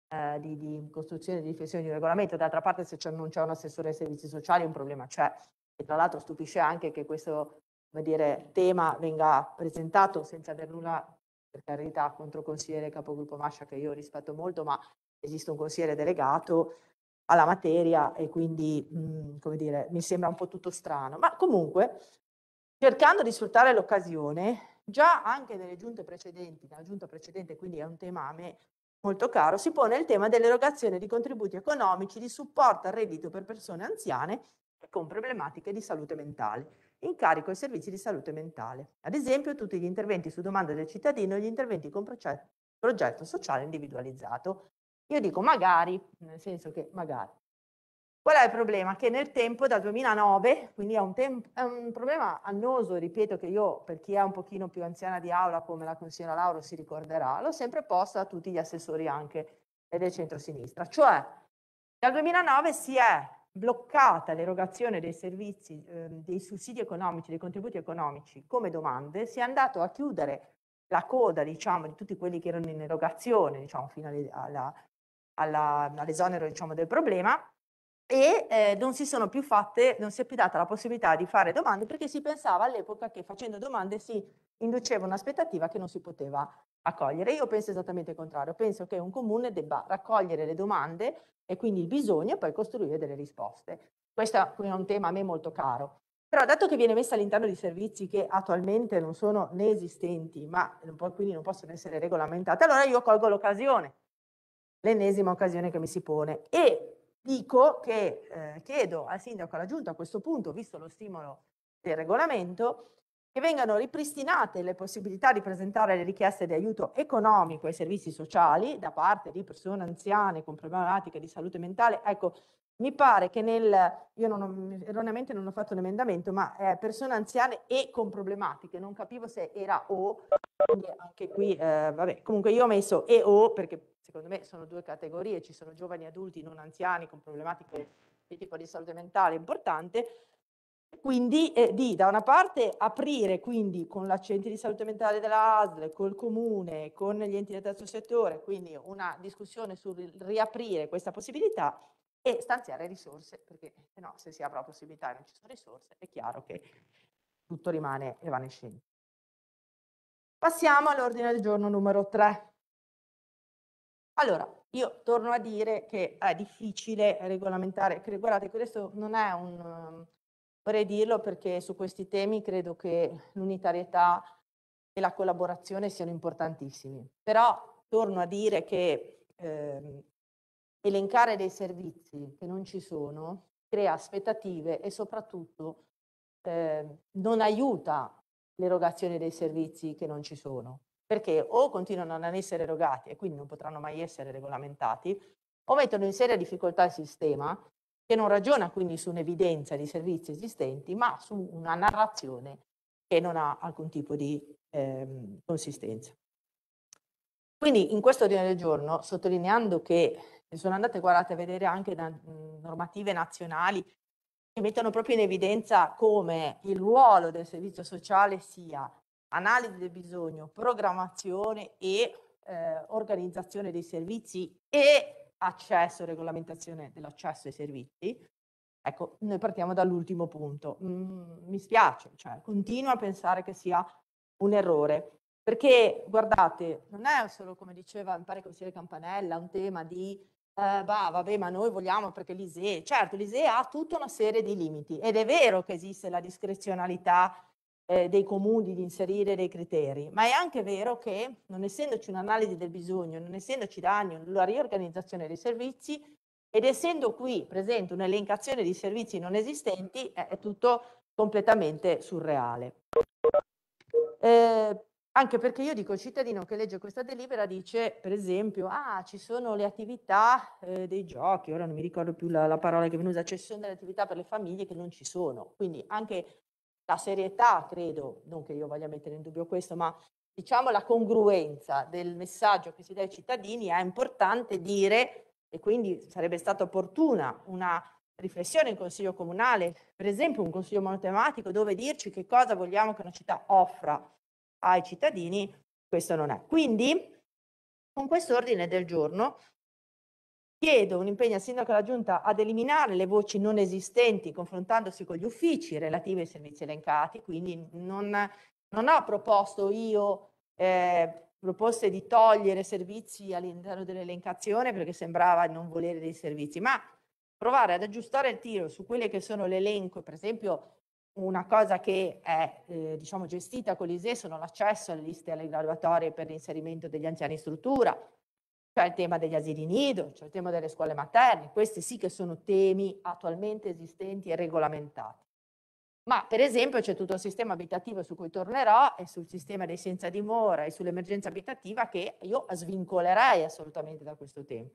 eh, di, di, costruzione e di difesa di un regolamento. D'altra parte, se c'è, non c'è un assessore ai servizi sociali, un problema c'è. E tra l'altro stupisce anche che questo dire, tema venga presentato senza aver nulla, per carità, contro il consigliere capogruppo Mascia, che io rispetto molto, ma esiste un consigliere delegato alla materia e quindi, mh, mhmm, come dire, mi sembra un po' tutto strano. Ma comunque, cercando di sfruttare l'occasione, già anche nelle giunte precedenti, nella giunta precedente, quindi è un tema a me molto caro, si pone il tema dell'erogazione di contributi economici di supporto al reddito per persone anziane con problematiche di salute mentale incarico ai servizi di salute mentale, ad esempio tutti gli interventi su domanda del cittadino e gli interventi con progetto sociale individualizzato, io dico magari, nel senso che magari. Qual è il problema? Che nel tempo, dal 2009, quindi è un, è un, problema annoso, ripeto che io, per chi è un pochino più anziana di aula, come la consigliera Lauro si ricorderà, l'ho sempre posto a tutti gli assessori anche del centro-sinistra. Cioè, dal 2009 si è bloccata l'erogazione dei servizi, eh, dei sussidi economici, dei contributi economici come domande, si è andato a chiudere la coda, diciamo, di tutti quelli che erano in erogazione, diciamo, fino alla, all'esonero all diciamo, del problema e eh, non si sono più fatte, non si è più data la possibilità di fare domande perché si pensava all'epoca che facendo domande si induceva un'aspettativa che non si poteva accogliere. Io penso esattamente il contrario, penso che un comune debba raccogliere le domande e quindi il bisogno e poi costruire delle risposte. Questo è un tema a me molto caro. Però dato che viene messa all'interno di servizi che attualmente non sono né esistenti, ma quindi non possono essere regolamentati, allora io colgo l'occasione l'ennesima occasione che mi si pone. E dico che eh, chiedo al sindaco e alla giunta a questo punto, visto lo stimolo del regolamento, che vengano ripristinate le possibilità di presentare le richieste di aiuto economico ai servizi sociali da parte di persone anziane con problematiche di salute mentale. Ecco, mi pare che nel, io non ho, erroneamente non ho fatto un emendamento, ma eh, persone anziane e con problematiche, non capivo se era o, quindi anche qui, eh, vabbè, comunque io ho messo e o perché secondo me sono due categorie, ci sono giovani adulti non anziani con problematiche di tipo di salute mentale importante, quindi eh, di da una parte aprire quindi con l'accento di salute mentale della ASL, col comune, con gli enti del terzo settore, quindi una discussione sul riaprire questa possibilità e stanziare risorse, perché se no se si apre la possibilità e non ci sono risorse, è chiaro che tutto rimane evanescente. Passiamo all'ordine del giorno numero 3. Allora, io torno a dire che è difficile regolamentare, guardate questo non è un, vorrei dirlo perché su questi temi credo che l'unitarietà e la collaborazione siano importantissimi, però torno a dire che eh, elencare dei servizi che non ci sono crea aspettative e soprattutto eh, non aiuta l'erogazione dei servizi che non ci sono, perché o continuano a non essere erogati e quindi non potranno mai essere regolamentati, o mettono in seria difficoltà il sistema che non ragiona quindi su un'evidenza di servizi esistenti, ma su una narrazione che non ha alcun tipo di ehm, consistenza. Quindi in questo ordine del giorno, sottolineando che sono andate guardate a vedere anche da mhmm, normative nazionali che mettono proprio in evidenza come il ruolo del servizio sociale sia analisi del bisogno, programmazione e eh, organizzazione dei servizi e accesso, regolamentazione dell'accesso ai servizi. Ecco, noi partiamo dall'ultimo punto. Mm, mi spiace, cioè, continuo a pensare che sia un errore, perché guardate, non è solo, come diceva, mi pare che sia Campanella, un tema di eh, bah, vabbè, ma noi vogliamo perché l'ISEE, certo, l'ISEE ha tutta una serie di limiti ed è vero che esiste la discrezionalità eh, dei comuni di inserire dei criteri, ma è anche vero che non essendoci un'analisi del bisogno, non essendoci danni, anni la riorganizzazione dei servizi ed essendo qui presente un'elencazione di servizi non esistenti, è tutto completamente surreale. Eh, anche perché io dico, il cittadino che legge questa delibera dice, per esempio, ah, ci sono le attività eh, dei giochi, ora non mi ricordo più la, la parola che è venuta, cioè ci sono delle attività per le famiglie che non ci sono. Quindi anche la serietà, credo, non che io voglia mettere in dubbio questo, ma diciamo la congruenza del messaggio che si dà ai cittadini è importante dire, e quindi sarebbe stata opportuna una riflessione in consiglio comunale, per esempio un consiglio monotematico dove dirci che cosa vogliamo che una città offra ai cittadini, questo non è. Quindi con questo ordine del giorno chiedo un impegno al Sindaco e alla Giunta ad eliminare le voci non esistenti confrontandosi con gli uffici relativi ai servizi elencati, quindi non, non ho proposto io eh, proposte di togliere servizi all'interno dell'elencazione perché sembrava non volere dei servizi, ma provare ad aggiustare il tiro su quelle che sono l'elenco, per esempio una cosa che è eh, diciamo, gestita con l'ISE sono l'accesso alle liste alle graduatorie per l'inserimento degli anziani in struttura, c'è il tema degli asili nido, c'è il tema delle scuole materne, questi sì che sono temi attualmente esistenti e regolamentati. Ma per esempio c'è tutto un sistema abitativo su cui tornerò e sul sistema dei senza dimora e sull'emergenza abitativa che io svincolerei assolutamente da questo tema.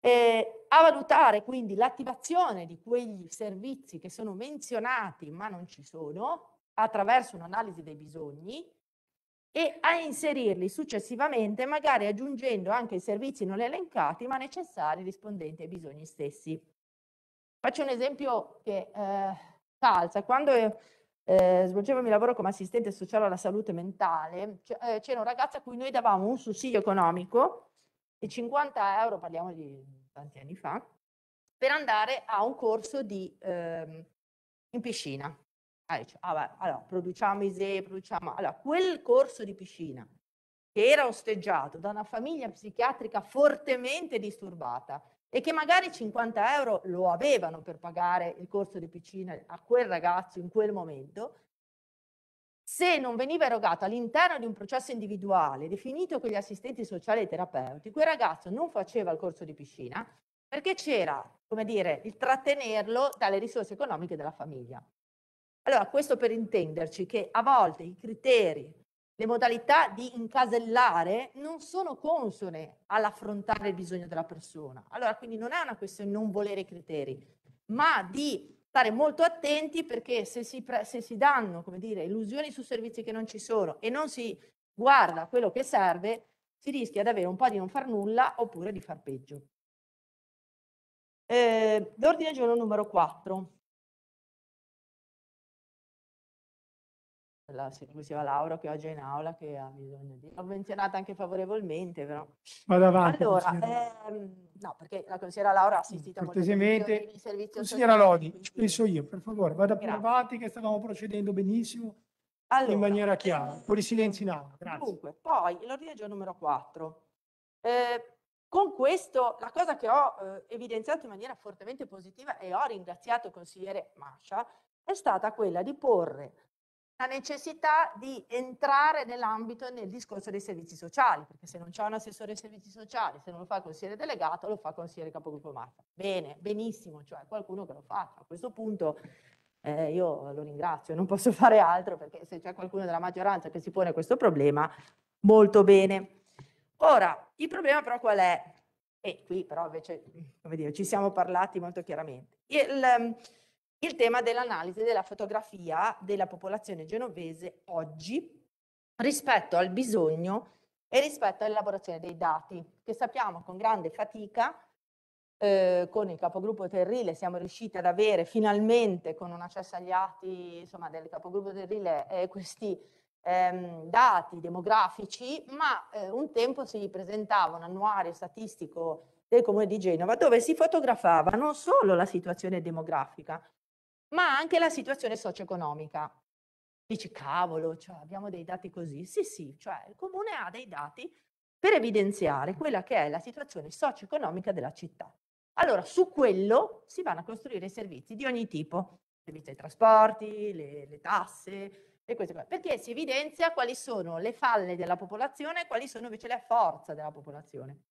Eh, a valutare quindi l'attivazione di quegli servizi che sono menzionati ma non ci sono attraverso un'analisi dei bisogni e a inserirli successivamente magari aggiungendo anche i servizi non elencati ma necessari rispondenti ai bisogni stessi. Faccio un esempio che eh, calza. Quando eh, svolgevo il mio lavoro come assistente sociale alla salute mentale cioè, eh, c'era un ragazzo a cui noi davamo un sussidio economico e 50 euro, parliamo di tanti anni fa, per andare a un corso di, ehm, in piscina. Ah, ah, allora, produciamo ISE, produciamo... Allora, quel corso di piscina che era osteggiato da una famiglia psichiatrica fortemente disturbata e che magari 50 euro lo avevano per pagare il corso di piscina a quel ragazzo in quel momento, se non veniva erogato all'interno di un processo individuale definito con gli assistenti sociali e terapeutici, quel ragazzo non faceva il corso di piscina perché c'era, come dire, il trattenerlo dalle risorse economiche della famiglia. Allora, questo per intenderci che a volte i criteri, le modalità di incasellare non sono consone all'affrontare il bisogno della persona. Allora, quindi non è una questione di non volere i criteri, ma di stare molto attenti perché se si, se si danno dire, illusioni su servizi che non ci sono e non si guarda quello che serve, si rischia di avere un po' di non far nulla oppure di far peggio. Eh, L'ordine giorno numero 4. la diceva Laura che oggi è in aula che ha bisogno di... L'ho menzionata anche favorevolmente, però... Vado avanti. Allora, ehm, no, perché la consigliera Laura ha assistito Cortesemente, a servizio Consigliera Lodi, quindi... ci penso io, per favore, vado avanti che stavamo procedendo benissimo allora, in maniera ehm, chiara. Un po' silenzio in aula, grazie. Dunque, poi l'ordine del giorno numero 4. Eh, con questo, la cosa che ho eh, evidenziato in maniera fortemente positiva e ho ringraziato il consigliere Mascia, è stata quella di porre la necessità di entrare nell'ambito nel discorso dei servizi sociali, perché se non c'è un assessore dei servizi sociali, se non lo fa il consigliere delegato, lo fa il consigliere capogruppo Marta. Bene, benissimo, cioè qualcuno che lo fa. A questo punto eh, io lo ringrazio, non posso fare altro perché se c'è qualcuno della maggioranza che si pone questo problema, molto bene. Ora, il problema però qual è? E qui però invece, come dire, ci siamo parlati molto chiaramente. Il, ehm, il tema dell'analisi della fotografia della popolazione genovese oggi rispetto al bisogno e rispetto all'elaborazione dei dati, che sappiamo con grande fatica, eh, con il capogruppo Terrile siamo riusciti ad avere finalmente con un accesso agli atti insomma, del capogruppo Terrile eh, questi ehm, dati demografici, ma eh, un tempo si presentava un annuario statistico del comune di Genova dove si fotografava non solo la situazione demografica, ma anche la situazione socio-economica. Dici, cavolo, cioè, abbiamo dei dati così. Sì, sì, cioè il comune ha dei dati per evidenziare quella che è la situazione socio-economica della città. Allora, su quello si vanno a costruire servizi di ogni tipo, servizi ai trasporti, le, le tasse, perché si evidenzia quali sono le falle della popolazione e quali sono invece le forze della popolazione.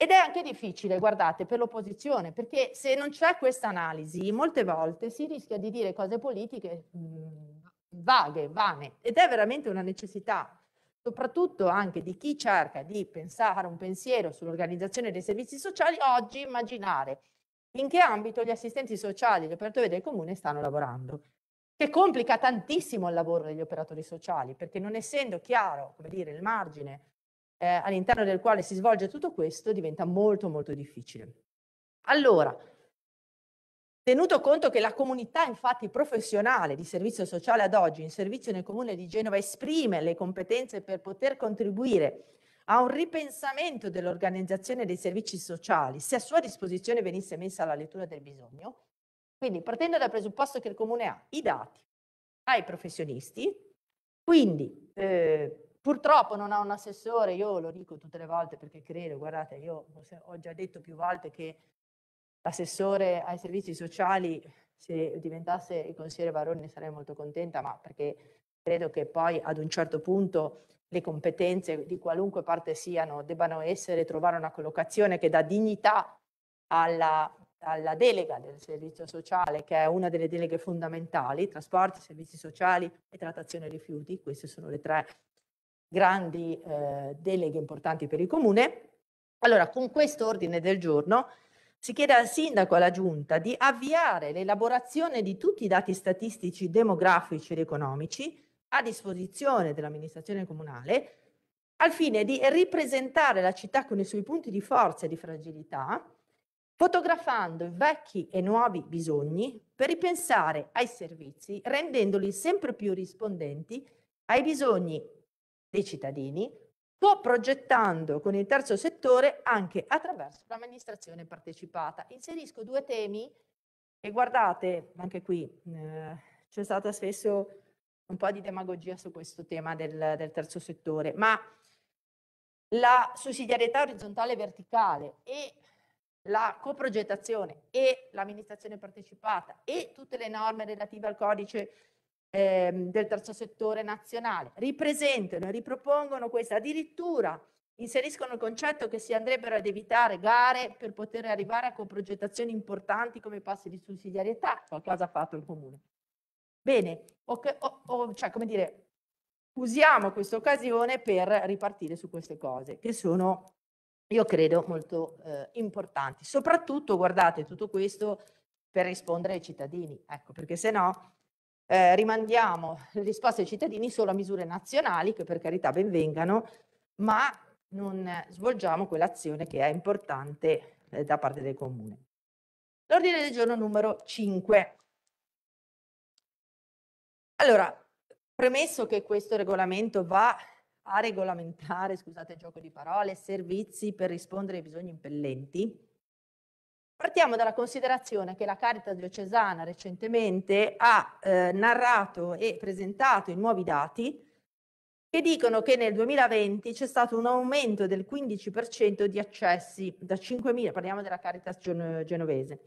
Ed è anche difficile, guardate, per l'opposizione, perché se non c'è questa analisi, molte volte si rischia di dire cose politiche mh, vaghe, vane, ed è veramente una necessità, soprattutto anche di chi cerca di pensare un pensiero sull'organizzazione dei servizi sociali, oggi immaginare in che ambito gli assistenti sociali e gli operatori del comune stanno lavorando, che complica tantissimo il lavoro degli operatori sociali, perché non essendo chiaro, come dire, il margine eh, all'interno del quale si svolge tutto questo diventa molto molto difficile. Allora, tenuto conto che la comunità infatti professionale di servizio sociale ad oggi in servizio nel comune di Genova esprime le competenze per poter contribuire a un ripensamento dell'organizzazione dei servizi sociali se a sua disposizione venisse messa la lettura del bisogno. Quindi partendo dal presupposto che il comune ha i dati, ai professionisti, quindi eh, purtroppo non ha un assessore, io lo dico tutte le volte perché credo, guardate, io ho già detto più volte che l'assessore ai servizi sociali, se diventasse il consigliere Baroni sarei molto contenta, ma perché credo che poi ad un certo punto le competenze di qualunque parte siano debbano essere, trovare una collocazione che dà dignità alla, alla delega del servizio sociale, che è una delle deleghe fondamentali, trasporti, servizi sociali e trattazione rifiuti, queste sono le tre grandi eh, deleghe importanti per il comune. Allora, con questo ordine del giorno si chiede al sindaco e alla giunta di avviare l'elaborazione di tutti i dati statistici demografici ed economici a disposizione dell'amministrazione comunale al fine di ripresentare la città con i suoi punti di forza e di fragilità, fotografando i vecchi e nuovi bisogni per ripensare ai servizi, rendendoli sempre più rispondenti ai bisogni dei cittadini, coprogettando con il terzo settore anche attraverso l'amministrazione partecipata. Inserisco due temi e guardate, anche qui eh, c'è stata spesso un po' di demagogia su questo tema del, del terzo settore, ma la sussidiarietà orizzontale e verticale e la coprogettazione e l'amministrazione partecipata e tutte le norme relative al codice ehm, del terzo settore nazionale, ripresentano e ripropongono questa, addirittura inseriscono il concetto che si andrebbero ad evitare gare per poter arrivare a coprogettazioni importanti come passi di sussidiarietà, qualcosa ha fatto il comune. Bene, o, o, o, cioè, come dire, usiamo questa occasione per ripartire su queste cose che sono, io credo, molto eh, importanti. Soprattutto, guardate, tutto questo per rispondere ai cittadini, ecco, perché se no eh, rimandiamo le risposte ai cittadini solo a misure nazionali, che per carità benvengano, ma non svolgiamo quell'azione che è importante eh, da parte del comune. L'ordine del giorno numero 5. Allora, premesso che questo regolamento va a regolamentare, scusate il gioco di parole, servizi per rispondere ai bisogni impellenti, Partiamo dalla considerazione che la Caritas diocesana recentemente ha eh, narrato e presentato i nuovi dati che dicono che nel 2020 c'è stato un aumento del 15% di accessi da 5.000, parliamo della Caritas genovese,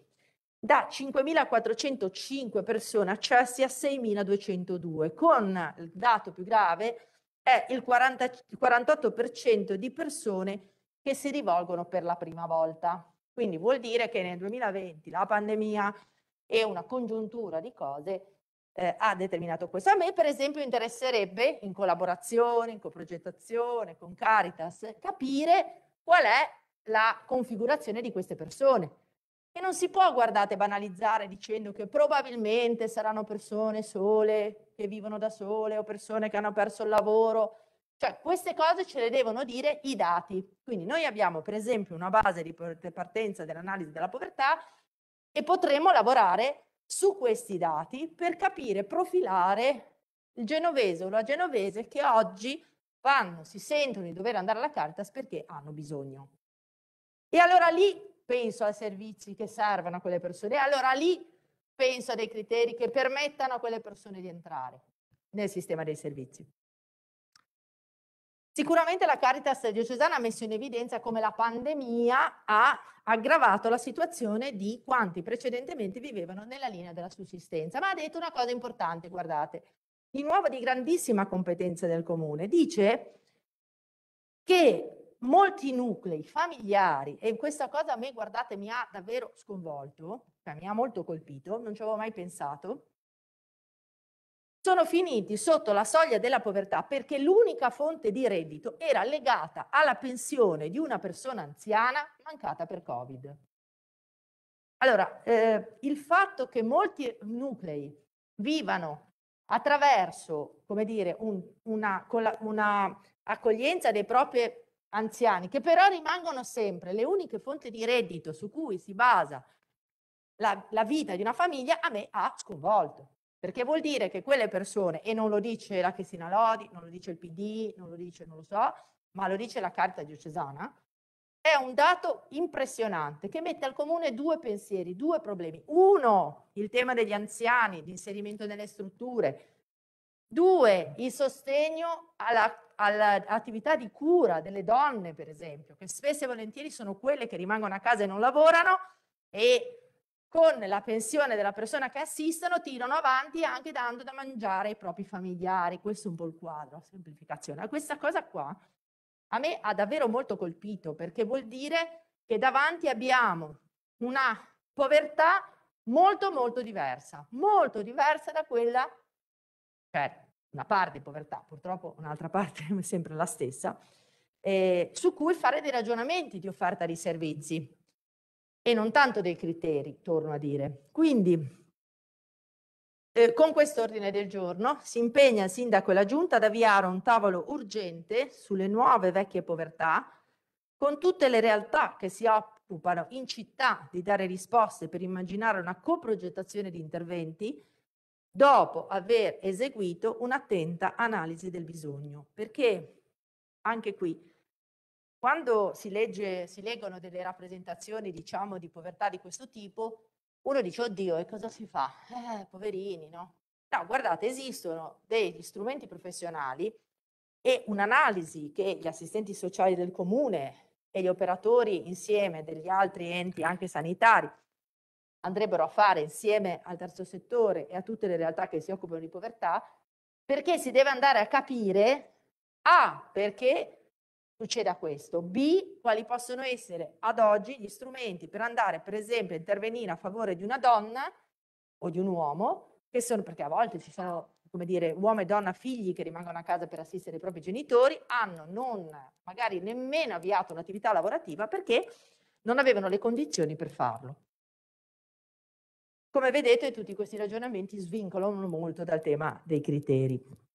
da 5.405 persone accessi a 6.202, con il dato più grave è il, 40, il 48% di persone che si rivolgono per la prima volta. Quindi vuol dire che nel 2020 la pandemia e una congiuntura di cose eh, ha determinato questo. A me per esempio interesserebbe in collaborazione, in coprogettazione con Caritas capire qual è la configurazione di queste persone. E non si può, guardate, banalizzare dicendo che probabilmente saranno persone sole, che vivono da sole o persone che hanno perso il lavoro. Cioè queste cose ce le devono dire i dati. Quindi noi abbiamo per esempio una base di partenza dell'analisi della povertà e potremo lavorare su questi dati per capire, profilare il genovese o la genovese che oggi vanno, si sentono di dover andare alla Caritas perché hanno bisogno. E allora lì penso ai servizi che servono a quelle persone, e allora lì penso a dei criteri che permettano a quelle persone di entrare nel sistema dei servizi. Sicuramente la Caritas diocesana ha messo in evidenza come la pandemia ha aggravato la situazione di quanti precedentemente vivevano nella linea della sussistenza, ma ha detto una cosa importante, guardate, di nuovo di grandissima competenza del comune, dice che molti nuclei familiari, e questa cosa a me, guardate, mi ha davvero sconvolto, cioè mi ha molto colpito, non ci avevo mai pensato, sono finiti sotto la soglia della povertà perché l'unica fonte di reddito era legata alla pensione di una persona anziana mancata per Covid. Allora, eh, il fatto che molti nuclei vivano attraverso, come dire, un, una, una accoglienza dei propri anziani, che però rimangono sempre le uniche fonti di reddito su cui si basa la, la vita di una famiglia, a me ha sconvolto perché vuol dire che quelle persone, e non lo dice la Cristina Lodi, non lo dice il PD, non lo dice, non lo so, ma lo dice la Carta Diocesana, è un dato impressionante che mette al comune due pensieri, due problemi. Uno, il tema degli anziani, l'inserimento nelle strutture. Due, il sostegno all'attività di cura delle donne, per esempio, che spesso e volentieri sono quelle che rimangono a casa e non lavorano e con la pensione della persona che assistono tirano avanti anche dando da mangiare ai propri familiari. Questo è un po' il quadro, semplificazione. Questa cosa qua a me ha davvero molto colpito perché vuol dire che davanti abbiamo una povertà molto molto diversa, molto diversa da quella, cioè una parte di povertà, purtroppo un'altra parte è sempre la stessa, eh, su cui fare dei ragionamenti di offerta di servizi e non tanto dei criteri, torno a dire. Quindi eh, con quest'ordine del giorno si impegna il sindaco e la giunta ad avviare un tavolo urgente sulle nuove vecchie povertà con tutte le realtà che si occupano in città di dare risposte per immaginare una coprogettazione di interventi dopo aver eseguito un'attenta analisi del bisogno. Perché anche qui quando si, legge, si leggono delle rappresentazioni, diciamo, di povertà di questo tipo, uno dice, oddio, e cosa si fa? Eh, poverini, no? No, guardate, esistono degli strumenti professionali e un'analisi che gli assistenti sociali del comune e gli operatori insieme degli altri enti anche sanitari andrebbero a fare insieme al terzo settore e a tutte le realtà che si occupano di povertà, perché si deve andare a capire, A, perché succeda questo. B, quali possono essere ad oggi gli strumenti per andare, per esempio, a intervenire a favore di una donna o di un uomo, che sono, perché a volte ci sono, come dire, uomo e donna figli che rimangono a casa per assistere i propri genitori, hanno non magari nemmeno avviato un'attività lavorativa perché non avevano le condizioni per farlo. Come vedete tutti questi ragionamenti svincolano molto dal tema dei criteri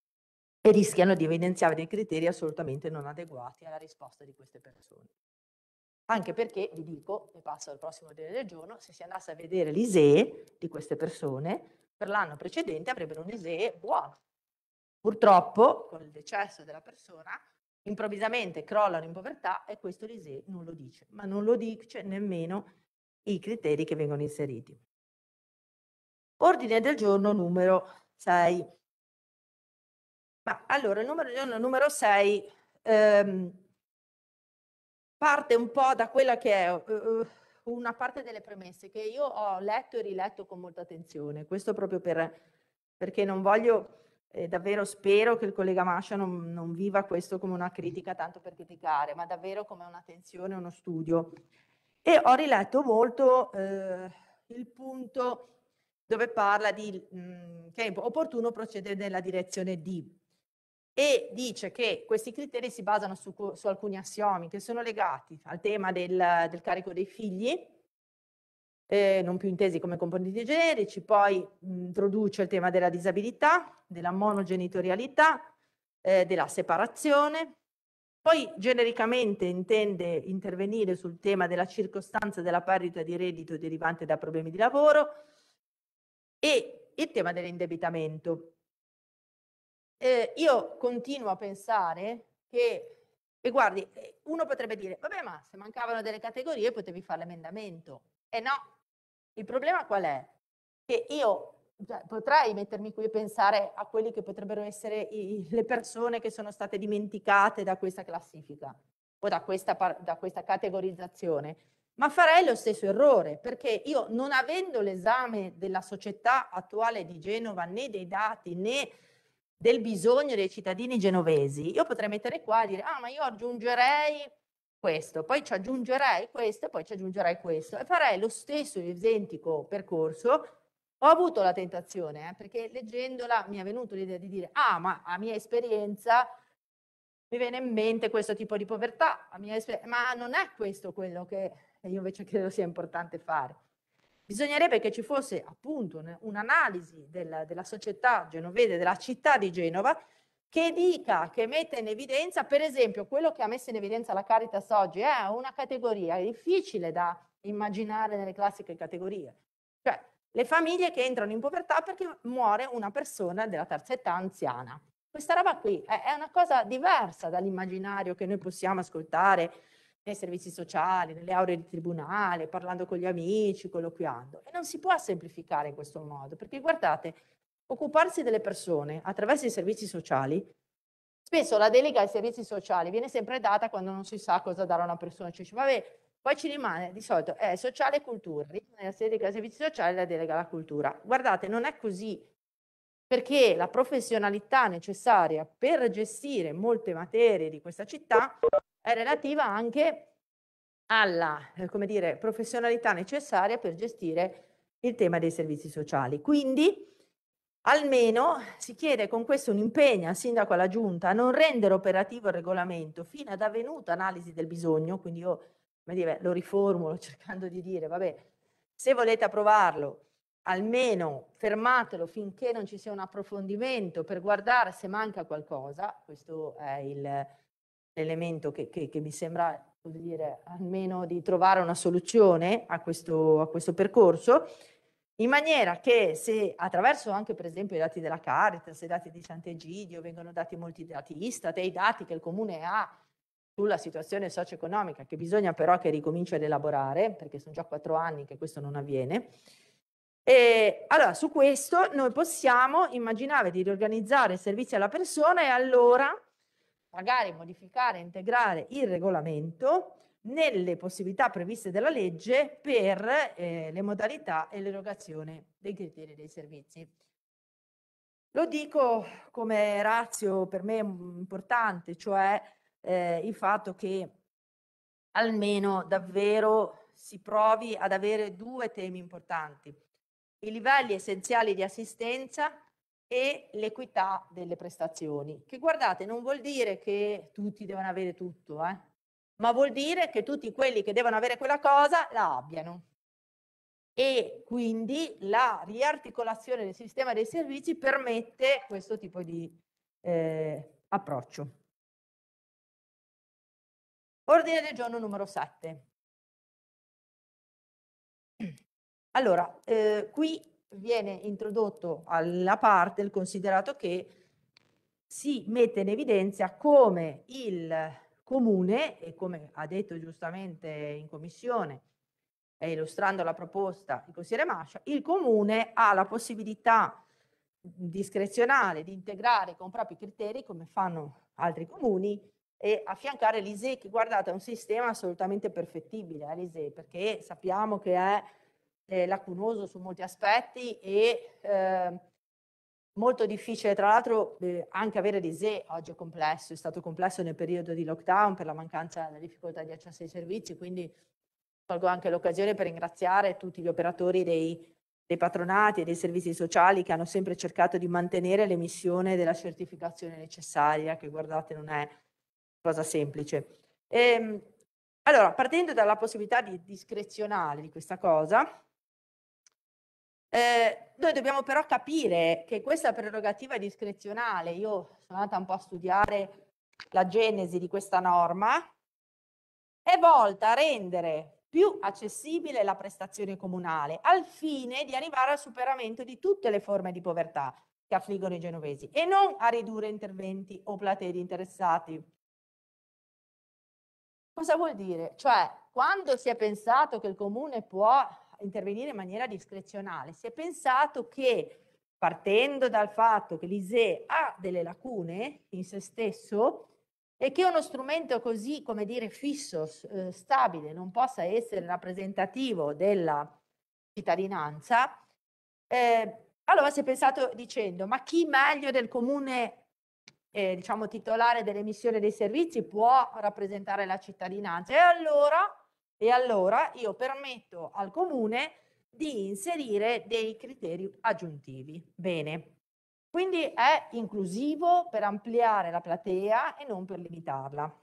e rischiano di evidenziare dei criteri assolutamente non adeguati alla risposta di queste persone. Anche perché, vi dico, e passo al prossimo ordine del giorno, se si andasse a vedere l'ISEE di queste persone, per l'anno precedente avrebbero un ISEE buono. Purtroppo, con il decesso della persona, improvvisamente crollano in povertà e questo l'ISEE non lo dice, ma non lo dice nemmeno i criteri che vengono inseriti. Ordine del giorno numero 6. Ma allora, il numero, 6 ehm, parte un po' da quella che è uh, una parte delle premesse che io ho letto e riletto con molta attenzione. Questo proprio per, perché non voglio, eh, davvero spero che il collega Mascia non, non viva questo come una mm. critica tanto per criticare, ma davvero come un'attenzione, uno studio. E ho riletto molto eh, il punto dove parla di mh, mm, che è opportuno procedere nella direzione di e dice che questi criteri si basano su, su alcuni assiomi che sono legati al tema del, del carico dei figli, eh, non più intesi come componenti generici, poi introduce il tema della disabilità, della monogenitorialità, eh, della separazione, poi genericamente intende intervenire sul tema della circostanza della perdita di reddito derivante da problemi di lavoro e il tema dell'indebitamento eh, io continuo a pensare che, e guardi, eh, uno potrebbe dire, vabbè ma se mancavano delle categorie potevi fare l'emendamento. E eh no, il problema qual è? Che io cioè, potrei mettermi qui e pensare a quelli che potrebbero essere i, le persone che sono state dimenticate da questa classifica o da questa, da questa categorizzazione, ma farei lo stesso errore perché io non avendo l'esame della società attuale di Genova né dei dati né del bisogno dei cittadini genovesi, io potrei mettere qua e dire, ah ma io aggiungerei questo, poi ci aggiungerei questo, poi ci aggiungerei questo, e farei lo stesso identico percorso. Ho avuto la tentazione, eh, perché leggendola mi è venuto l'idea di dire, ah ma a mia esperienza mi viene in mente questo tipo di povertà, ma non è questo quello che io invece credo sia importante fare. Bisognerebbe che ci fosse appunto un'analisi della, della società genovese, della città di Genova, che dica, che metta in evidenza, per esempio, quello che ha messo in evidenza la Caritas oggi è eh, una categoria difficile da immaginare nelle classiche categorie. Cioè, le famiglie che entrano in povertà perché muore una persona della terza età anziana. Questa roba qui è una cosa diversa dall'immaginario che noi possiamo ascoltare nei servizi sociali, nelle aule di tribunale, parlando con gli amici, colloquiando. E non si può semplificare in questo modo, perché guardate, occuparsi delle persone attraverso i servizi sociali, spesso la delega ai servizi sociali viene sempre data quando non si sa cosa dare a una persona, cioè vabbè, poi ci rimane di solito eh, sociale e cultura, la delega ai servizi sociali la delega alla cultura. Guardate, non è così, perché la professionalità necessaria per gestire molte materie di questa città è relativa anche alla eh, dire, professionalità necessaria per gestire il tema dei servizi sociali. Quindi almeno si chiede con questo un impegno al sindaco e alla giunta a non rendere operativo il regolamento fino ad avvenuta analisi del bisogno, quindi io dire, lo riformulo cercando di dire, vabbè, se volete approvarlo, almeno fermatelo finché non ci sia un approfondimento per guardare se manca qualcosa, questo è il l'elemento che, che, che mi sembra dire, almeno di trovare una soluzione a questo, a questo percorso, in maniera che se attraverso anche per esempio i dati della Caritas, i dati di Sant'Egidio, vengono dati molti dati Istat e i dati che il Comune ha sulla situazione socio-economica, che bisogna però che ricominci ad elaborare, perché sono già quattro anni che questo non avviene, e allora, su questo noi possiamo immaginare di riorganizzare i servizi alla persona e allora magari modificare, integrare il regolamento nelle possibilità previste dalla legge per eh, le modalità e l'erogazione dei criteri dei servizi. Lo dico come razio per me importante, cioè eh, il fatto che almeno davvero si provi ad avere due temi importanti. I livelli essenziali di assistenza e l'equità delle prestazioni, che guardate non vuol dire che tutti devono avere tutto, eh? ma vuol dire che tutti quelli che devono avere quella cosa la abbiano. E quindi la riarticolazione del sistema dei servizi permette questo tipo di eh, approccio. Ordine del giorno numero 7. Allora, eh, qui viene introdotto alla parte il considerato che si mette in evidenza come il comune, e come ha detto giustamente in commissione, illustrando la proposta il consigliere Mascia, il comune ha la possibilità discrezionale di integrare con propri criteri, come fanno altri comuni, e affiancare l'ISE, che guardate è un sistema assolutamente perfettibile, eh, perché sappiamo che è eh, lacunoso su molti aspetti e eh, molto difficile, tra l'altro, eh, anche avere l'ISE oggi è complesso, è stato complesso nel periodo di lockdown per la mancanza della difficoltà di accesso ai servizi, quindi colgo anche l'occasione per ringraziare tutti gli operatori dei, dei patronati e dei servizi sociali che hanno sempre cercato di mantenere l'emissione della certificazione necessaria, che guardate non è cosa semplice. E, ehm, allora, partendo dalla possibilità di discrezionale di questa cosa, eh, noi dobbiamo però capire che questa prerogativa discrezionale. Io sono andata un po' a studiare la genesi di questa norma, è volta a rendere più accessibile la prestazione comunale al fine di arrivare al superamento di tutte le forme di povertà che affliggono i genovesi e non a ridurre interventi o platei di interessati. Cosa vuol dire? Cioè, quando si è pensato che il comune può intervenire in maniera discrezionale. Si è pensato che partendo dal fatto che l'ISE ha delle lacune in se stesso e che uno strumento così, come dire, fisso, eh, stabile, non possa essere rappresentativo della cittadinanza, eh, allora si è pensato dicendo, ma chi meglio del comune eh, diciamo, titolare dell'emissione dei servizi può rappresentare la cittadinanza? E allora e allora io permetto al comune di inserire dei criteri aggiuntivi. Bene. Quindi è inclusivo per ampliare la platea e non per limitarla.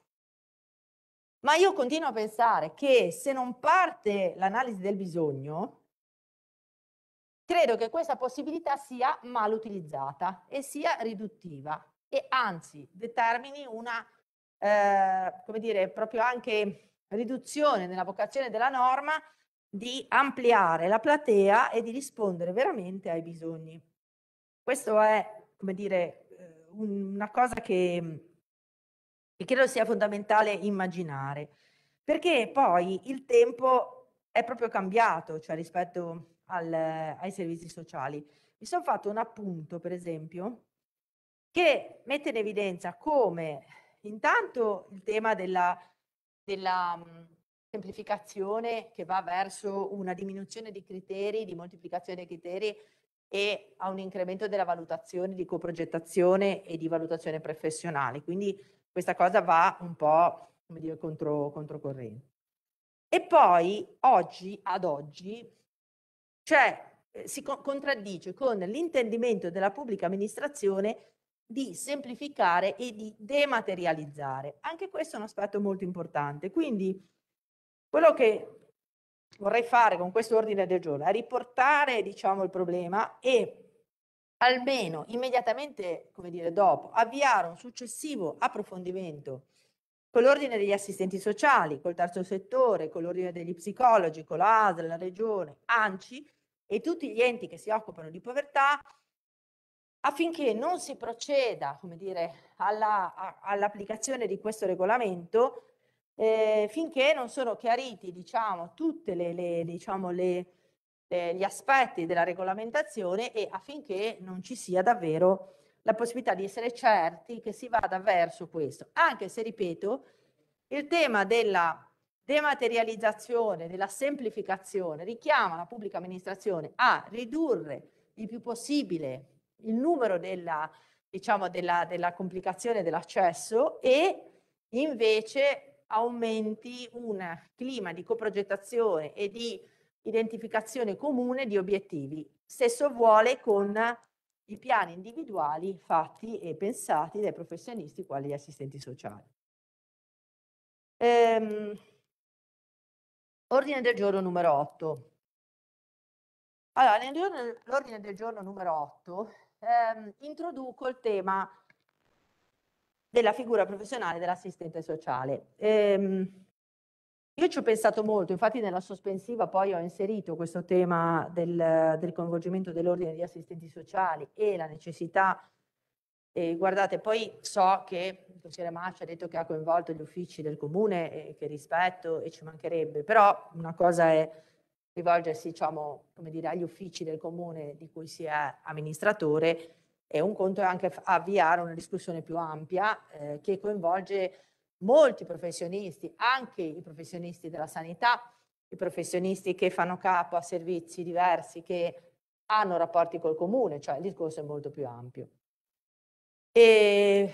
Ma io continuo a pensare che se non parte l'analisi del bisogno, credo che questa possibilità sia mal utilizzata e sia riduttiva e anzi determini una, eh, come dire, proprio anche riduzione nella vocazione della norma di ampliare la platea e di rispondere veramente ai bisogni. Questo è, come dire, eh, una cosa che, mm, che credo sia fondamentale immaginare, perché poi il tempo è proprio cambiato, cioè rispetto al, ai servizi sociali. Mi sono fatto un appunto, per esempio, che mette in evidenza come intanto il tema della della mhmm, semplificazione che va verso una diminuzione di criteri, di moltiplicazione dei criteri e a un incremento della valutazione di coprogettazione e di valutazione professionale. Quindi questa cosa va un po' come dire, contro, controcorrente. E poi oggi, ad oggi, cioè, eh, si co- contraddice con l'intendimento della pubblica amministrazione di semplificare e di dematerializzare. Anche questo è un aspetto molto importante. Quindi quello che vorrei fare con questo ordine del giorno è riportare diciamo, il problema e almeno immediatamente, come dire, dopo, avviare un successivo approfondimento con l'ordine degli assistenti sociali, col terzo settore, con l'ordine degli psicologi, con l'ASL, la regione, ANCI e tutti gli enti che si occupano di povertà affinché non si proceda come dire, alla, all'applicazione di questo regolamento eh, finché non sono chiariti diciamo, tutti diciamo, eh, gli aspetti della regolamentazione e affinché non ci sia davvero la possibilità di essere certi che si vada verso questo. Anche se, ripeto, il tema della dematerializzazione, della semplificazione richiama la pubblica amministrazione a ridurre il più possibile il numero della, diciamo, della, della complicazione dell'accesso e invece aumenti un clima di coprogettazione e di identificazione comune di obiettivi. Stesso vuole con i piani individuali fatti e pensati dai professionisti quali gli assistenti sociali. Ehm, ordine del giorno numero 8. Allora, nell'ordine del giorno numero 8 ehm, introduco il tema della figura professionale dell'assistente sociale. Ehm, io ci ho pensato molto, infatti nella sospensiva poi ho inserito questo tema del, del coinvolgimento dell'ordine di assistenti sociali e la necessità, eh, guardate poi so che il consigliere Maccia ha detto che ha coinvolto gli uffici del comune, eh, che rispetto e ci mancherebbe, però una cosa è rivolgersi diciamo, dire, agli uffici del comune di cui si è amministratore e un conto è anche avviare una discussione più ampia eh, che coinvolge molti professionisti, anche i professionisti della sanità, i professionisti che fanno capo a servizi diversi, che hanno rapporti col comune, cioè il discorso è molto più ampio. E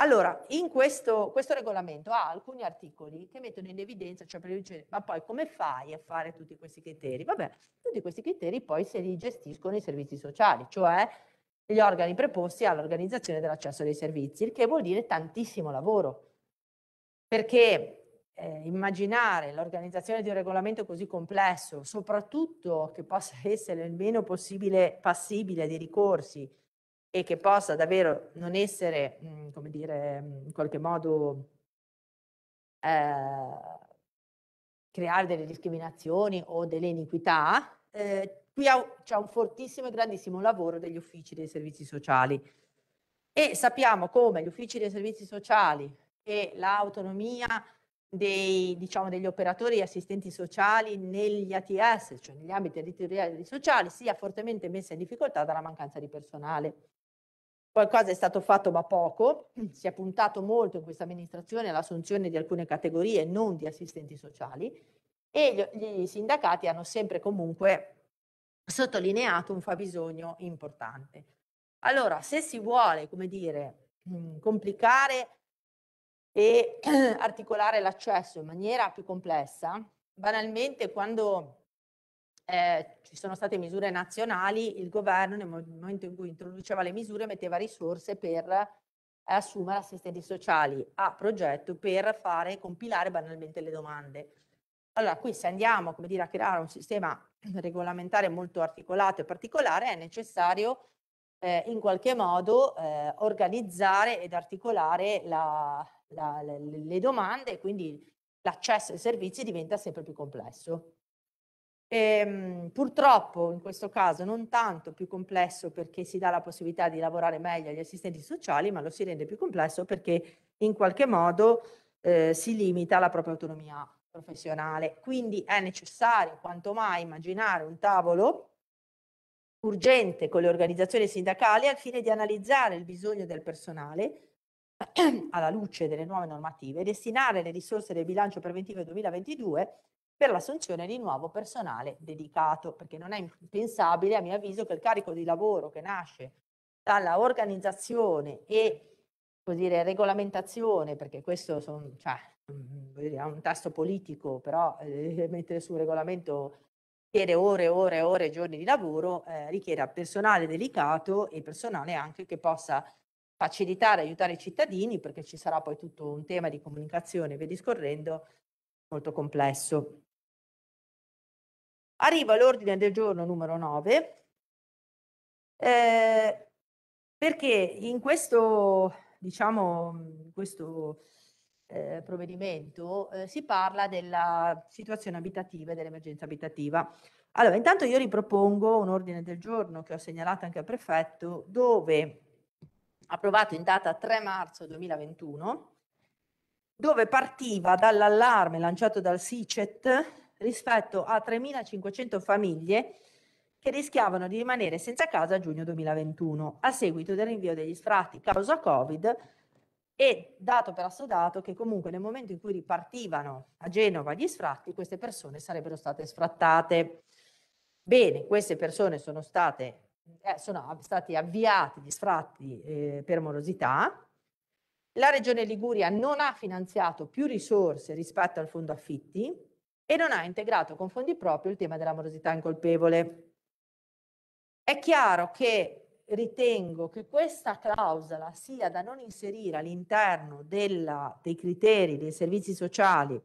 allora, in questo, questo, regolamento ha alcuni articoli che mettono in evidenza, cioè per dire, ma poi come fai a fare tutti questi criteri? Vabbè, tutti questi criteri poi se li gestiscono i servizi sociali, cioè gli organi preposti all'organizzazione dell'accesso dei servizi, il che vuol dire tantissimo lavoro, perché eh, immaginare l'organizzazione di un regolamento così complesso, soprattutto che possa essere il meno possibile passibile di ricorsi, e che possa davvero non essere, mm, come dire, mm, in qualche modo eh, creare delle discriminazioni o delle iniquità, eh, qui c'è un fortissimo e grandissimo lavoro degli uffici dei servizi sociali. E sappiamo come gli uffici dei servizi sociali e l'autonomia dei, diciamo, degli operatori e assistenti sociali negli ATS, cioè negli ambiti territoriali sociali, sia fortemente messa in difficoltà dalla mancanza di personale. Qualcosa è stato fatto ma poco, si è puntato molto in questa amministrazione all'assunzione di alcune categorie, non di assistenti sociali, e gli, sindacati hanno sempre comunque sottolineato un fabbisogno importante. Allora, se si vuole, come dire, mm, complicare e articolare l'accesso in maniera più complessa, banalmente quando eh, ci sono state misure nazionali, il governo nel momento in cui introduceva le misure metteva risorse per assumere assistenti sociali a progetto per fare compilare banalmente le domande. Allora, qui se andiamo come dire, a creare un sistema regolamentare molto articolato e particolare, è necessario eh, in qualche modo eh, organizzare ed articolare la, la, le, le domande e quindi l'accesso ai servizi diventa sempre più complesso. E, ehm, purtroppo in questo caso non tanto più complesso perché si dà la possibilità di lavorare meglio agli assistenti sociali, ma lo si rende più complesso perché in qualche modo eh, si limita la propria autonomia professionale. Quindi è necessario quanto mai immaginare un tavolo urgente con le organizzazioni sindacali al fine di analizzare il bisogno del personale alla luce delle nuove normative, destinare le risorse del bilancio preventivo 2022 per l'assunzione di nuovo personale dedicato, perché non è impensabile, a mio avviso, che il carico di lavoro che nasce dalla organizzazione e dire, regolamentazione, perché questo son, cioè, mm, dire, è un tasto politico, però eh, mettere su un regolamento chiede ore e ore e ore e giorni di lavoro, eh, richiede personale dedicato e personale anche che possa facilitare, aiutare i cittadini, perché ci sarà poi tutto un tema di comunicazione, via discorrendo, molto complesso. Arriva l'ordine del giorno numero 9, eh, perché in questo, diciamo, questo eh, provvedimento eh, si parla della situazione abitativa e dell'emergenza abitativa. Allora, intanto io ripropongo un ordine del giorno che ho segnalato anche al prefetto, dove approvato in data 3 marzo 2021, dove partiva dall'allarme lanciato dal SICET rispetto a 3.500 famiglie che rischiavano di rimanere senza casa a giugno 2021 a seguito del rinvio degli sfratti causa Covid e dato per assodato che comunque nel momento in cui ripartivano a Genova gli sfratti, queste persone sarebbero state sfrattate. Bene, queste persone sono state eh, sono stati avviati gli sfratti eh, per morosità. La Regione Liguria non ha finanziato più risorse rispetto al fondo affitti, e non ha integrato con fondi propri il tema dell'amorosità incolpevole. È chiaro che ritengo che questa clausola sia da non inserire all'interno dei criteri dei servizi sociali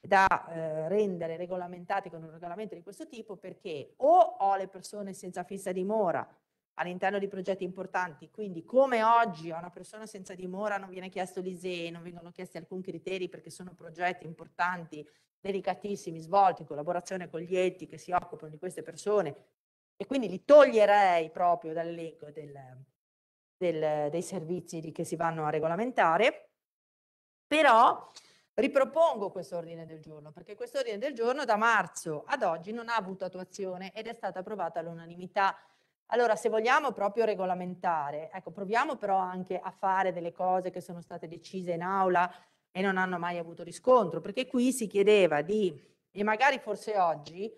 da eh, rendere regolamentati con un regolamento di questo tipo perché o ho le persone senza fissa dimora all'interno di progetti importanti, quindi come oggi a una persona senza dimora non viene chiesto l'ISEE, non vengono chiesti alcun criteri perché sono progetti importanti delicatissimi svolti in collaborazione con gli enti che si occupano di queste persone e quindi li toglierei proprio dall'elenco dei servizi che si vanno a regolamentare, però ripropongo quest'ordine del giorno perché quest'ordine del giorno da marzo ad oggi non ha avuto attuazione ed è stata approvata all'unanimità. Allora, se vogliamo proprio regolamentare, ecco, proviamo però anche a fare delle cose che sono state decise in aula e non hanno mai avuto riscontro, perché qui si chiedeva di, e magari forse oggi,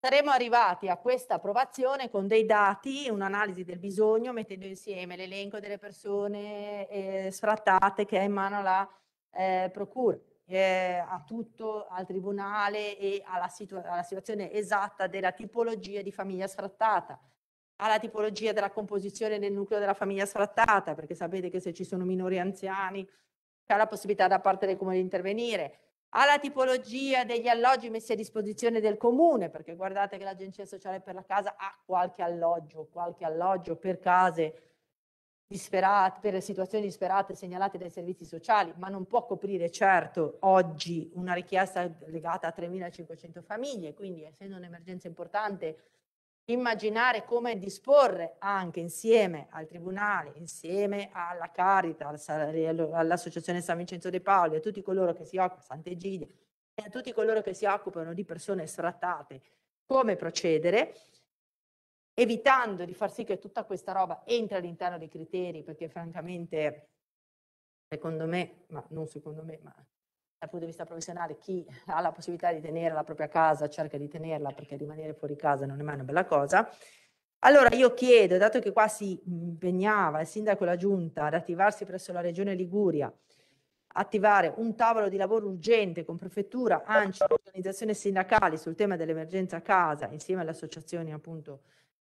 saremmo arrivati a questa approvazione con dei dati, un'analisi del bisogno, mettendo insieme l'elenco delle persone eh, sfrattate che è in mano alla eh, procura. Eh, a tutto, al tribunale e alla, situa alla, situazione esatta della tipologia di famiglia sfrattata, alla tipologia della composizione del nucleo della famiglia sfrattata, perché sapete che se ci sono minori anziani c'è la possibilità da parte del comune di intervenire, alla tipologia degli alloggi messi a disposizione del comune, perché guardate che l'Agenzia Sociale per la Casa ha qualche alloggio, qualche alloggio per case disperate, per situazioni disperate segnalate dai servizi sociali, ma non può coprire certo oggi una richiesta legata a 3.500 famiglie, quindi essendo un'emergenza importante immaginare come disporre anche insieme al Tribunale, insieme alla Caritas, all'Associazione San Vincenzo De Paoli, a tutti coloro che si occupano, Sant'Egidio, e a tutti coloro che si occupano di persone sfrattate, come procedere, evitando di far sì che tutta questa roba entri all'interno dei criteri, perché francamente, secondo me, ma non secondo me, ma dal punto di vista professionale chi ha la possibilità di tenere la propria casa cerca di tenerla perché rimanere fuori casa non è mai una bella cosa. Allora io chiedo, dato che qua si impegnava il sindaco e la giunta ad attivarsi presso la regione Liguria, attivare un tavolo di lavoro urgente con prefettura, ANCI, organizzazioni sindacali sul tema dell'emergenza a casa insieme alle associazioni appunto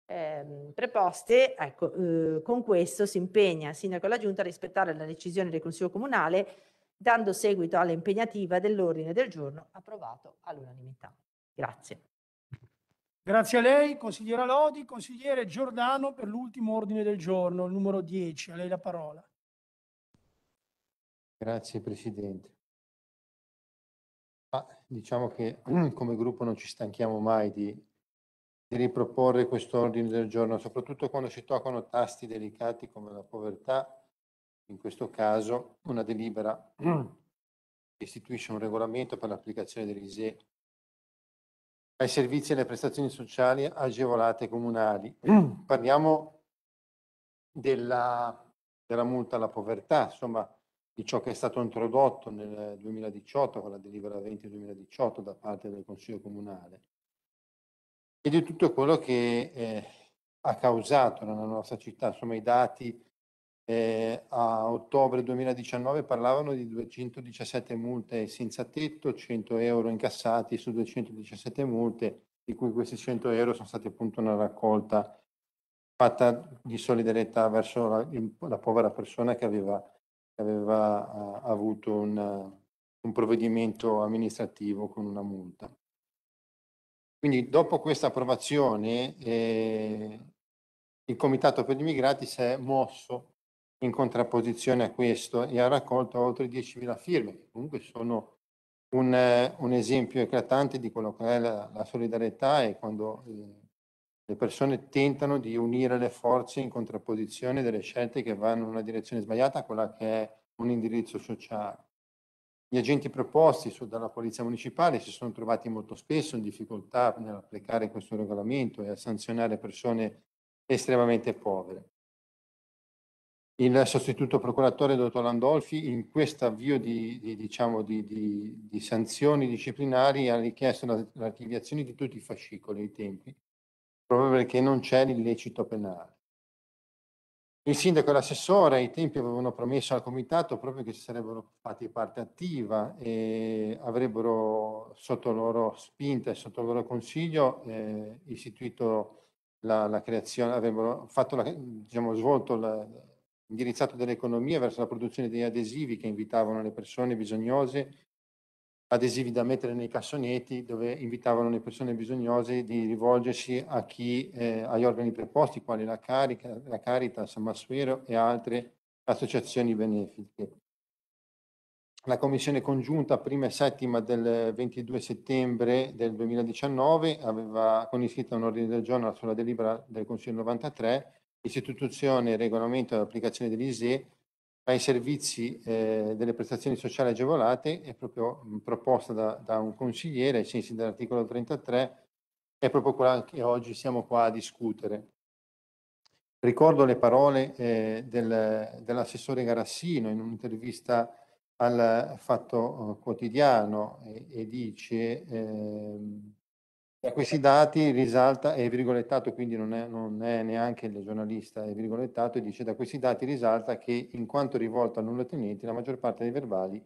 eh, preposte, ecco, eh, con questo si impegna il sindaco e la giunta a rispettare la decisione del Consiglio Comunale dando seguito all'impegnativa dell'ordine del giorno approvato all'unanimità. Grazie. Grazie a lei, consigliera Lodi. Consigliere Giordano per l'ultimo ordine del giorno, il numero 10. A lei la parola. Grazie Presidente. Ah, diciamo che come gruppo non ci stanchiamo mai di, di riproporre questo ordine del giorno, soprattutto quando si toccano tasti delicati come la povertà in questo caso una delibera che istituisce un regolamento per l'applicazione dell'ISE ai servizi e alle prestazioni sociali agevolate comunali. Parliamo della, della multa alla povertà, insomma di ciò che è stato introdotto nel 2018 con la delibera 20 2018 da parte del Consiglio Comunale e di tutto quello che eh, ha causato nella nostra città, insomma i dati eh, a ottobre 2019 parlavano di 217 multe senza tetto, 100 euro incassati su 217 multe, di cui questi 100 euro sono stati appunto una raccolta fatta di solidarietà verso la, la povera persona che aveva, che aveva a, eh, avuto un, un provvedimento amministrativo con una multa. Quindi dopo questa approvazione eh, il Comitato per gli Immigrati si è mosso in contrapposizione a questo e ha raccolto oltre 10.000 firme, che comunque sono un, eh, un esempio eclatante di quello che è la, la solidarietà e quando eh, le persone tentano di unire le forze in contrapposizione delle scelte che vanno in una direzione sbagliata quella che è un indirizzo sociale. Gli agenti proposti su, dalla Polizia Municipale si sono trovati molto spesso in difficoltà nell'applicare questo regolamento e a sanzionare persone estremamente povere. Il sostituto procuratore, dottor Landolfi, in questo avvio di, di, diciamo, di, di, sanzioni disciplinari ha richiesto l'archiviazione di tutti i fascicoli ai tempi, proprio perché non c'è l'illecito penale. Il sindaco e l'assessore ai tempi avevano promesso al comitato proprio che si sarebbero fatti parte attiva e avrebbero sotto loro spinta e sotto loro consiglio eh, istituito la, la creazione, avrebbero la, diciamo, svolto la indirizzato dall'economia verso la produzione di adesivi che invitavano le persone bisognose, adesivi da mettere nei cassonetti dove invitavano le persone bisognose di rivolgersi a chi, eh, agli organi preposti, quali la, Carica, la Caritas, Massuero e altre associazioni benefiche. La commissione congiunta prima e settima del 22 settembre del 2019 aveva con iscritta un ordine del giorno sulla delibera del Consiglio 93 istituzione e l'applicazione dell'ISE tra i servizi eh, delle prestazioni sociali agevolate è proprio mh, proposta da, da, un consigliere ai sensi dell'articolo 33, è proprio quella che oggi siamo qua a discutere. Ricordo le parole eh, del, dell'assessore Garassino in un'intervista al Fatto eh, Quotidiano e, e dice... Ehm, da questi dati risalta, è virgolettato, quindi non è, non è neanche il giornalista, è virgolettato e dice da questi dati risalta che in quanto rivolto a nulla tenenti la maggior parte dei verbali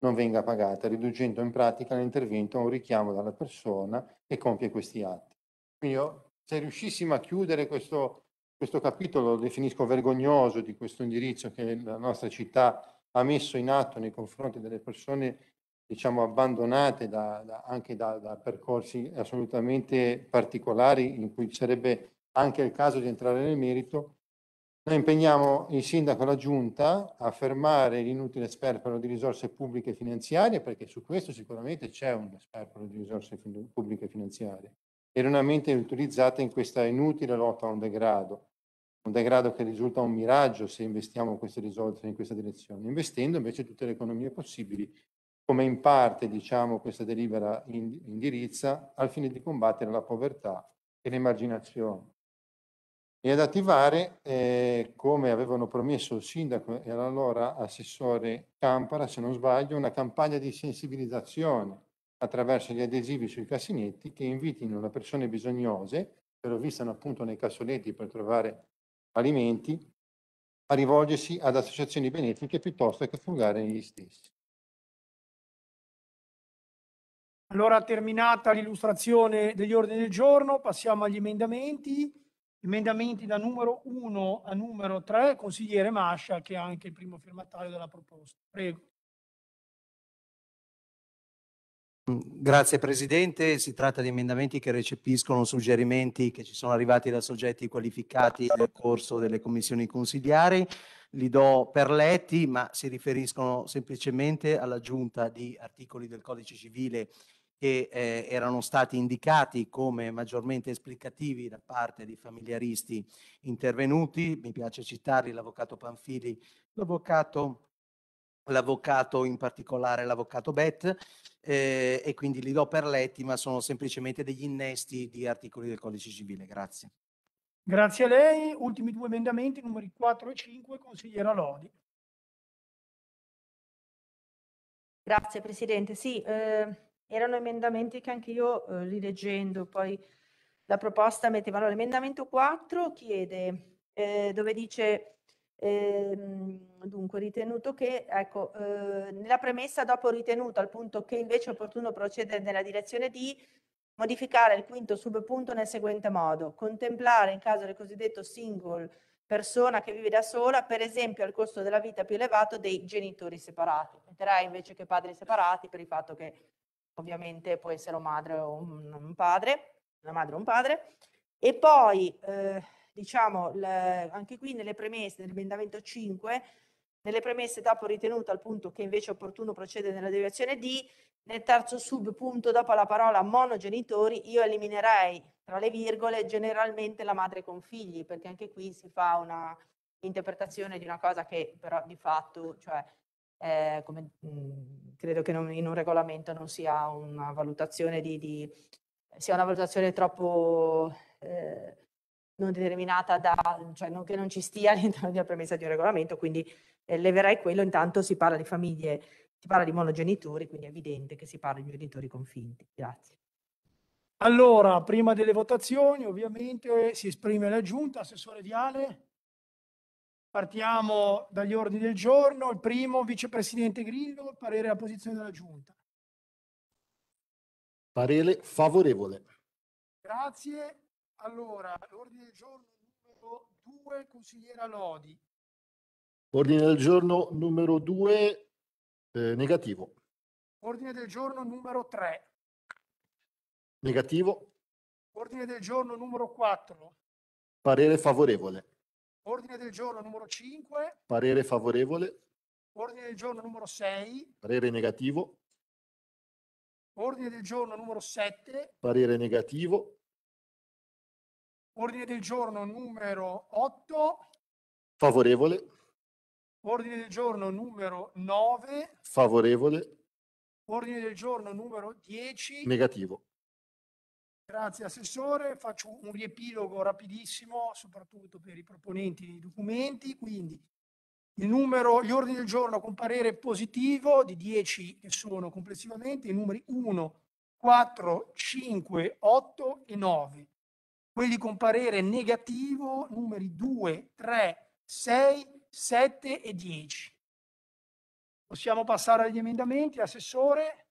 non venga pagata, riducendo in pratica l'intervento a un richiamo dalla persona che compie questi atti. Quindi io, se riuscissimo a chiudere questo, questo capitolo, lo definisco vergognoso di questo indirizzo che la nostra città ha messo in atto nei confronti delle persone diciamo, abbandonate da, da, anche da, da, percorsi assolutamente particolari in cui sarebbe anche il caso di entrare nel merito, noi impegniamo il sindaco e la giunta a fermare l'inutile sperpero di risorse pubbliche e finanziarie, perché su questo sicuramente c'è un sperpero di risorse pubbliche e finanziarie, erroneamente utilizzate in questa inutile lotta a un degrado, un degrado che risulta un miraggio se investiamo queste risorse in questa direzione, investendo invece tutte le economie possibili come in parte diciamo, questa delibera indirizza, al fine di combattere la povertà e l'emarginazione e ad attivare, eh, come avevano promesso il sindaco e l'allora assessore Campara, se non sbaglio, una campagna di sensibilizzazione attraverso gli adesivi sui cassinetti che invitino le persone bisognose, che lo vistano appunto nei cassonetti per trovare alimenti, a rivolgersi ad associazioni benefiche piuttosto che fugare negli stessi. Allora, terminata l'illustrazione degli ordini del giorno, passiamo agli emendamenti. Emendamenti da numero 1 a numero 3, consigliere Mascia, che è anche il primo firmatario della proposta. Prego. Grazie Presidente, si tratta di emendamenti che recepiscono suggerimenti che ci sono arrivati da soggetti qualificati nel corso delle commissioni consigliari, li do per letti ma si riferiscono semplicemente all'aggiunta di articoli del codice civile che eh, erano stati indicati come maggiormente esplicativi da parte di familiaristi intervenuti. Mi piace citarli l'avvocato Panfili, l'avvocato, l'avvocato in particolare l'avvocato Bett, eh, e quindi li do per letti, ma sono semplicemente degli innesti di articoli del codice civile. Grazie. Grazie a lei. Ultimi due emendamenti, numeri 4 e 5, consigliera Lodi. Grazie Presidente. Sì, eh erano emendamenti che anche io eh, rileggendo poi la proposta mettevano l'emendamento 4 chiede eh, dove dice eh, dunque ritenuto che ecco eh, nella premessa dopo ritenuto al punto che invece è opportuno procedere nella direzione di modificare il quinto subpunto nel seguente modo contemplare in caso del cosiddetto single persona che vive da sola per esempio al costo della vita più elevato dei genitori separati metterai invece che padri separati per il fatto che ovviamente può essere un madre o un, padre, una madre o un padre, e poi eh, diciamo le, anche qui nelle premesse dell'emendamento 5, nelle premesse dopo ritenuto al punto che invece è opportuno procedere nella deviazione D, nel terzo subpunto dopo la parola monogenitori io eliminerei tra le virgole generalmente la madre con figli, perché anche qui si fa una interpretazione di una cosa che però di fatto, cioè, eh, come, mh, mm, credo che non, in un regolamento non sia una valutazione di, di sia una valutazione troppo eh, non determinata da, cioè non, che non ci stia all'interno di una premessa di un regolamento, quindi eh, leverei quello, intanto si parla di famiglie, si parla di monogenitori, quindi è evidente che si parla di genitori confinti. Grazie. Allora, prima delle votazioni ovviamente si esprime la giunta, assessore Viale. Partiamo dagli ordini del giorno. Il primo, vicepresidente Grillo, parere alla posizione della Giunta. Parere favorevole. Grazie. Allora, l'ordine del giorno numero 2, consigliera Lodi. Ordine del giorno numero 2, eh, negativo. Ordine del giorno numero 3. Negativo. Ordine del giorno numero 4. Parere favorevole. Ordine del giorno numero 5. Parere favorevole. Ordine del giorno numero 6. Parere negativo. Ordine del giorno numero 7. Parere negativo. Ordine del giorno numero 8. Favorevole. Ordine del giorno numero 9. Favorevole. Ordine del giorno numero 10. Negativo. Grazie Assessore, faccio un riepilogo rapidissimo, soprattutto per i proponenti dei documenti. Quindi numero, gli ordini del giorno con parere positivo di 10 che sono complessivamente i numeri 1, 4, 5, 8 e 9. Quelli con parere negativo, numeri 2, 3, 6, 7 e 10. Possiamo passare agli emendamenti, Assessore.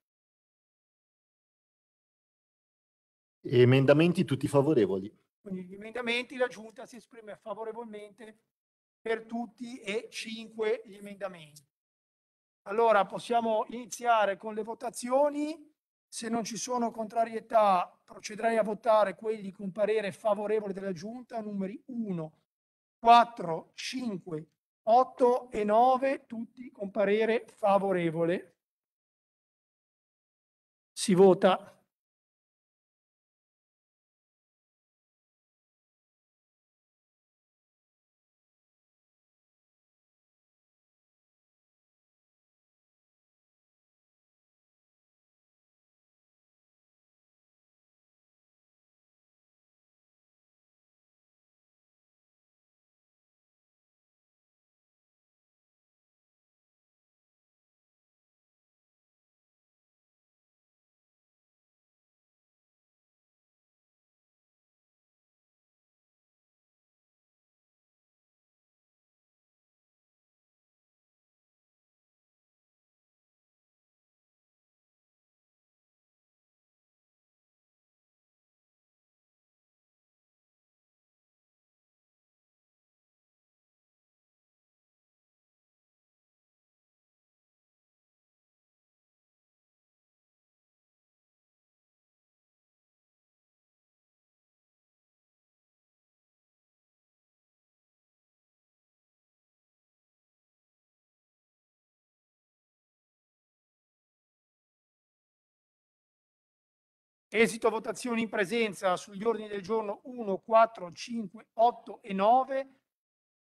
Emendamenti tutti favorevoli. Quindi gli emendamenti, la Giunta si esprime favorevolmente per tutti e cinque gli emendamenti. Allora possiamo iniziare con le votazioni. Se non ci sono contrarietà, procederei a votare quelli con parere favorevole della Giunta, numeri 1, 4, 5, 8 e 9, tutti con parere favorevole. Si vota. Esito votazioni in presenza sugli ordini del giorno 1, 4, 5, 8 e 9.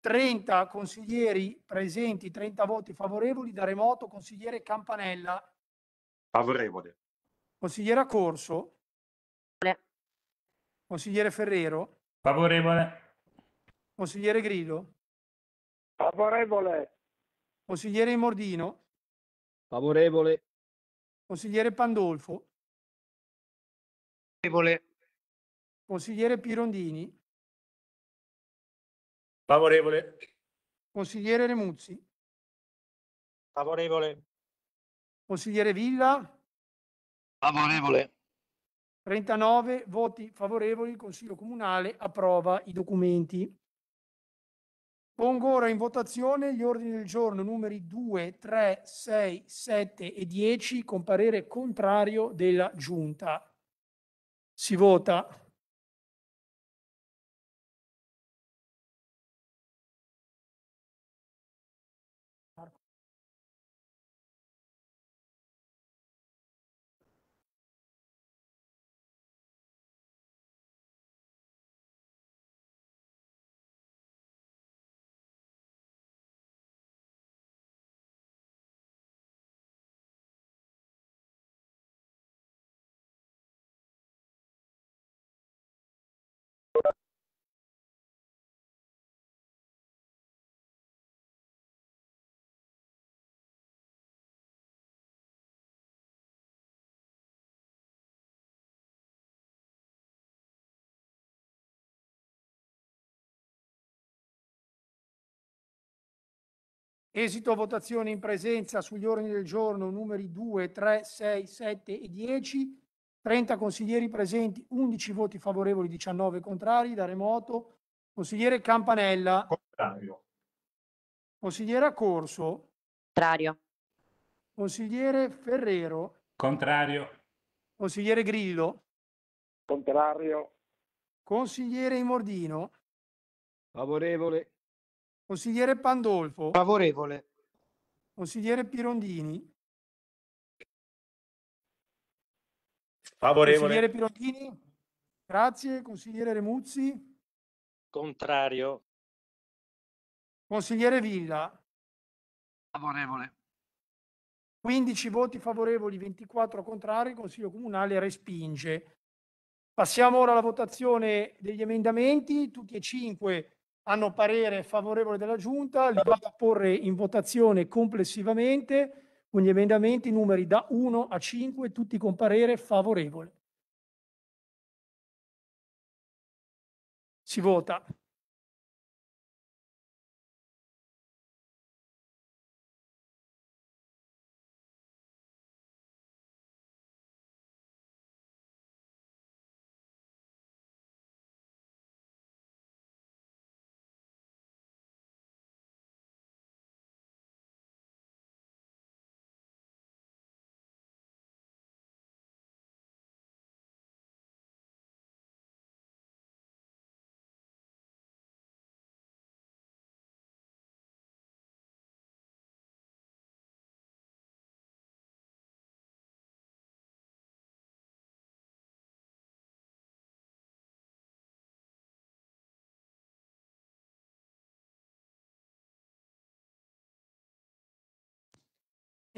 30 consiglieri presenti, 30 voti favorevoli, da remoto consigliere Campanella. Favorevole. Consigliera Corso. Consigliere Ferrero. Favorevole. Consigliere Grillo. Favorevole. Consigliere Mordino. Favorevole. Consigliere Pandolfo. Favorevole. Consigliere Pirondini. Favorevole. Consigliere Remuzzi. Favorevole. Consigliere Villa. Favorevole. 39 voti favorevoli, il Consiglio Comunale approva i documenti. Pongo ora in votazione gli ordini del giorno numeri 2, 3, 6, 7 e 10 con parere contrario della Giunta si vota Esito votazione in presenza sugli ordini del giorno numeri 2, 3, 6, 7 e 10. 30 consiglieri presenti, 11 voti favorevoli, 19 contrari. Da remoto, consigliere Campanella. Contrario. Consigliera Corso. Contrario. Consigliere Ferrero. Contrario. Consigliere Grillo. Contrario. Consigliere Imordino. Favorevole. Consigliere Pandolfo. Favorevole. Consigliere Pirondini. Favorevole. Consigliere Pirondini. Grazie. Consigliere Remuzzi. Contrario. Consigliere Villa. Favorevole. 15 voti favorevoli, 24 contrari. Il Consiglio Comunale respinge. Passiamo ora alla votazione degli emendamenti, tutti e cinque hanno parere favorevole della Giunta, li vado a porre in votazione complessivamente con gli emendamenti numeri da 1 a 5, tutti con parere favorevole. Si vota.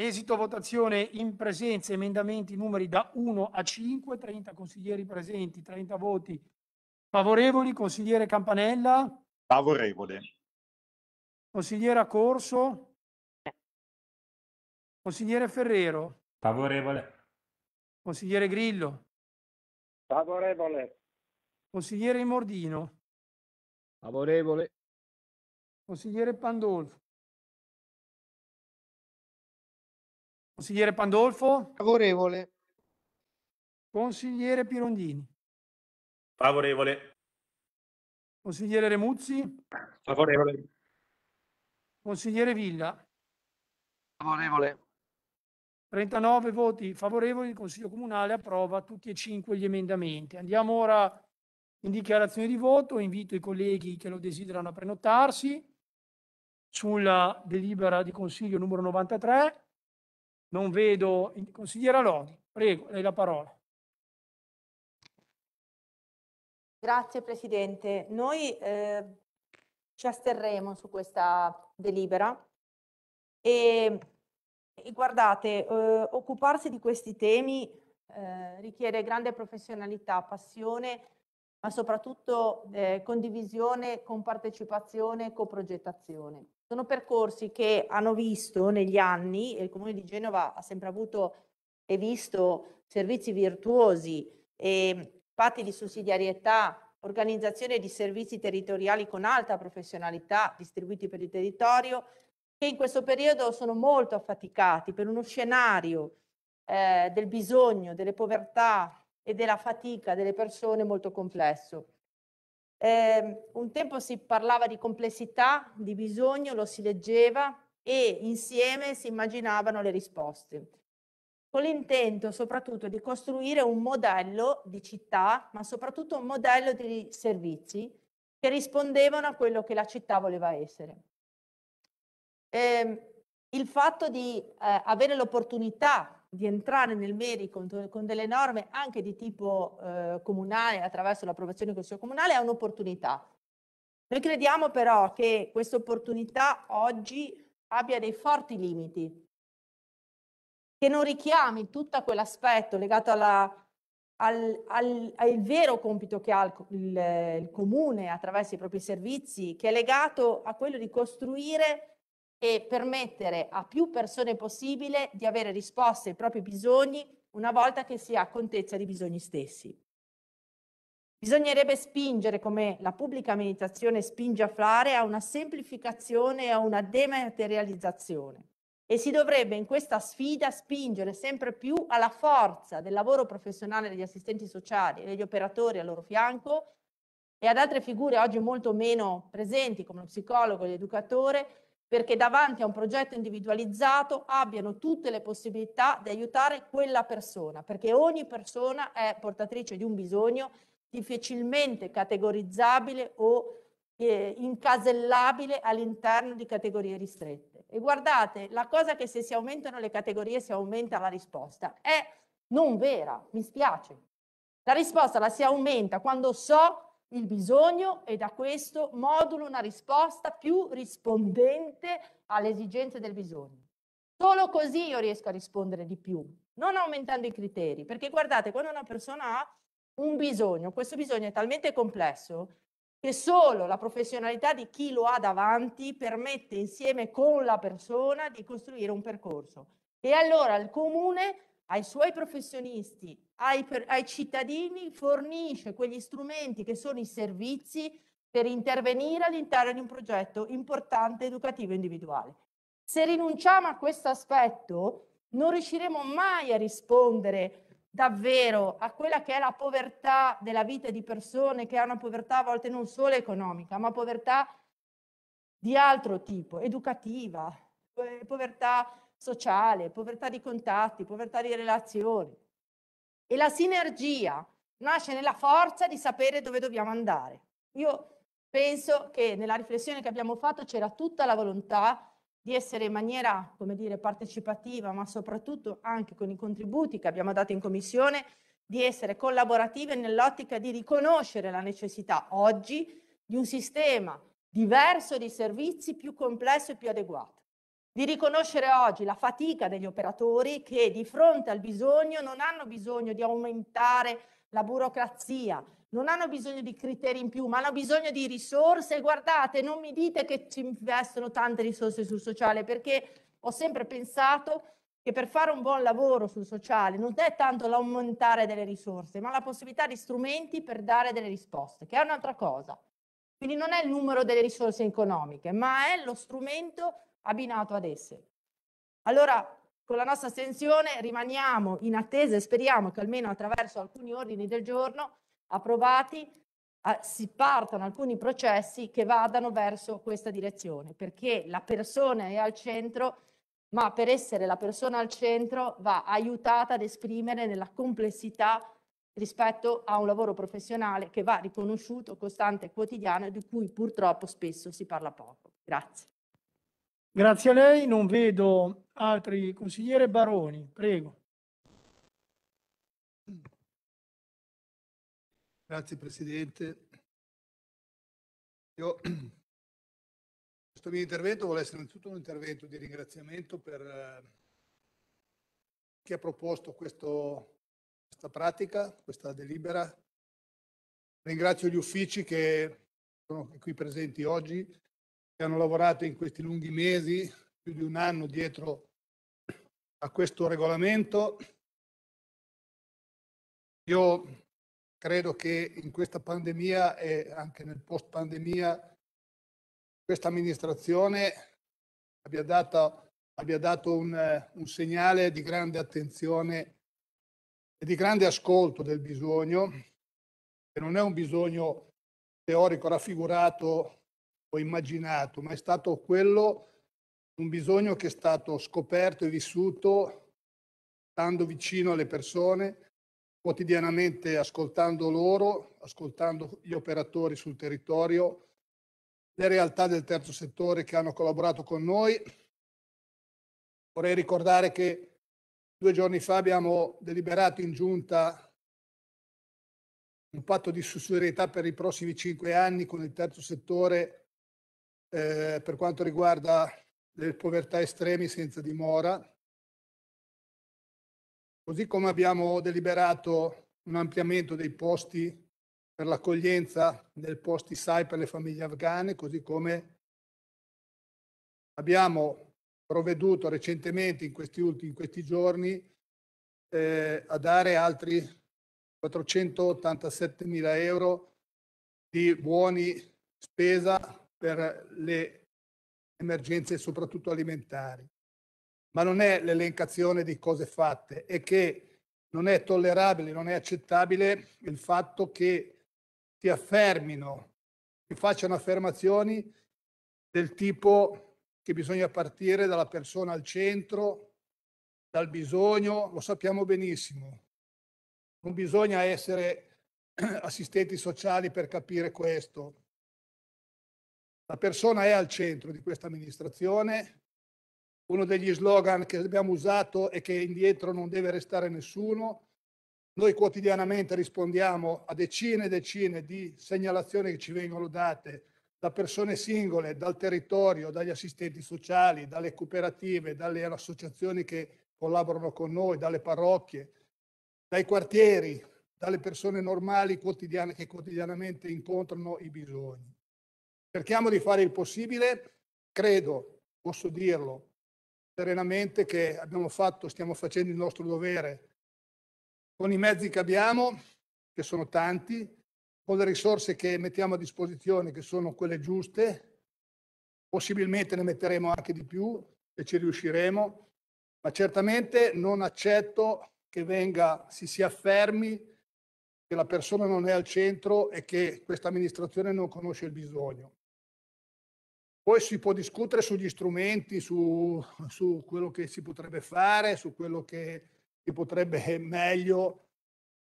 Esito votazione in presenza emendamenti numeri da 1 a 5, 30 consiglieri presenti, 30 voti favorevoli. Consigliere Campanella? Favorevole. Consigliere Corso? Consigliere Ferrero? Favorevole. Consigliere Grillo? Favorevole. Consigliere Mordino? Favorevole. Consigliere Pandolfo? Consigliere Pandolfo? Favorevole. Consigliere Pirondini? Favorevole. Consigliere Remuzzi? Favorevole. Consigliere Villa? Favorevole. 39 voti favorevoli, il Consiglio Comunale approva tutti e cinque gli emendamenti. Andiamo ora in dichiarazione di voto, invito i colleghi che lo desiderano a prenotarsi sulla delibera di Consiglio numero 93 non vedo. Consigliera Lodi, prego, lei la parola. Grazie Presidente. Noi eh, ci asterremo su questa delibera e, e guardate, eh, occuparsi di questi temi eh, richiede grande professionalità, passione, ma soprattutto eh, condivisione, compartecipazione, coprogettazione. Sono percorsi che hanno visto negli anni, e il Comune di Genova ha sempre avuto e visto servizi virtuosi, e patti di sussidiarietà, organizzazione di servizi territoriali con alta professionalità distribuiti per il territorio, che in questo periodo sono molto affaticati per uno scenario eh, del bisogno, delle povertà e della fatica delle persone molto complesso. Eh, un tempo si parlava di complessità, di bisogno, lo si leggeva e insieme si immaginavano le risposte, con l'intento soprattutto di costruire un modello di città, ma soprattutto un modello di servizi che rispondevano a quello che la città voleva essere. Eh, il fatto di eh, avere l'opportunità di entrare nel merito con delle norme anche di tipo eh, comunale attraverso l'approvazione del Consiglio Comunale è un'opportunità. Noi crediamo però che questa opportunità oggi abbia dei forti limiti, che non richiami tutto quell'aspetto legato alla, al, al, al, vero compito che ha il, il, il comune attraverso i propri servizi, che è legato a quello di costruire e permettere a più persone possibile di avere risposte ai propri bisogni una volta che si ha contezza di bisogni stessi. Bisognerebbe spingere, come la pubblica amministrazione spinge a fare, a una semplificazione e a una dematerializzazione e si dovrebbe in questa sfida spingere sempre più alla forza del lavoro professionale degli assistenti sociali e degli operatori al loro fianco e ad altre figure oggi molto meno presenti come lo psicologo e l'educatore perché davanti a un progetto individualizzato abbiano tutte le possibilità di aiutare quella persona, perché ogni persona è portatrice di un bisogno difficilmente categorizzabile o eh, incasellabile all'interno di categorie ristrette. E guardate, la cosa che se si aumentano le categorie si aumenta la risposta è non vera, mi spiace. La risposta la si aumenta quando so il bisogno e da questo modulo una risposta più rispondente alle esigenze del bisogno. Solo così io riesco a rispondere di più, non aumentando i criteri, perché guardate, quando una persona ha un bisogno, questo bisogno è talmente complesso che solo la professionalità di chi lo ha davanti permette insieme con la persona di costruire un percorso. E allora il comune ai suoi professionisti ai, per, ai cittadini fornisce quegli strumenti che sono i servizi per intervenire all'interno di un progetto importante educativo individuale. Se rinunciamo a questo aspetto, non riusciremo mai a rispondere davvero a quella che è la povertà della vita di persone, che è una povertà a volte non solo economica, ma povertà di altro tipo, educativa, eh, povertà sociale, povertà di contatti, povertà di relazioni. E la sinergia nasce nella forza di sapere dove dobbiamo andare. Io penso che nella riflessione che abbiamo fatto c'era tutta la volontà di essere in maniera, come dire, partecipativa, ma soprattutto anche con i contributi che abbiamo dato in commissione, di essere collaborative nell'ottica di riconoscere la necessità oggi di un sistema diverso di servizi più complesso e più adeguato di riconoscere oggi la fatica degli operatori che di fronte al bisogno non hanno bisogno di aumentare la burocrazia, non hanno bisogno di criteri in più, ma hanno bisogno di risorse. Guardate, non mi dite che ci investono tante risorse sul sociale, perché ho sempre pensato che per fare un buon lavoro sul sociale non è tanto l'aumentare delle risorse, ma la possibilità di strumenti per dare delle risposte, che è un'altra cosa. Quindi non è il numero delle risorse economiche, ma è lo strumento abbinato ad esse. Allora, con la nostra astensione rimaniamo in attesa e speriamo che almeno attraverso alcuni ordini del giorno approvati a, eh, si partano alcuni processi che vadano verso questa direzione, perché la persona è al centro, ma per essere la persona al centro va aiutata ad esprimere nella complessità rispetto a un lavoro professionale che va riconosciuto, costante e quotidiano, e di cui purtroppo spesso si parla poco. Grazie. Grazie a lei, non vedo altri consigliere Baroni, prego. Grazie Presidente. Io, questo mio intervento vuole essere innanzitutto un intervento di ringraziamento per eh, chi ha proposto questo, questa pratica, questa delibera. Ringrazio gli uffici che sono qui presenti oggi, hanno lavorato in questi lunghi mesi, più di un anno dietro a questo regolamento. Io credo che in questa pandemia e anche nel post pandemia questa amministrazione abbia dato, abbia dato un, un segnale di grande attenzione e di grande ascolto del bisogno, che non è un bisogno teorico raffigurato o immaginato, ma è stato quello, un bisogno che è stato scoperto e vissuto stando vicino alle persone, quotidianamente ascoltando loro, ascoltando gli operatori sul territorio, le realtà del terzo settore che hanno collaborato con noi. Vorrei ricordare che due giorni fa abbiamo deliberato in giunta un patto di sussidiarietà per i prossimi cinque anni con il terzo settore eh, per quanto riguarda le povertà estreme senza dimora, così come abbiamo deliberato un ampliamento dei posti per l'accoglienza del posti SAI per le famiglie afghane, così come abbiamo provveduto recentemente in questi, ultimi, in questi giorni eh, a dare altri 487 mila euro di buoni spesa per le emergenze soprattutto alimentari, ma non è l'elencazione di cose fatte, è che non è tollerabile, non è accettabile il fatto che ti affermino, ti facciano affermazioni del tipo che bisogna partire dalla persona al centro, dal bisogno, lo sappiamo benissimo. Non bisogna essere assistenti sociali per capire questo. La persona è al centro di questa amministrazione. Uno degli slogan che abbiamo usato è che indietro non deve restare nessuno. Noi quotidianamente rispondiamo a decine e decine di segnalazioni che ci vengono date da persone singole, dal territorio, dagli assistenti sociali, dalle cooperative, dalle associazioni che collaborano con noi, dalle parrocchie, dai quartieri, dalle persone normali quotidiane che quotidianamente incontrano i bisogni. Cerchiamo di fare il possibile, credo, posso dirlo serenamente, che abbiamo fatto, stiamo facendo il nostro dovere con i mezzi che abbiamo, che sono tanti, con le risorse che mettiamo a disposizione, che sono quelle giuste, possibilmente ne metteremo anche di più e ci riusciremo, ma certamente non accetto che venga, si, si affermi che la persona non è al centro e che questa amministrazione non conosce il bisogno. Poi si può discutere sugli strumenti, su, su quello che si potrebbe fare, su quello che si potrebbe meglio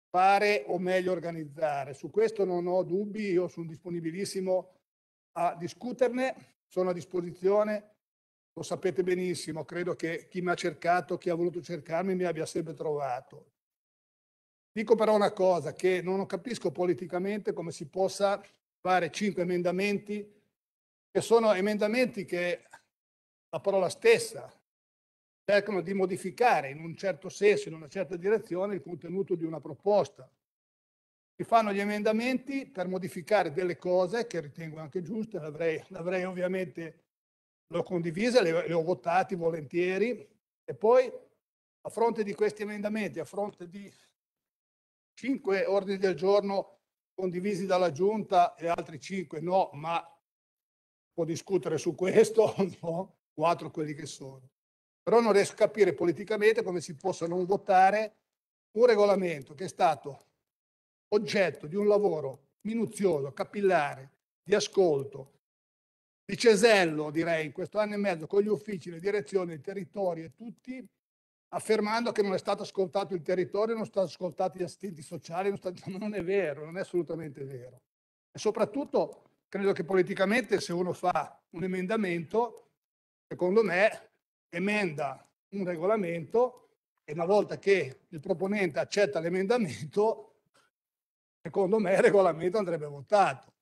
fare o meglio organizzare. Su questo non ho dubbi, io sono disponibilissimo a discuterne, sono a disposizione, lo sapete benissimo, credo che chi mi ha cercato, chi ha voluto cercarmi mi abbia sempre trovato. Dico però una cosa che non capisco politicamente come si possa fare cinque emendamenti sono emendamenti che la parola stessa cercano di modificare in un certo senso, in una certa direzione, il contenuto di una proposta. Si fanno gli emendamenti per modificare delle cose che ritengo anche giuste, l'avrei, l'avrei ovviamente, l'ho condivisa, le, le ho votate volentieri e poi a fronte di questi emendamenti, a fronte di cinque ordini del giorno condivisi dalla Giunta e altri cinque no, ma può discutere su questo no? quattro quelli che sono. Però non riesco a capire politicamente come si possa non votare un regolamento che è stato oggetto di un lavoro minuzioso, capillare, di ascolto, di cesello, direi, in questo anno e mezzo con gli uffici, le direzioni, i territori e tutti, affermando che non è stato ascoltato il territorio, non sono stati ascoltati gli assistenti sociali, non, stato, non è vero, non è assolutamente vero. E soprattutto credo che politicamente se uno fa un emendamento, secondo me emenda un regolamento e una volta che il proponente accetta l'emendamento, secondo me il regolamento andrebbe votato.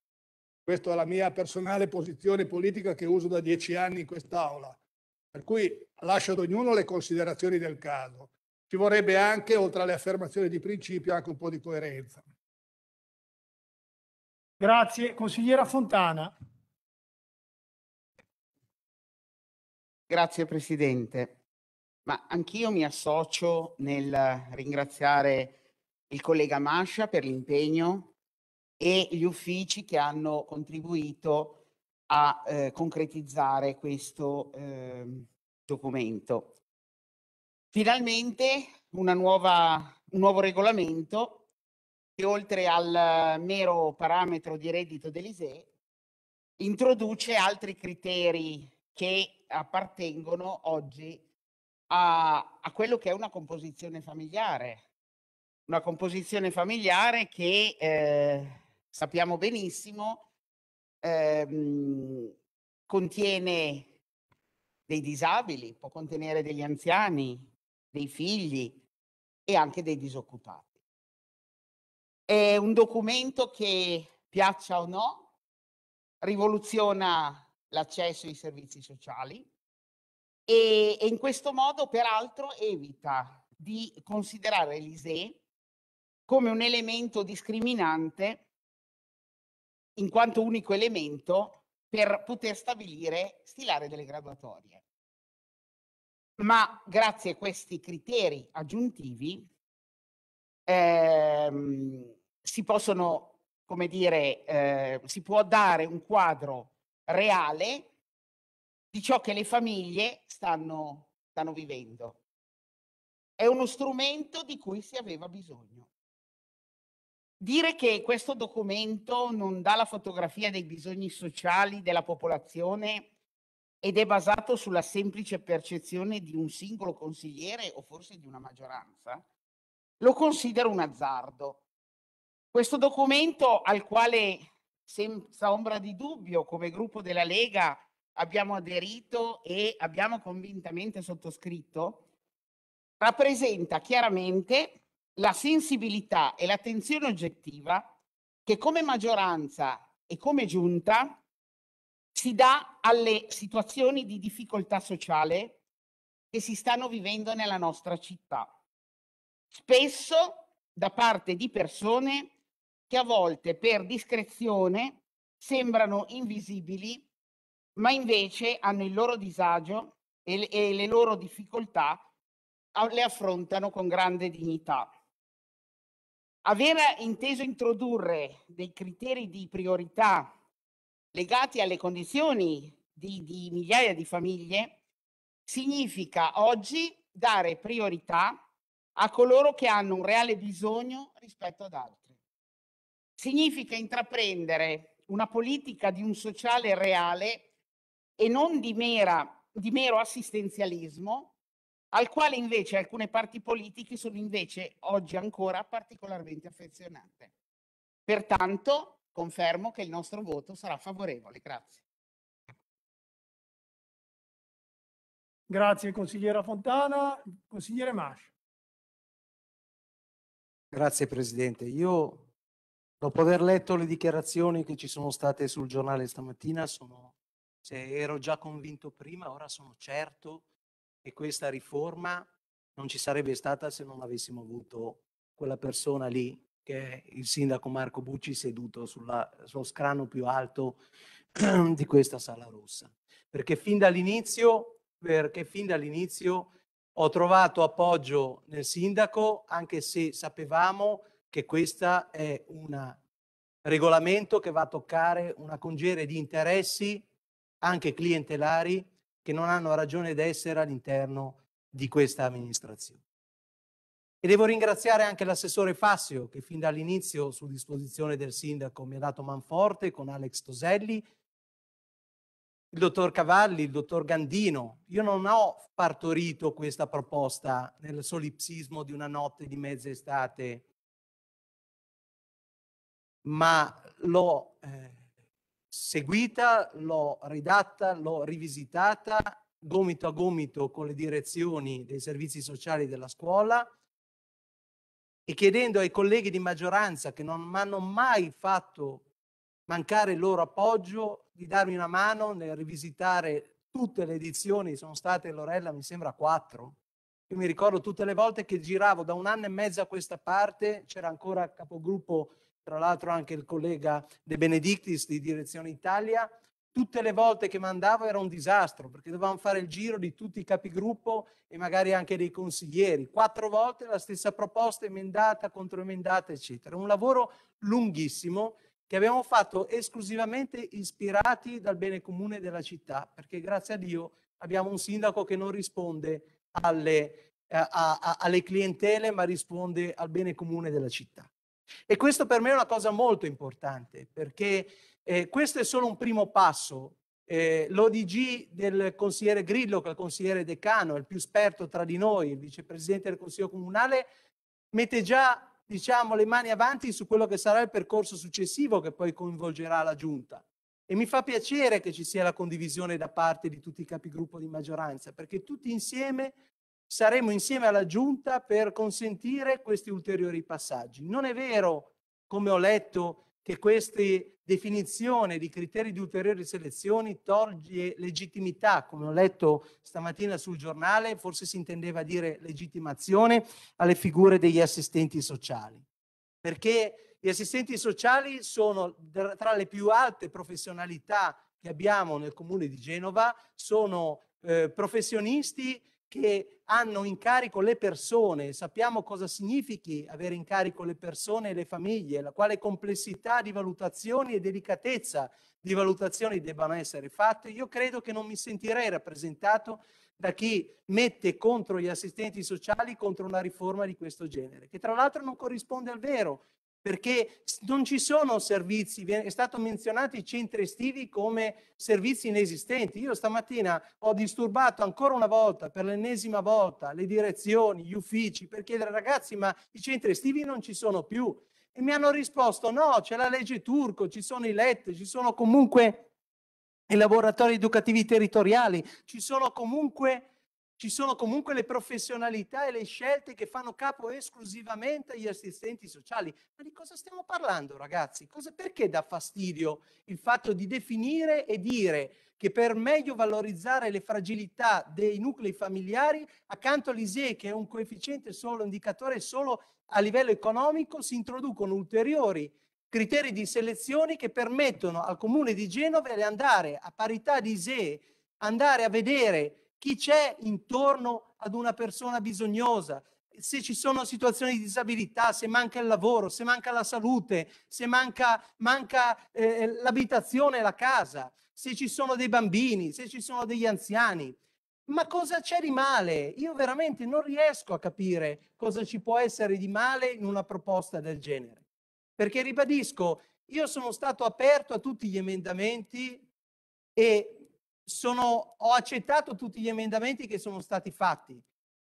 Questa è la mia personale posizione politica che uso da dieci anni in quest'Aula. Per cui lascio ad ognuno le considerazioni del caso. Ci vorrebbe anche, oltre alle affermazioni di principio, anche un po' di coerenza. Grazie. Consigliera Fontana. Grazie Presidente. Ma anch'io mi associo nel ringraziare il collega Mascia per l'impegno e gli uffici che hanno contribuito a eh, concretizzare questo eh, documento. Finalmente una nuova, un nuovo regolamento oltre al mero parametro di reddito dell'ISE, introduce altri criteri che appartengono oggi a, a, quello che è una composizione familiare. Una composizione familiare che eh, sappiamo benissimo ehm, contiene dei disabili, può contenere degli anziani, dei figli e anche dei disoccupati. È un documento che, piaccia o no, rivoluziona l'accesso ai servizi sociali e, e in questo modo peraltro evita di considerare l'ISEE come un elemento discriminante in quanto unico elemento per poter stabilire, stilare delle graduatorie. Ma grazie a questi criteri aggiuntivi ehm, si possono, come dire, eh, si può dare un quadro reale di ciò che le famiglie stanno, stanno vivendo. È uno strumento di cui si aveva bisogno. Dire che questo documento non dà la fotografia dei bisogni sociali della popolazione ed è basato sulla semplice percezione di un singolo consigliere o forse di una maggioranza, lo considero un azzardo questo documento al quale senza ombra di dubbio come gruppo della Lega abbiamo aderito e abbiamo convintamente sottoscritto, rappresenta chiaramente la sensibilità e l'attenzione oggettiva che come maggioranza e come giunta si dà alle situazioni di difficoltà sociale che si stanno vivendo nella nostra città, spesso da parte di persone che a volte per discrezione sembrano invisibili, ma invece hanno il loro disagio e, e le loro difficoltà le affrontano con grande dignità. Aver inteso introdurre dei criteri di priorità legati alle condizioni di, di migliaia di famiglie significa oggi dare priorità a coloro che hanno un reale bisogno rispetto ad altri significa intraprendere una politica di un sociale reale e non di, mera, di mero assistenzialismo, al quale invece alcune parti politiche sono invece oggi ancora particolarmente affezionate. Pertanto confermo che il nostro voto sarà favorevole. Grazie. Grazie consigliera Fontana. Consigliere Masci. Grazie Presidente. Io Dopo aver letto le dichiarazioni che ci sono state sul giornale stamattina, sono, se ero già convinto prima, ora sono certo che questa riforma non ci sarebbe stata se non avessimo avuto quella persona lì, che è il sindaco Marco Bucci, seduto sulla, sullo scrano più alto di questa sala rossa. Perché fin dall'inizio, perché fin dall'inizio ho trovato appoggio nel sindaco, anche se sapevamo che che questo è un regolamento che va a toccare una congerie di interessi, anche clientelari, che non hanno ragione d'essere all'interno di questa amministrazione. E devo ringraziare anche l'assessore Fassio che fin dall'inizio su disposizione del sindaco mi ha dato manforte con Alex Toselli, il dottor Cavalli, il dottor Gandino. Io non ho partorito questa proposta nel solipsismo di una notte di mezza estate ma l'ho eh, seguita, l'ho ridatta, l'ho rivisitata gomito a gomito con le direzioni dei servizi sociali della scuola e chiedendo ai colleghi di maggioranza che non mi hanno mai fatto mancare il loro appoggio di darmi una mano nel rivisitare tutte le edizioni, sono state Lorella mi sembra quattro, io mi ricordo tutte le volte che giravo da un anno e mezzo a questa parte, c'era ancora capogruppo tra l'altro anche il collega De Benedictis di Direzione Italia, tutte le volte che mandavo era un disastro perché dovevamo fare il giro di tutti i capigruppo e magari anche dei consiglieri, quattro volte la stessa proposta emendata, controemendata, eccetera. Un lavoro lunghissimo che abbiamo fatto esclusivamente ispirati dal bene comune della città, perché grazie a Dio abbiamo un sindaco che non risponde alle, eh, a, a, alle clientele, ma risponde al bene comune della città. E questo per me è una cosa molto importante, perché eh, questo è solo un primo passo. Eh, L'ODG del consigliere Grillo, che è il consigliere decano, è il più esperto tra di noi, il vicepresidente del Consiglio Comunale, mette già diciamo, le mani avanti su quello che sarà il percorso successivo che poi coinvolgerà la Giunta. E mi fa piacere che ci sia la condivisione da parte di tutti i capigruppo di maggioranza, perché tutti insieme saremo insieme alla Giunta per consentire questi ulteriori passaggi. Non è vero, come ho letto, che questa definizione di criteri di ulteriori selezioni toglie legittimità, come ho letto stamattina sul giornale, forse si intendeva dire legittimazione alle figure degli assistenti sociali, perché gli assistenti sociali sono tra le più alte professionalità che abbiamo nel comune di Genova, sono eh, professionisti che hanno in carico le persone, sappiamo cosa significhi avere in carico le persone e le famiglie, la quale complessità di valutazioni e delicatezza di valutazioni debbano essere fatte, io credo che non mi sentirei rappresentato da chi mette contro gli assistenti sociali contro una riforma di questo genere, che tra l'altro non corrisponde al vero perché non ci sono servizi, è stato menzionato i centri estivi come servizi inesistenti. Io stamattina ho disturbato ancora una volta, per l'ennesima volta, le direzioni, gli uffici, per chiedere ragazzi ma i centri estivi non ci sono più. E mi hanno risposto no, c'è la legge turco, ci sono i LET, ci sono comunque i laboratori educativi territoriali, ci sono comunque ci sono comunque le professionalità e le scelte che fanno capo esclusivamente agli assistenti sociali. Ma di cosa stiamo parlando, ragazzi? Cosa, perché dà fastidio il fatto di definire e dire che per meglio valorizzare le fragilità dei nuclei familiari, accanto all'ISEE, che è un coefficiente solo, indicatore solo a livello economico, si introducono ulteriori criteri di selezione che permettono al comune di Genova di andare a parità di ISEE, andare a vedere chi c'è intorno ad una persona bisognosa, se ci sono situazioni di disabilità, se manca il lavoro, se manca la salute, se manca, manca eh, l'abitazione, la casa, se ci sono dei bambini, se ci sono degli anziani. Ma cosa c'è di male? Io veramente non riesco a capire cosa ci può essere di male in una proposta del genere. Perché ribadisco, io sono stato aperto a tutti gli emendamenti e sono, ho accettato tutti gli emendamenti che sono stati fatti,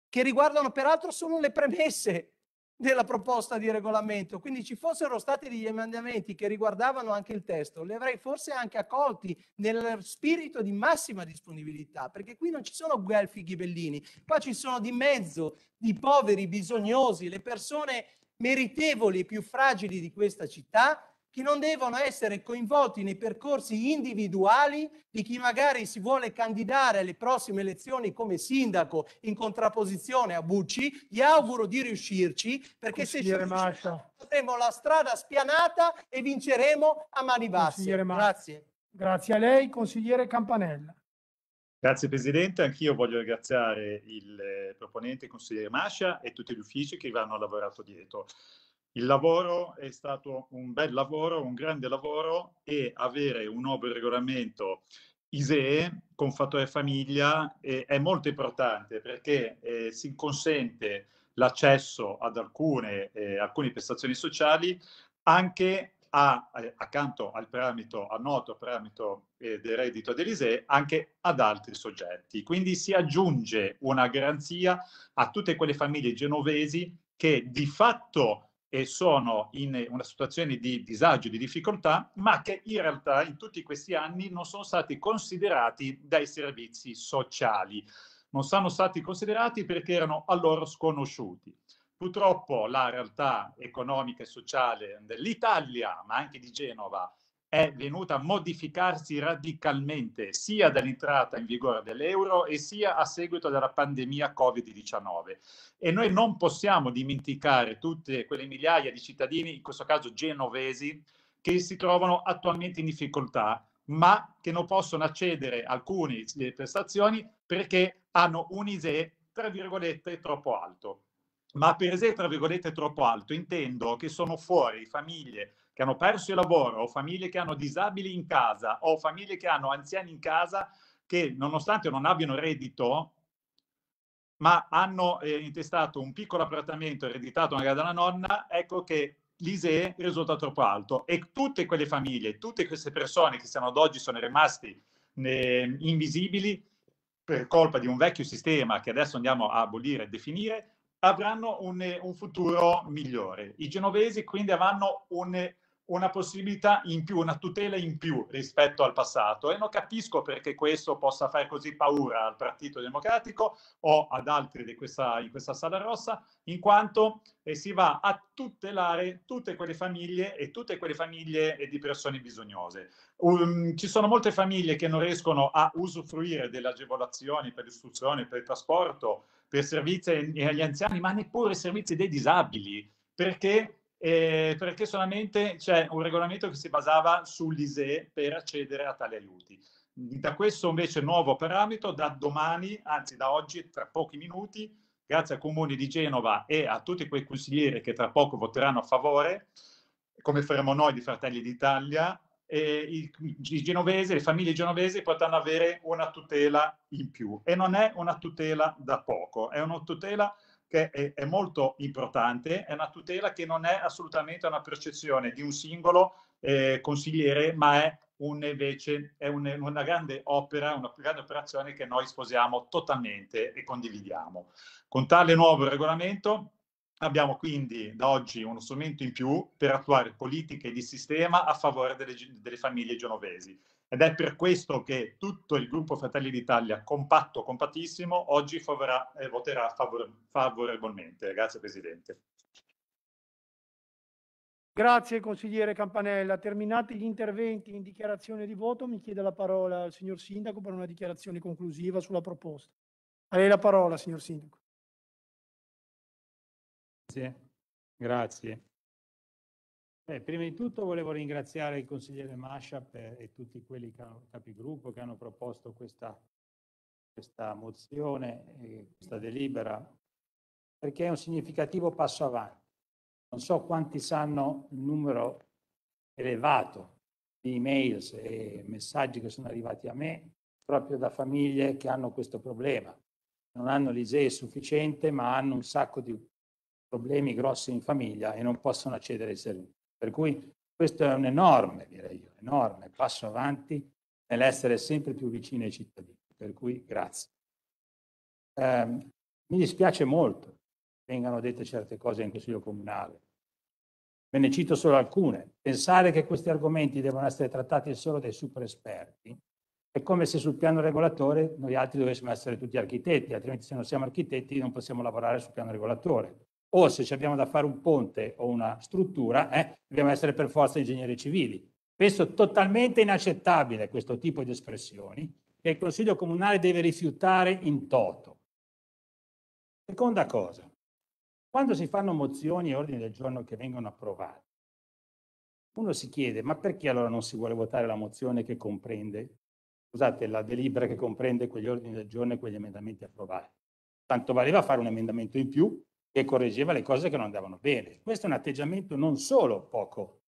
che riguardano peraltro solo le premesse della proposta di regolamento. Quindi ci fossero stati degli emendamenti che riguardavano anche il testo, li avrei forse anche accolti nel spirito di massima disponibilità, perché qui non ci sono guelfi ghibellini, qua ci sono di mezzo i poveri, bisognosi, le persone meritevoli e più fragili di questa città che non devono essere coinvolti nei percorsi individuali di chi magari si vuole candidare alle prossime elezioni come sindaco in contrapposizione a Bucci. Gli auguro di riuscirci perché se ci riusciamo avremo la strada spianata e vinceremo a mani basse. Grazie. Grazie a lei, consigliere Campanella. Grazie Presidente, anch'io voglio ringraziare il eh, proponente, consigliere Mascia e tutti gli uffici che vi hanno lavorato dietro. Il lavoro è stato un bel lavoro, un grande lavoro e avere un nuovo regolamento ISEE con fattore famiglia eh, è molto importante perché eh, si consente l'accesso ad alcune, eh, alcune prestazioni sociali anche a, eh, accanto al parametro, al noto parametro eh, del reddito dell'ISEE, anche ad altri soggetti. Quindi si aggiunge una garanzia a tutte quelle famiglie genovesi che di fatto e sono in una situazione di disagio, di difficoltà, ma che in realtà in tutti questi anni non sono stati considerati dai servizi sociali. Non sono stati considerati perché erano a loro sconosciuti. Purtroppo la realtà economica e sociale dell'Italia, ma anche di Genova, è venuta a modificarsi radicalmente sia dall'entrata in vigore dell'euro e sia a seguito della pandemia Covid-19. E noi non possiamo dimenticare tutte quelle migliaia di cittadini, in questo caso genovesi, che si trovano attualmente in difficoltà, ma che non possono accedere a alcune prestazioni perché hanno un ISEE, tra virgolette, troppo alto. Ma per ISE, tra virgolette, troppo alto intendo che sono fuori famiglie che hanno perso il lavoro, o famiglie che hanno disabili in casa, o famiglie che hanno anziani in casa che nonostante non abbiano reddito, ma hanno eh, intestato un piccolo appartamento ereditato magari dalla nonna, ecco che l'ISEE risulta troppo alto e tutte quelle famiglie, tutte queste persone che siano ad oggi sono rimasti eh, invisibili per colpa di un vecchio sistema che adesso andiamo a abolire e definire, avranno un, un futuro migliore. I genovesi quindi avranno un, una possibilità in più, una tutela in più rispetto al passato e non capisco perché questo possa fare così paura al Partito Democratico o ad altri questa, in questa sala rossa, in quanto eh, si va a tutelare tutte quelle famiglie e tutte quelle famiglie eh, di persone bisognose. Um, ci sono molte famiglie che non riescono a usufruire delle agevolazioni per l'istruzione, per il trasporto, per servizi agli anziani, ma neppure servizi dei disabili perché eh, perché solamente c'è un regolamento che si basava sull'ISE per accedere a tali aiuti. Da questo invece nuovo parametro, da domani, anzi da oggi, tra pochi minuti, grazie al Comune di Genova e a tutti quei consiglieri che tra poco voteranno a favore, come faremo noi di Fratelli d'Italia, i, i genovesi, le famiglie genovesi potranno avere una tutela in più. E non è una tutela da poco, è una tutela che è, è molto importante, è una tutela che non è assolutamente una percezione di un singolo eh, consigliere, ma è un, invece è un, una grande opera, una più grande operazione che noi sposiamo totalmente e condividiamo. Con tale nuovo regolamento abbiamo quindi da oggi uno strumento in più per attuare politiche di sistema a favore delle, delle famiglie genovesi. Ed è per questo che tutto il gruppo Fratelli d'Italia, compatto, compattissimo, oggi favorà, eh, voterà favore, favorevolmente. Grazie Presidente. Grazie consigliere Campanella. Terminati gli interventi in dichiarazione di voto, mi chiede la parola il signor Sindaco per una dichiarazione conclusiva sulla proposta. A lei la parola, signor Sindaco. Grazie. Grazie. Beh, prima di tutto volevo ringraziare il consigliere Mascia e tutti quelli che hanno, capigruppo che hanno proposto questa, questa mozione, eh, questa delibera, perché è un significativo passo avanti. Non so quanti sanno il numero elevato di email e messaggi che sono arrivati a me proprio da famiglie che hanno questo problema. Non hanno l'ISEE sufficiente, ma hanno un sacco di problemi grossi in famiglia e non possono accedere ai servizi. Per cui questo è un enorme, direi io, enorme passo avanti nell'essere sempre più vicini ai cittadini. Per cui grazie. Eh, mi dispiace molto che vengano dette certe cose in Consiglio Comunale. Ve ne cito solo alcune. Pensare che questi argomenti devono essere trattati solo dai super esperti è come se sul piano regolatore noi altri dovessimo essere tutti architetti, altrimenti se non siamo architetti non possiamo lavorare sul piano regolatore o se ci abbiamo da fare un ponte o una struttura, eh, dobbiamo essere per forza ingegneri civili. Penso totalmente inaccettabile questo tipo di espressioni che il Consiglio Comunale deve rifiutare in toto. Seconda cosa, quando si fanno mozioni e ordini del giorno che vengono approvati, uno si chiede, ma perché allora non si vuole votare la mozione che comprende, scusate, la delibera che comprende quegli ordini del giorno e quegli emendamenti approvati? Tanto valeva fare un emendamento in più che correggeva le cose che non andavano bene. Questo è un atteggiamento non solo poco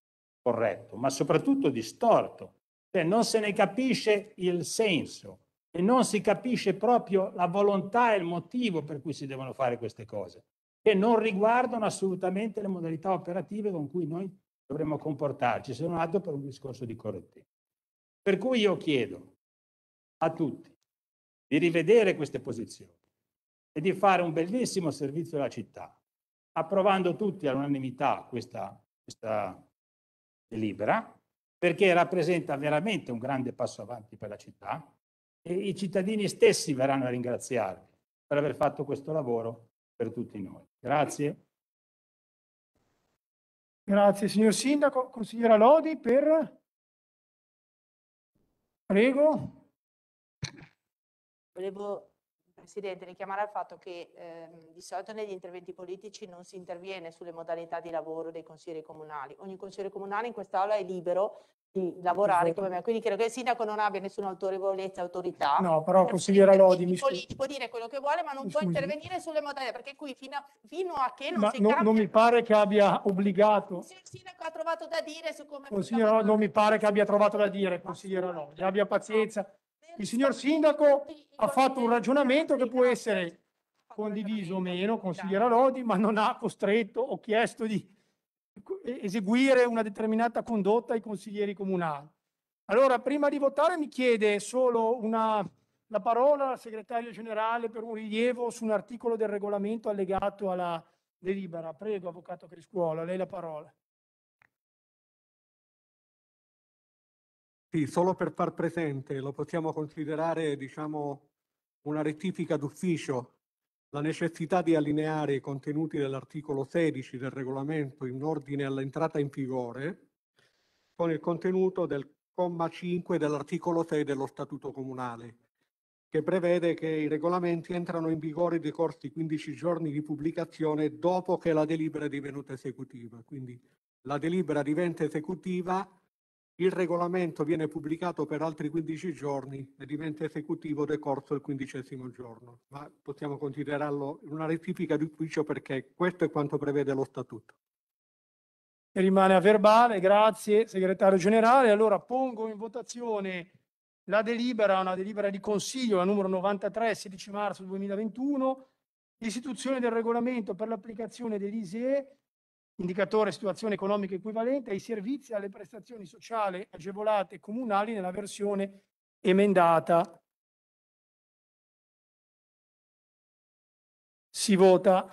corretto, ma soprattutto distorto, cioè non se ne capisce il senso e non si capisce proprio la volontà e il motivo per cui si devono fare queste cose, che non riguardano assolutamente le modalità operative con cui noi dovremmo comportarci, se non altro per un discorso di correttezza. Per cui io chiedo a tutti di rivedere queste posizioni, e di fare un bellissimo servizio alla città, approvando tutti all'unanimità questa, questa delibera, perché rappresenta veramente un grande passo avanti per la città e i cittadini stessi verranno a ringraziarvi per aver fatto questo lavoro per tutti noi. Grazie. Grazie signor Sindaco. Consigliera Lodi per... Prego. Volevo Presidente, richiamare al fatto che ehm, di solito negli interventi politici non si interviene sulle modalità di lavoro dei consiglieri comunali. Ogni consigliere comunale in quest'Aula è libero di lavorare esatto. come me. Quindi credo che il sindaco non abbia nessuna autorevolezza, autorità. No, però consigliera Lodi mi scusi. Può dire quello che vuole, ma non può intervenire sulle modalità, perché qui fino a, fino a che non ma si no, cambia... non mi pare che abbia obbligato... Se il sindaco ha trovato da dire su come... Consigliera, non mi pare che abbia trovato da dire, consigliera Lodi. Abbia pazienza, il signor Sindaco ha fatto un ragionamento che può essere condiviso o meno, consigliera Lodi, ma non ha costretto o chiesto di eseguire una determinata condotta ai consiglieri comunali. Allora, prima di votare mi chiede solo una, la parola al segretario generale per un rilievo su un articolo del regolamento allegato alla delibera. Prego, avvocato Criscuola, lei la parola. Sì, solo per far presente, lo possiamo considerare diciamo, una rettifica d'ufficio, la necessità di allineare i contenuti dell'articolo 16 del regolamento in ordine all'entrata in vigore con il contenuto del comma 5 dell'articolo 6 dello Statuto Comunale, che prevede che i regolamenti entrano in vigore decorsi 15 giorni di pubblicazione dopo che la delibera è divenuta esecutiva. Quindi la delibera diventa esecutiva il regolamento viene pubblicato per altri 15 giorni e diventa esecutivo decorso il quindicesimo giorno, ma possiamo considerarlo una rettifica d'ufficio perché questo è quanto prevede lo statuto. E rimane a verbale, grazie segretario generale. Allora pongo in votazione la delibera, una delibera di consiglio, la numero 93, 16 marzo 2021, istituzione del regolamento per l'applicazione dell'ISEE indicatore situazione economica equivalente ai servizi e alle prestazioni sociali agevolate comunali nella versione emendata. Si vota.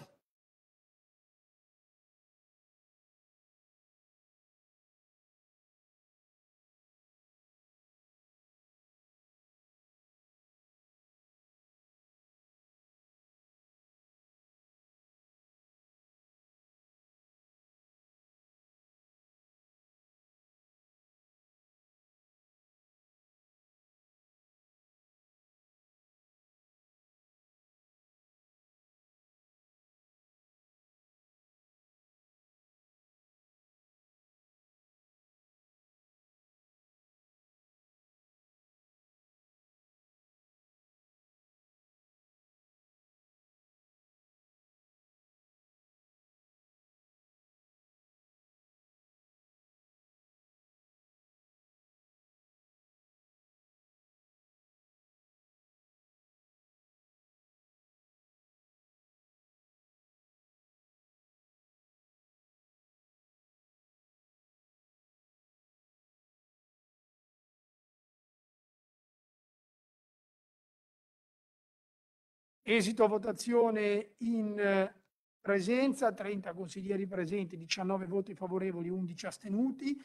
Esito votazione in eh, presenza, 30 consiglieri presenti, 19 voti favorevoli, 11 astenuti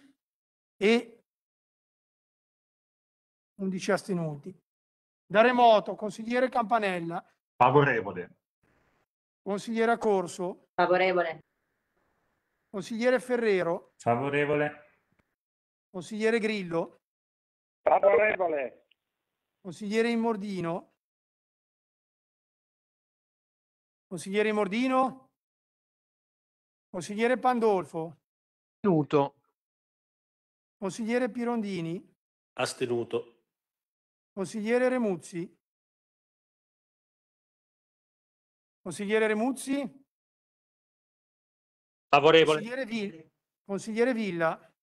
e 11 astenuti. Da remoto, consigliere Campanella. Favorevole. Consigliere Corso. Favorevole. Consigliere Ferrero. Favorevole. Consigliere Grillo. Favorevole. Consigliere Immordino. Consigliere Mordino? Consigliere Pandolfo? Astenuto. Consigliere Pirondini? Astenuto. Consigliere Remuzzi? Consigliere Remuzzi? Favorevole. Consigliere, Vill Consigliere Villa?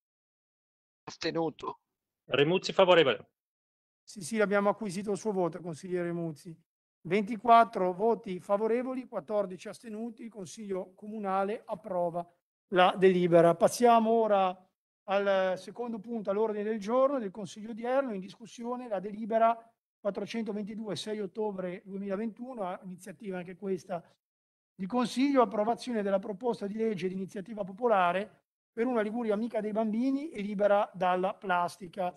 Astenuto. Remuzzi favorevole. Sì, sì, abbiamo acquisito il suo voto, consigliere Remuzzi. 24 voti favorevoli, 14 astenuti, il Consiglio Comunale approva la delibera. Passiamo ora al secondo punto all'ordine del giorno del Consiglio odierno, in discussione la delibera 422 6 ottobre 2021, iniziativa anche questa di Consiglio, approvazione della proposta di legge di iniziativa popolare per una Liguria amica dei bambini e libera dalla plastica.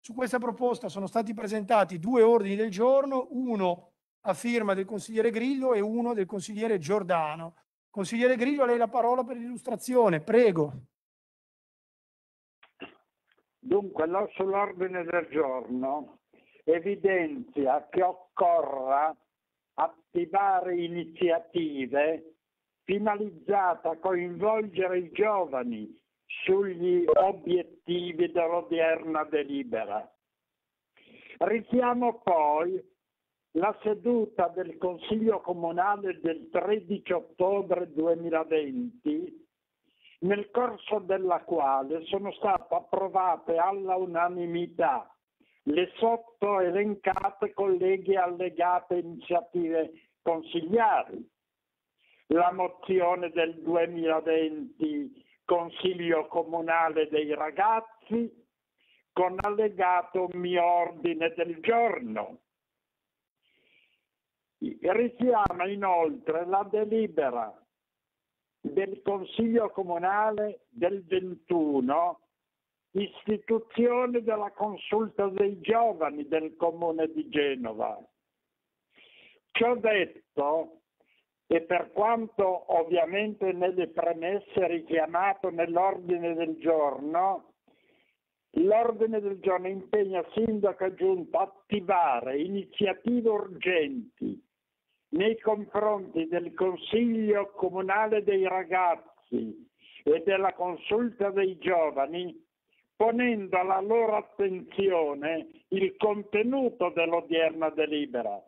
Su questa proposta sono stati presentati due ordini del giorno, uno a firma del consigliere Grillo e uno del consigliere Giordano. Consigliere Grillo, a lei la parola per l'illustrazione, prego. Dunque, sull'ordine del giorno evidenzia che occorra attivare iniziative finalizzate a coinvolgere i giovani sugli obiettivi dell'odierna delibera. Richiamo poi la seduta del Consiglio Comunale del 13 ottobre 2020, nel corso della quale sono state approvate alla unanimità le sotto elencate colleghe allegate iniziative consigliari, la mozione del 2020 Consiglio Comunale dei Ragazzi, con allegato mio ordine del giorno, richiama inoltre la delibera del Consiglio Comunale del 21 istituzione della consulta dei giovani del Comune di Genova. Ciò detto, e per quanto ovviamente nelle premesse richiamato nell'ordine del giorno, l'ordine del giorno impegna Sindaco e Giunta a attivare iniziative urgenti nei confronti del Consiglio Comunale dei Ragazzi e della Consulta dei Giovani, ponendo alla loro attenzione il contenuto dell'odierna delibera,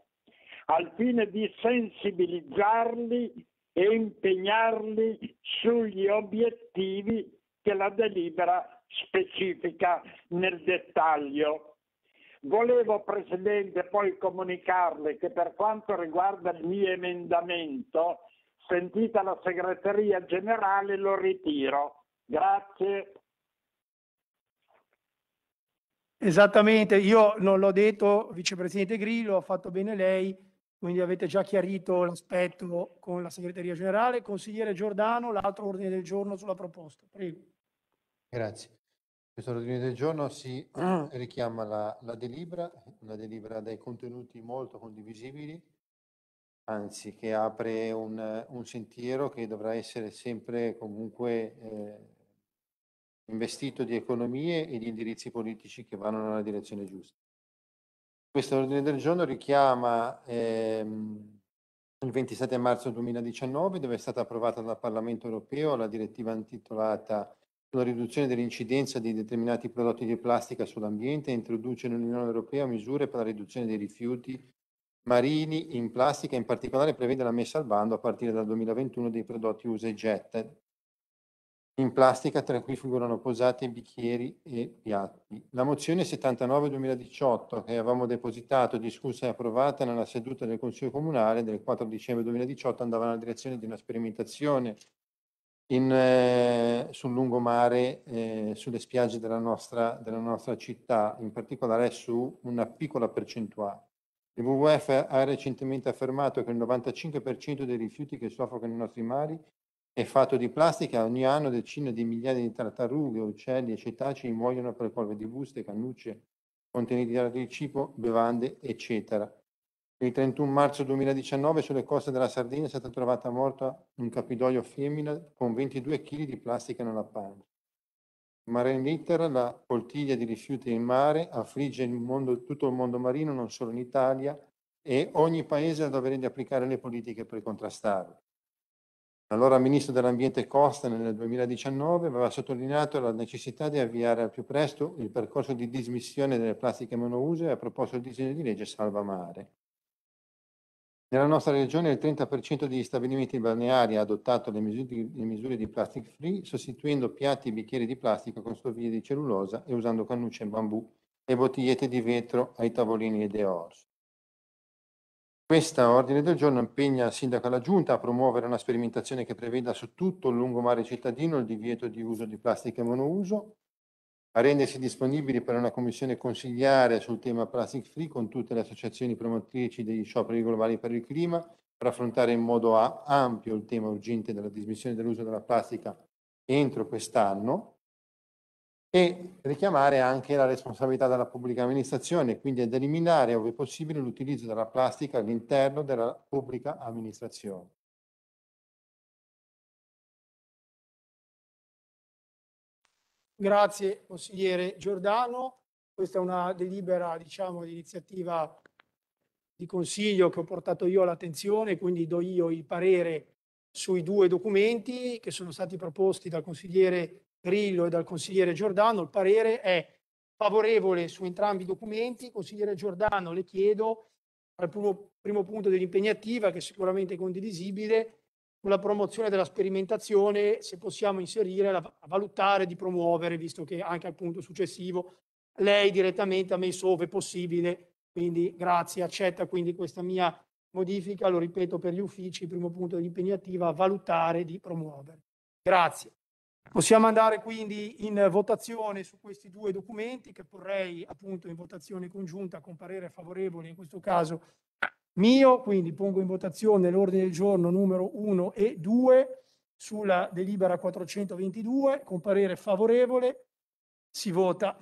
al fine di sensibilizzarli e impegnarli sugli obiettivi che la delibera specifica nel dettaglio Volevo, Presidente, poi comunicarle che per quanto riguarda il mio emendamento, sentita la segreteria generale, lo ritiro. Grazie. Esattamente, io non l'ho detto, Vicepresidente Grillo, ha fatto bene lei, quindi avete già chiarito l'aspetto con la segreteria generale. Consigliere Giordano, l'altro ordine del giorno sulla proposta. Prego. Grazie. Questo ordine del giorno si mm. richiama la, la delibera, una delibera dai contenuti molto condivisibili, anzi che apre un, un sentiero che dovrà essere sempre comunque eh, investito di economie e di indirizzi politici che vanno nella direzione giusta. Questo ordine del giorno richiama ehm, il 27 marzo 2019 dove è stata approvata dal Parlamento europeo la direttiva intitolata sulla riduzione dell'incidenza di determinati prodotti di plastica sull'ambiente e introduce nell'Unione Europea misure per la riduzione dei rifiuti marini in plastica, in particolare prevede la messa al bando a partire dal 2021 dei prodotti usa e get in plastica, tra cui figurano posate, bicchieri e piatti. La mozione 79-2018, che avevamo depositato, discussa e approvata nella seduta del Consiglio Comunale del 4 dicembre 2018, andava nella direzione di una sperimentazione in, eh, sul lungomare, eh, sulle spiagge della nostra, della nostra, città, in particolare su una piccola percentuale. Il WWF ha recentemente affermato che il 95% dei rifiuti che soffocano i nostri mari è fatto di plastica. Ogni anno decine di migliaia di tartarughe, uccelli e cetacei muoiono per colpe di buste, cannucce, contenitori di cibo, bevande, eccetera. Il 31 marzo 2019 sulle coste della Sardegna è stata trovata morta un capidoglio femmina con 22 kg di plastica nella pancia. Mare in Litter, la poltiglia di rifiuti in mare affligge il mondo, tutto il mondo marino, non solo in Italia, e ogni paese ha dovere di applicare le politiche per contrastarlo. il ministro dell'Ambiente Costa nel 2019 aveva sottolineato la necessità di avviare al più presto il percorso di dismissione delle plastiche monouse e ha proposto il disegno di legge Salva Mare. Nella nostra regione il 30% degli stabilimenti balneari ha adottato le misure, di, le misure, di, plastic free, sostituendo piatti e bicchieri di plastica con stoviglie di cellulosa e usando cannucce in bambù e bottigliette di vetro ai tavolini e deors. Questa ordine del giorno impegna il sindaco e la giunta a promuovere una sperimentazione che preveda su tutto il lungomare cittadino il divieto di uso di plastica monouso, a rendersi disponibili per una commissione consigliare sul tema plastic free con tutte le associazioni promotrici degli scioperi globali per il clima per affrontare in modo ampio il tema urgente della dismissione dell'uso della plastica entro quest'anno e richiamare anche la responsabilità della pubblica amministrazione, quindi ad eliminare, ove possibile, l'utilizzo della plastica all'interno della pubblica amministrazione. Grazie consigliere Giordano, questa è una delibera diciamo di iniziativa di consiglio che ho portato io all'attenzione, quindi do io il parere sui due documenti che sono stati proposti dal consigliere Grillo e dal consigliere Giordano. Il parere è favorevole su entrambi i documenti. Consigliere Giordano, le chiedo al primo, primo punto dell'impegnativa, che è sicuramente condivisibile, sulla promozione della sperimentazione, se possiamo inserire, la, a valutare di promuovere, visto che anche al punto successivo lei direttamente ha messo ove possibile, quindi grazie, accetta quindi questa mia modifica, lo ripeto per gli uffici, primo punto dell'impegnativa, valutare di promuovere. Grazie. Possiamo andare quindi in votazione su questi due documenti che porrei appunto in votazione congiunta con parere favorevole in questo caso mio, quindi pongo in votazione l'ordine del giorno numero 1 e 2 sulla delibera 422 con parere favorevole. Si vota.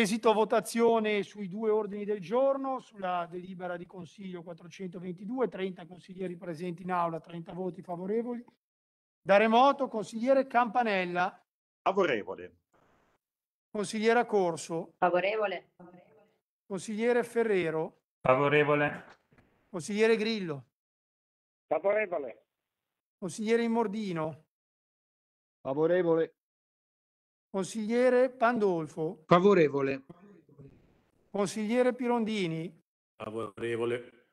Esito votazione sui due ordini del giorno, sulla delibera di Consiglio 422, 30 consiglieri presenti in aula, 30 voti favorevoli. Da remoto, consigliere Campanella. Favorevole. Consigliera Corso. Favorevole. Consigliere Ferrero. Favorevole. Consigliere Grillo. Favorevole. Consigliere Immordino. Favorevole. Consigliere Pandolfo. Favorevole. Consigliere Pirondini. Favorevole.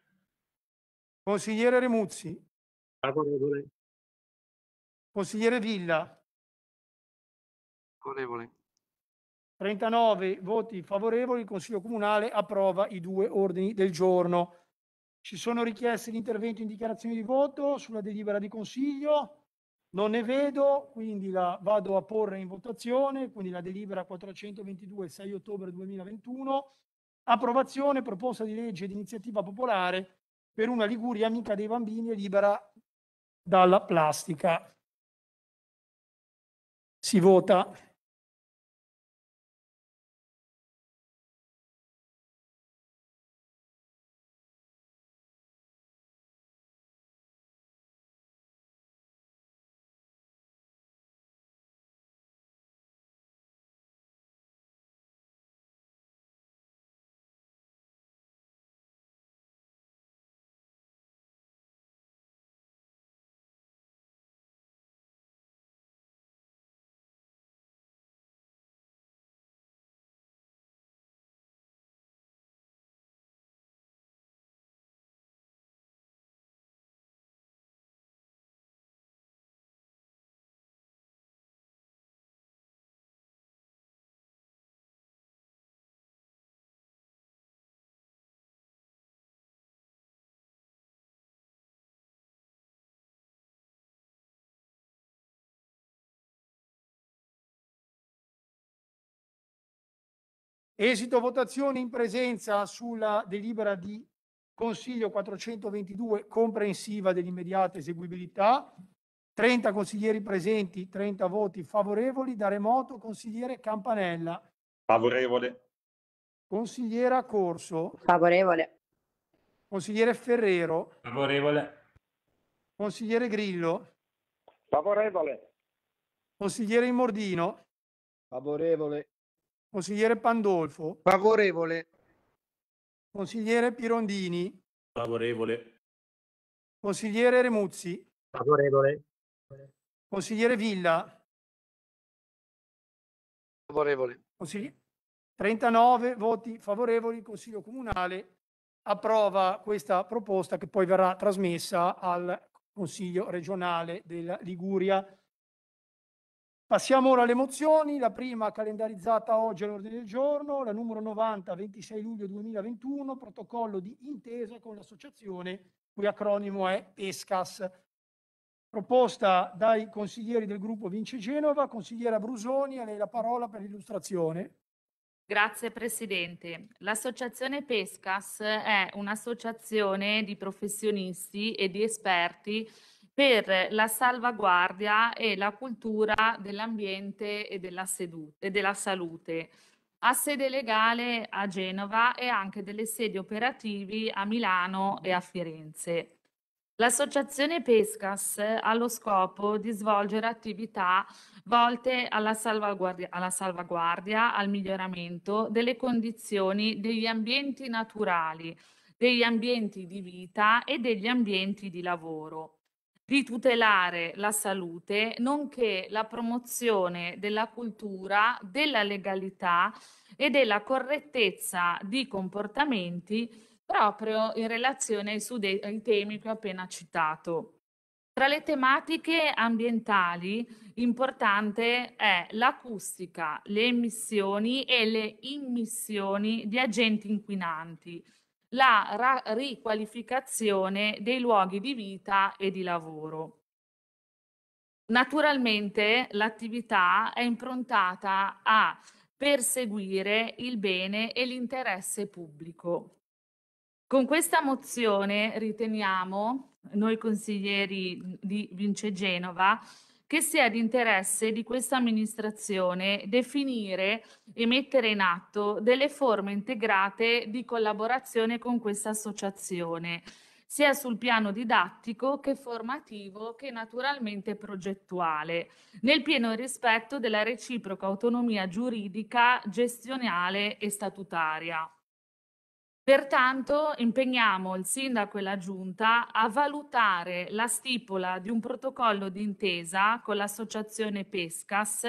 Consigliere Remuzzi. Favorevole. Consigliere Villa. Favorevole. 39 voti favorevoli, il Consiglio Comunale approva i due ordini del giorno. Ci sono richieste di intervento in dichiarazione di voto sulla delibera di Consiglio? Non ne vedo, quindi la vado a porre in votazione, quindi la delibera 422, 6 ottobre 2021, approvazione proposta di legge di iniziativa popolare per una Liguria amica dei bambini e libera dalla plastica. Si vota. Esito votazione in presenza sulla delibera di Consiglio 422 comprensiva dell'immediata eseguibilità. 30 consiglieri presenti, 30 voti favorevoli. Da remoto, consigliere Campanella. Favorevole. Consigliera Corso. Favorevole. Consigliere Ferrero. Favorevole. Consigliere Grillo. Favorevole. Consigliere Immordino. Favorevole. Consigliere Pandolfo. Favorevole. Consigliere Pirondini. Favorevole. Consigliere Remuzzi. Favorevole. Consigliere Villa. Favorevole. Consigli... 39 voti favorevoli. Il Consiglio Comunale approva questa proposta che poi verrà trasmessa al Consiglio regionale della Liguria Passiamo ora alle mozioni, la prima calendarizzata oggi all'ordine del giorno, la numero 90, 26 luglio 2021, protocollo di intesa con l'associazione, cui acronimo è PESCAS, proposta dai consiglieri del gruppo Vince Genova. Consigliera Brusoni, a lei la parola per l'illustrazione. Grazie Presidente. L'associazione Pescas è un'associazione di professionisti e di esperti per la salvaguardia e la cultura dell'ambiente e della, seduta, e della salute. Ha sede legale a Genova e anche delle sedi operativi a Milano e a Firenze. L'associazione Pescas ha lo scopo di svolgere attività volte alla salvaguardia, alla salvaguardia, al miglioramento delle condizioni degli ambienti naturali, degli ambienti di vita e degli ambienti di lavoro di tutelare la salute, nonché la promozione della cultura, della legalità e della correttezza di comportamenti proprio in relazione ai, sude- ai temi che ho appena citato. Tra le tematiche ambientali importante è l'acustica, le emissioni e le immissioni di agenti inquinanti la riqualificazione dei luoghi di vita e di lavoro. Naturalmente l'attività è improntata a perseguire il bene e l'interesse pubblico. Con questa mozione riteniamo, noi consiglieri di Vince Genova, che sia di interesse di questa amministrazione definire e mettere in atto delle forme integrate di collaborazione con questa associazione, sia sul piano didattico che formativo che naturalmente progettuale, nel pieno rispetto della reciproca autonomia giuridica, gestionale e statutaria. Pertanto impegniamo il Sindaco e la Giunta a valutare la stipula di un protocollo d'intesa con l'Associazione Pescas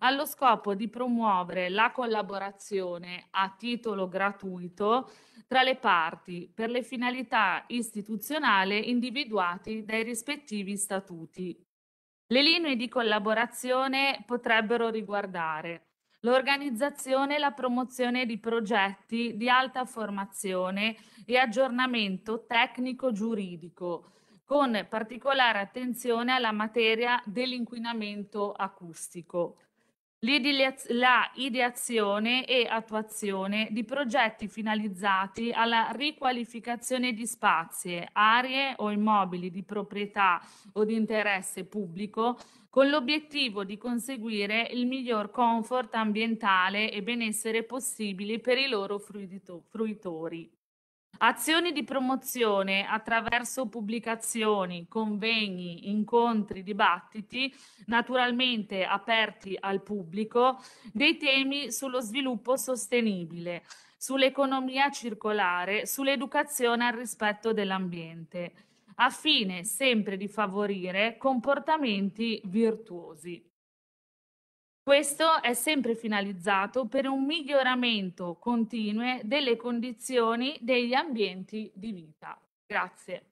allo scopo di promuovere la collaborazione a titolo gratuito tra le parti per le finalità istituzionali individuate dai rispettivi statuti. Le linee di collaborazione potrebbero riguardare l'organizzazione e la promozione di progetti di alta formazione e aggiornamento tecnico-giuridico, con particolare attenzione alla materia dell'inquinamento acustico. La ideazione e attuazione di progetti finalizzati alla riqualificazione di spazi, aree o immobili di proprietà o di interesse pubblico con l'obiettivo di conseguire il miglior comfort ambientale e benessere possibili per i loro fruito- fruitori. Azioni di promozione attraverso pubblicazioni, convegni, incontri, dibattiti, naturalmente aperti al pubblico, dei temi sullo sviluppo sostenibile, sull'economia circolare, sull'educazione al rispetto dell'ambiente a fine sempre di favorire comportamenti virtuosi. Questo è sempre finalizzato per un miglioramento continuo delle condizioni degli ambienti di vita. Grazie.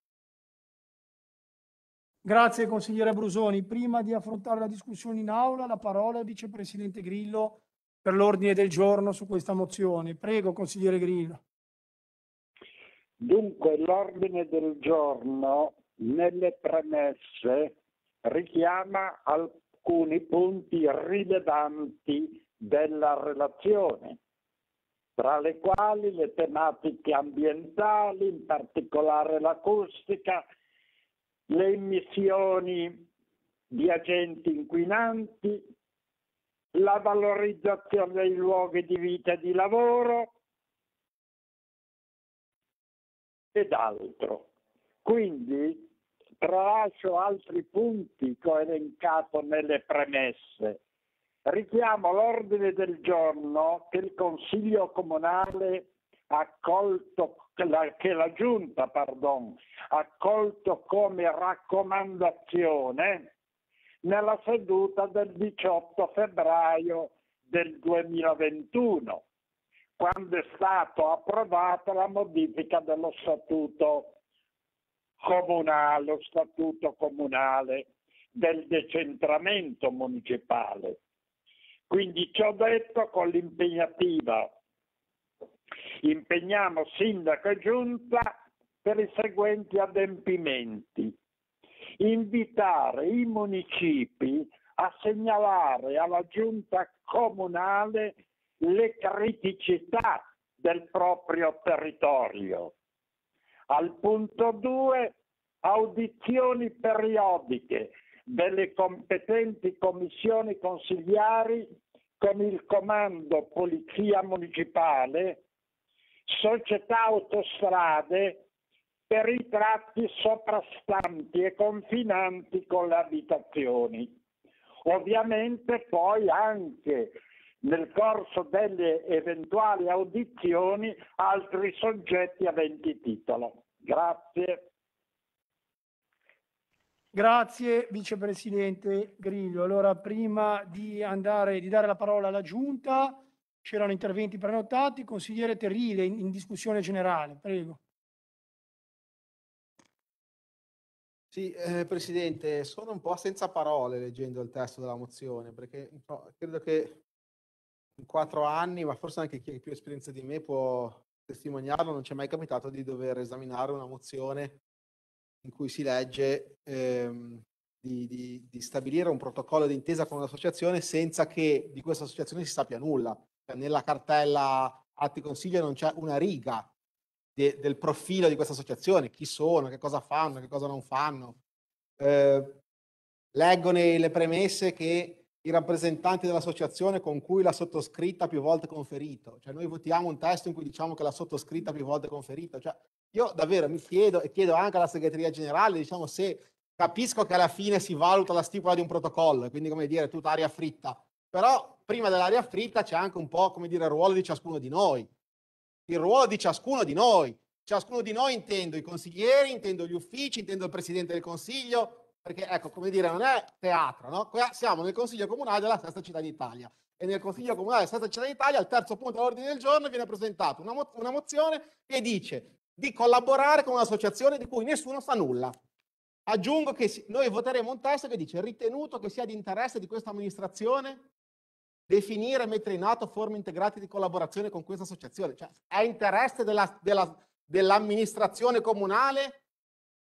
Grazie consigliere Brusoni. Prima di affrontare la discussione in aula, la parola al vicepresidente Grillo per l'ordine del giorno su questa mozione. Prego consigliere Grillo. Dunque l'ordine del giorno nelle premesse richiama alcuni punti rilevanti della relazione, tra le quali le tematiche ambientali, in particolare l'acustica, le emissioni di agenti inquinanti, la valorizzazione dei luoghi di vita e di lavoro, ed altro. Quindi tralascio altri punti che ho elencato nelle premesse. Richiamo l'ordine del giorno che il Consiglio Comunale ha accolto, che la, Giunta pardon, ha accolto come raccomandazione nella seduta del 18 febbraio del 2021 quando è stata approvata la modifica dello statuto comunale, lo statuto comunale del decentramento municipale. Quindi ciò detto con l'impegnativa. Impegniamo sindaco e giunta per i seguenti adempimenti. Invitare i municipi a segnalare alla giunta comunale le criticità del proprio territorio. Al punto 2, audizioni periodiche delle competenti commissioni consigliari con il comando Polizia Municipale, società autostrade per i tratti soprastanti e confinanti con le abitazioni. Ovviamente poi anche nel corso delle eventuali audizioni altri soggetti aventi titolo. Grazie. Grazie Vicepresidente Grillo. Allora, prima di, andare, di dare la parola alla Giunta, c'erano interventi prenotati. Consigliere Terrile, in, in discussione generale, prego. Sì, eh, Presidente, sono un po' senza parole leggendo il testo della mozione, perché no, credo che in quattro anni, ma forse anche chi ha più esperienza di me può testimoniarlo, non ci è mai capitato di dover esaminare una mozione in cui si legge ehm, di, di, di, stabilire un protocollo d'intesa con un'associazione senza che di questa associazione si sappia nulla. Cioè, nella cartella atti consiglio non c'è una riga de, del profilo di questa associazione, chi sono, che cosa fanno, che cosa non fanno. Eh, leggo nelle premesse che i rappresentanti dell'associazione con cui la sottoscritta più volte conferito. Cioè noi votiamo un testo in cui diciamo che la sottoscritta più volte conferito. Cioè io davvero mi chiedo e chiedo anche alla segreteria generale, diciamo se capisco che alla fine si valuta la stipula di un protocollo, quindi come dire tutta aria fritta, però prima dell'aria fritta c'è anche un po' come dire il ruolo di ciascuno di noi. Il ruolo di ciascuno di noi. Ciascuno di noi intendo i consiglieri, intendo gli uffici, intendo il presidente del consiglio, perché ecco, come dire, non è teatro, no? Qua siamo nel Consiglio Comunale della Sesta Città d'Italia e nel Consiglio Comunale della Sesta Città d'Italia al terzo punto dell'ordine del giorno viene presentata una, mo- una mozione che dice di collaborare con un'associazione di cui nessuno sa nulla. Aggiungo che noi voteremo un testo che dice ritenuto che sia di interesse di questa amministrazione definire e mettere in atto forme integrate di collaborazione con questa associazione. Cioè, è interesse della, della, dell'amministrazione comunale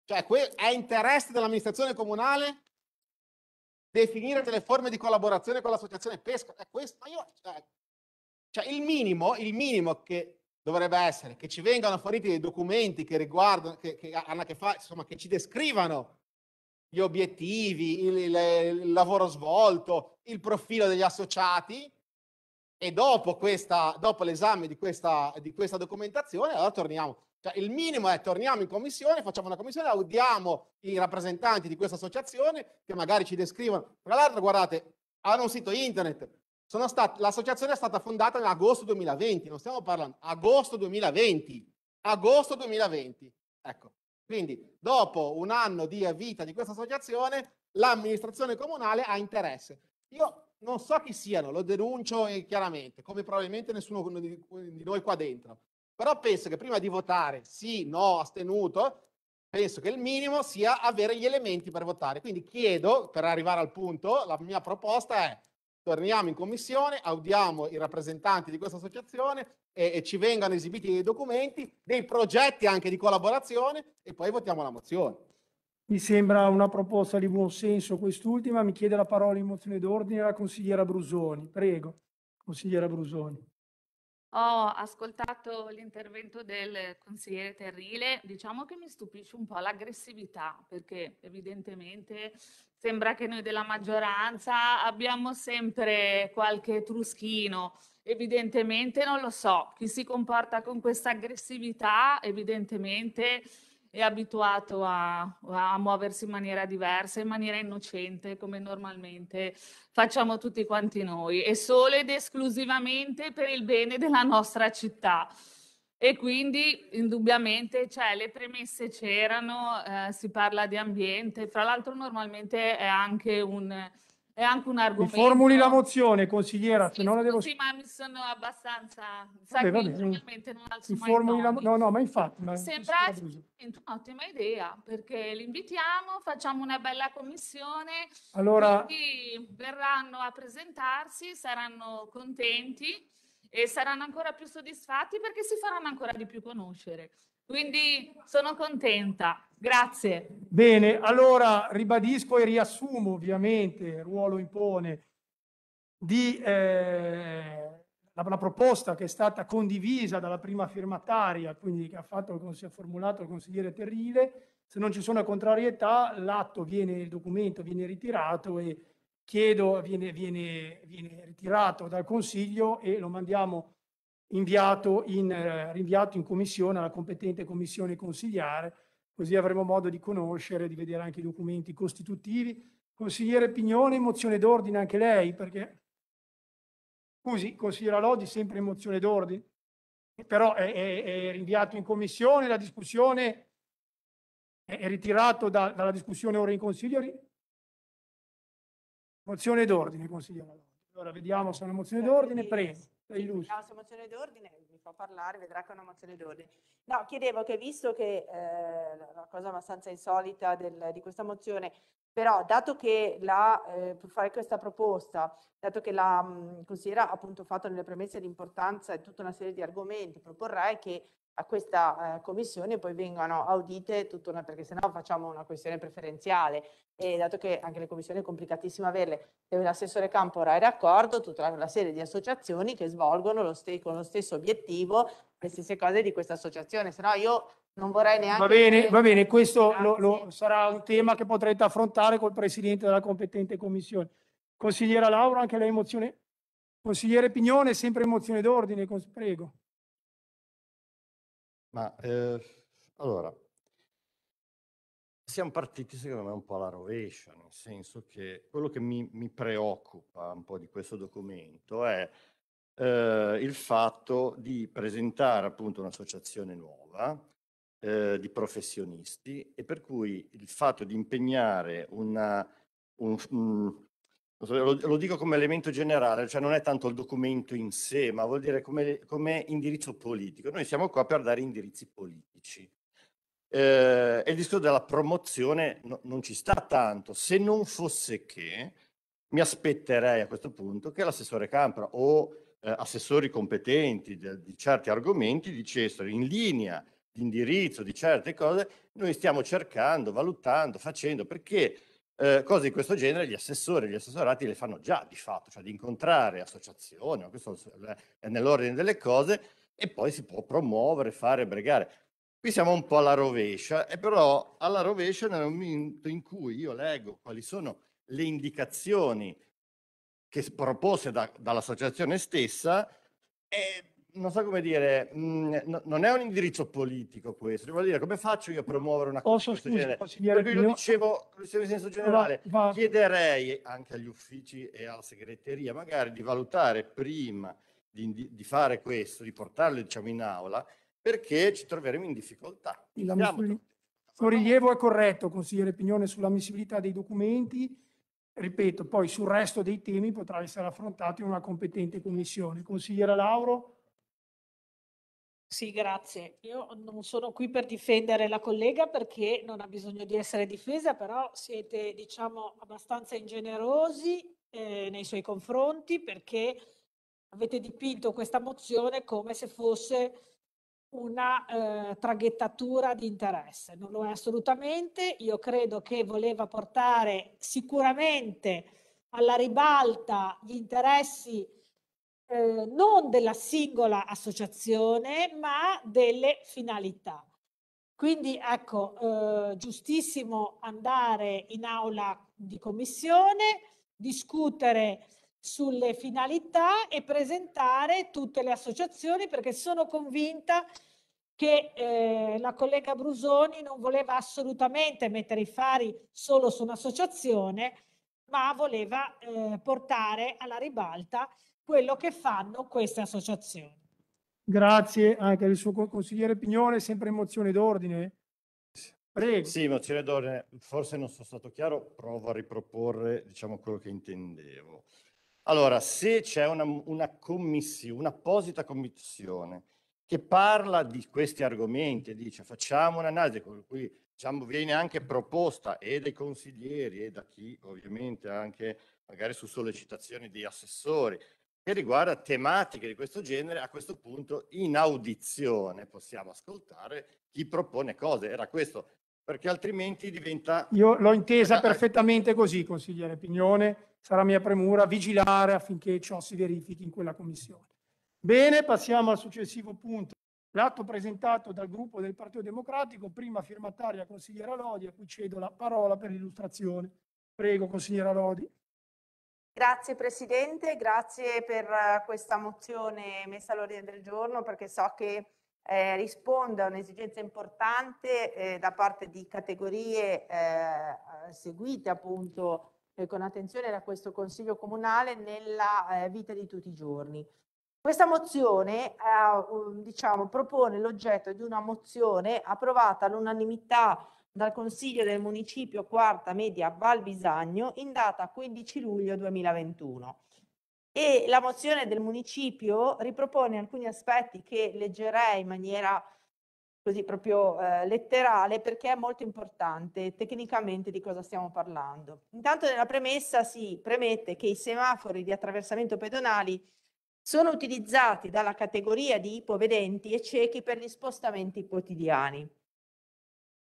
cioè è interesse dell'amministrazione comunale definire delle forme di collaborazione con l'associazione pesca. È questo, io, cioè, cioè il, minimo, il minimo che dovrebbe essere che ci vengano forniti dei documenti che riguardano, che, che hanno a che fare, insomma, che ci descrivano gli obiettivi, il, il, il, lavoro svolto, il profilo degli associati e dopo, questa, dopo l'esame di questa, di questa documentazione allora torniamo. Cioè, il minimo è torniamo in commissione, facciamo una commissione, audiamo i rappresentanti di questa associazione che magari ci descrivono. Tra l'altro, guardate, hanno un sito internet. l'associazione è stata fondata nell'agosto 2020, non stiamo parlando, agosto 2020, agosto 2020. Ecco, quindi dopo un anno di vita di questa associazione, l'amministrazione comunale ha interesse. Io non so chi siano, lo denuncio chiaramente, come probabilmente nessuno di noi qua dentro però penso che prima di votare sì, no, astenuto, penso che il minimo sia avere gli elementi per votare. Quindi chiedo, per arrivare al punto, la mia proposta è torniamo in commissione, audiamo i rappresentanti di questa associazione e, e ci vengano esibiti dei documenti, dei progetti anche di collaborazione e poi votiamo la mozione. Mi sembra una proposta di buon senso quest'ultima, mi chiede la parola in mozione d'ordine la consigliera Brusoni. Prego, consigliera Brusoni. Ho ascoltato l'intervento del consigliere Terrile, diciamo che mi stupisce un po' l'aggressività, perché evidentemente sembra che noi della maggioranza abbiamo sempre qualche truschino. Evidentemente non lo so, chi si comporta con questa aggressività evidentemente è abituato a, a, muoversi in maniera diversa, in maniera innocente, come normalmente facciamo tutti quanti noi, e solo ed esclusivamente per il bene della nostra città. E quindi indubbiamente cioè, le premesse c'erano, eh, si parla di ambiente, fra l'altro normalmente è anche un, è anche un argomento. Mi formuli la mozione, consigliera, sì, se non la devo... Sì, ma mi sono abbastanza... Vabbè, vabbè, mi... non alzo mi formuli la... No, no, ma infatti... Ma Sembra un'ottima idea, perché li invitiamo, facciamo una bella commissione, allora... quindi verranno a presentarsi, saranno contenti e saranno ancora più soddisfatti perché si faranno ancora di più conoscere. Quindi sono contenta. Grazie. Bene, allora ribadisco e riassumo ovviamente, il ruolo impone, di eh, la, la, proposta che è stata condivisa dalla prima firmataria, quindi che ha, fatto, si è formulato il consigliere Terrile. Se non ci sono contrarietà, l'atto viene, il documento viene ritirato e chiedo, viene, viene, viene ritirato dal Consiglio e lo mandiamo a inviato in, eh, rinviato in commissione alla competente commissione consigliare, così avremo modo di conoscere, e di vedere anche i documenti costitutivi. Consigliere Pignone, mozione d'ordine anche lei, perché scusi, consigliera Lodi sempre in mozione d'ordine, però è, è, è, rinviato in commissione, la discussione è, è ritirato da, dalla discussione ora in consiglio. Mozione d'ordine, consigliera Lodi. Allora vediamo se è una mozione d'ordine, prego. La sua mozione d'ordine, mi fa parlare, vedrà che è una mozione d'ordine. No, chiedevo che visto che eh, la cosa abbastanza insolita del, di questa mozione, però dato che la, eh, per fare questa proposta, dato che la mh, mm, consigliera ha appunto fatto nelle premesse l'importanza di tutta una serie di argomenti, proporrei che a questa eh, commissione poi vengano audite tutta una, perché sennò facciamo una questione preferenziale e dato che anche le commissioni è complicatissimo averle, l'assessore Campora era d'accordo, tutta una serie di associazioni che svolgono lo st- con lo stesso obiettivo le stesse cose di questa associazione, sennò io non vorrei neanche... Va bene, che... va bene questo ah, lo, lo sarà un tema che potrete affrontare col Presidente della competente commissione. Consigliera Laura, anche lei emozione? Consigliere Pignone, sempre emozione d'ordine, prego. Ma, ehm, allora siamo partiti secondo me un po' alla rovescia, nel senso che quello che mi, mi preoccupa un po' di questo documento è eh, il fatto di presentare appunto un'associazione nuova eh, di professionisti e per cui il fatto di impegnare una, un, lo, lo, dico come elemento generale, cioè non è tanto il documento in sé, ma vuol dire come, come indirizzo politico. Noi siamo qua per dare indirizzi politici. Eh, e il discorso della promozione no, non ci sta tanto, se non fosse che mi aspetterei a questo punto che l'assessore Campra o eh, assessori competenti de, di certi argomenti dicessero in linea di indirizzo di certe cose, noi stiamo cercando, valutando, facendo, perché eh, cose di questo genere gli assessori e gli assessorati le fanno già di fatto, cioè di incontrare associazioni, questo è nell'ordine delle cose, e poi si può promuovere, fare, bregare. Qui siamo un po' alla rovescia, e eh, però alla rovescia nel momento in cui io leggo quali sono le indicazioni che proposte da, dall'associazione stessa, eh, non so come dire, mh, mm, no, non è un indirizzo politico questo, vuol dire come faccio io a promuovere una oh, cosa Posso, scusa, consigliere Perché lo dicevo, lo dicevo in senso generale, va, va. chiederei anche agli uffici e alla segreteria magari di valutare prima di, di fare questo, di portarlo diciamo, in aula, perché ci troveremo in difficoltà. Il rilievo è corretto, consigliere Pignone, sull'ammissibilità dei documenti ripeto, poi sul resto dei temi potrà essere affrontato in una competente commissione. Consigliera Lauro? Sì, grazie. Io non sono qui per difendere la collega perché non ha bisogno di essere difesa, però siete, diciamo, abbastanza ingenerosi eh, nei suoi confronti perché avete dipinto questa mozione come se fosse una eh, traghettatura di interesse. Non lo è assolutamente. Io credo che voleva portare sicuramente alla ribalta gli interessi eh, non della singola associazione, ma delle finalità. Quindi ecco, eh, giustissimo andare in aula di commissione, discutere sulle finalità e presentare tutte le associazioni perché sono convinta che eh, la collega Brusoni non voleva assolutamente mettere i fari solo su un'associazione, ma voleva eh, portare alla ribalta quello che fanno queste associazioni. Grazie anche al suo consigliere Pignone, sempre in mozione d'ordine. Prego. Sì, mozione d'ordine, forse non sono stato chiaro, provo a riproporre diciamo, quello che intendevo. Allora, se c'è una, una commissione, un'apposita commissione che parla di questi argomenti e dice facciamo un'analisi, con cui diciamo, viene anche proposta e dai consiglieri e da chi ovviamente anche magari su sollecitazioni di assessori che riguarda tematiche di questo genere, a questo punto in audizione possiamo ascoltare chi propone cose, era questo, perché altrimenti diventa... Io l'ho intesa perfettamente così, consigliere Pignone, sarà mia premura vigilare affinché ciò si verifichi in quella commissione. Bene, passiamo al successivo punto. L'atto presentato dal gruppo del Partito Democratico, prima firmataria consigliera Lodi, a cui cedo la parola per l'illustrazione. Prego, consigliera Lodi. Grazie Presidente, grazie per eh, questa mozione messa all'ordine del giorno perché so che eh, risponde a un'esigenza importante eh, da parte di categorie eh, eh seguite appunto eh, con attenzione da questo Consiglio Comunale nella vita di tutti i giorni. Questa mozione diciamo, propone l'oggetto di una mozione approvata all'unanimità dal Consiglio del Municipio Quarta Media Val Bisagno in data 15 luglio 2021. E la mozione del Municipio ripropone alcuni aspetti che leggerei in maniera così proprio eh, letterale perché è molto importante tecnicamente di cosa stiamo parlando. Intanto nella premessa si premette che i semafori di attraversamento pedonali sono utilizzati dalla categoria di ipovedenti e ciechi per gli spostamenti quotidiani.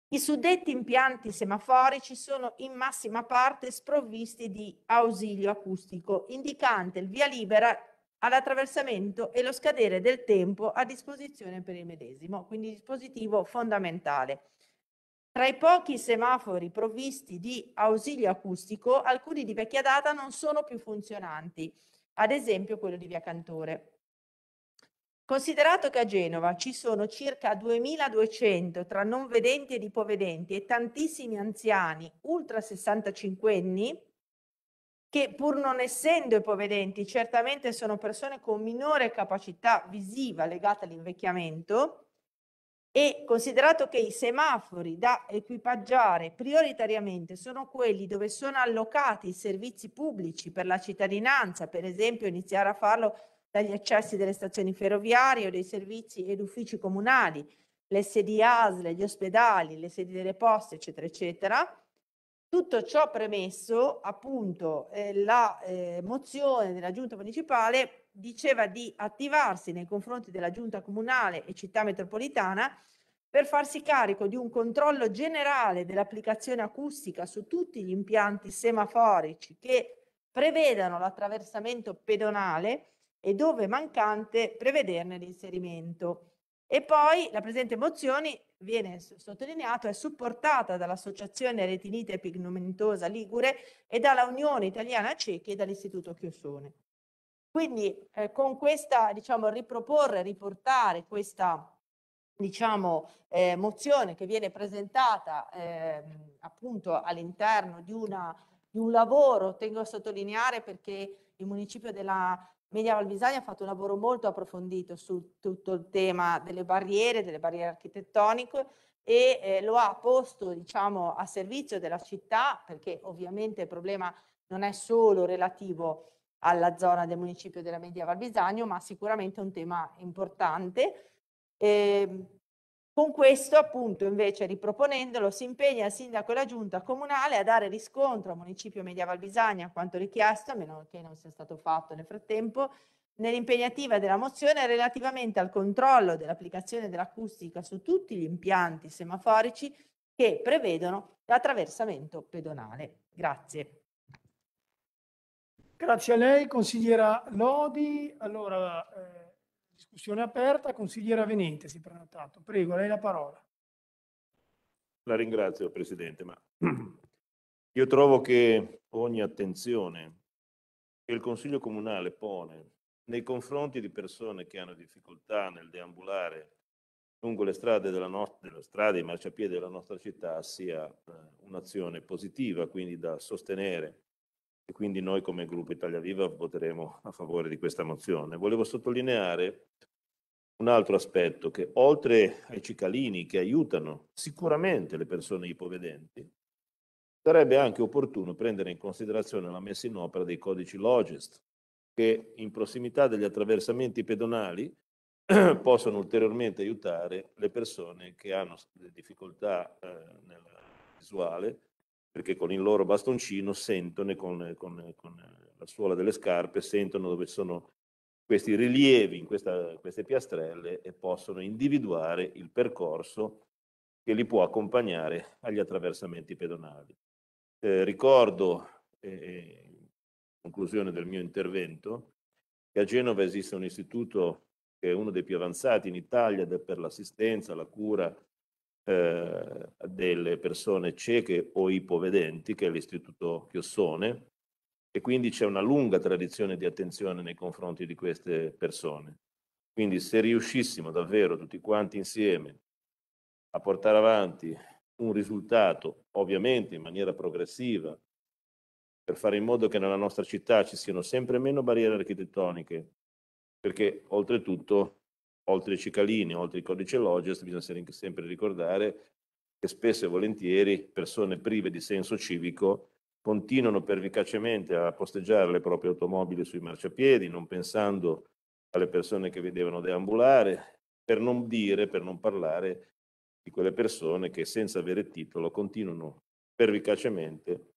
I suddetti impianti semaforici sono in massima parte sprovvisti di ausilio acustico, indicante il via libera all'attraversamento e lo scadere del tempo a disposizione per il medesimo, quindi dispositivo fondamentale. Tra i pochi semafori provvisti di ausilio acustico, alcuni di vecchia data non sono più funzionanti, ad esempio quello di via Cantore. Considerato che a Genova ci sono circa 2200 tra non vedenti ed ipovedenti e tantissimi anziani ultra 65 anni, che pur non essendo ipovedenti certamente sono persone con minore capacità visiva legata all'invecchiamento e considerato che i semafori da equipaggiare prioritariamente sono quelli dove sono allocati i servizi pubblici per la cittadinanza, per esempio iniziare a farlo dagli accessi delle stazioni ferroviarie o dei servizi ed uffici comunali, le sedi ASL, gli ospedali, le sedi delle poste, eccetera, eccetera. Tutto ciò premesso, appunto, eh, la eh, mozione della Giunta municipale diceva di attivarsi nei confronti della Giunta comunale e città metropolitana per farsi carico di un controllo generale dell'applicazione acustica su tutti gli impianti semaforici che prevedano l'attraversamento pedonale e dove mancante prevederne l'inserimento. E poi la presente mozione viene sottolineato, è supportata dall'Associazione Retinite Pigmentosa Ligure e dalla Unione Italiana Ciechi e dall'Istituto Chiosone. Quindi eh, con questa, diciamo, riproporre, riportare questa diciamo, eh, mozione che viene presentata eh, appunto all'interno di, una, di un lavoro, tengo a sottolineare perché il municipio della Media Valbisani ha fatto un lavoro molto approfondito su tutto il tema delle barriere, delle barriere architettoniche e eh, lo ha posto diciamo, a servizio della città perché ovviamente il problema non è solo relativo alla zona del municipio della Media Valbisagno ma sicuramente è un tema importante. Eh, con questo appunto invece riproponendolo si impegna il sindaco e la giunta comunale a dare riscontro al municipio Media Val Bisagna quanto richiesto, a meno che non sia stato fatto nel frattempo, nell'impegnativa della mozione relativamente al controllo dell'applicazione dell'acustica su tutti gli impianti semaforici che prevedono l'attraversamento pedonale. Grazie. Grazie a lei, consigliera Lodi. Allora, eh... Discussione aperta, consigliere Avenente si è prenotato. Prego, lei la parola. La ringrazio Presidente, ma io trovo che ogni attenzione che il Consiglio Comunale pone nei confronti di persone che hanno difficoltà nel deambulare lungo le strade, della no- della strada, i marciapiedi della nostra città sia eh, un'azione positiva, quindi da sostenere e quindi noi come gruppo Italia Viva voteremo a favore di questa mozione. Volevo sottolineare un altro aspetto che oltre ai cicalini che aiutano sicuramente le persone ipovedenti, sarebbe anche opportuno prendere in considerazione la messa in opera dei codici Logest che in prossimità degli attraversamenti pedonali possono ulteriormente aiutare le persone che hanno difficoltà eh, nella visuale perché con il loro bastoncino sentono e con, con, con, la suola delle scarpe sentono dove sono questi rilievi in questa, queste piastrelle e possono individuare il percorso che li può accompagnare agli attraversamenti pedonali. Eh, ricordo, eh, eh, in conclusione del mio intervento, che a Genova esiste un istituto che è uno dei più avanzati in Italia per l'assistenza, la cura eh, delle persone cieche o ipovedenti, che è l'Istituto Chiossone, e quindi c'è una lunga tradizione di attenzione nei confronti di queste persone. Quindi se riuscissimo davvero tutti quanti insieme a portare avanti un risultato, ovviamente in maniera progressiva, per fare in modo che nella nostra città ci siano sempre meno barriere architettoniche, perché oltretutto oltre i cicalini, oltre il codici Logest, bisogna sempre ricordare che spesso e volentieri persone prive di senso civico continuano pervicacemente a posteggiare le proprie automobili sui marciapiedi, non pensando alle persone che vedevano deambulare, per non dire, per non parlare di quelle persone che senza avere titolo continuano pervicacemente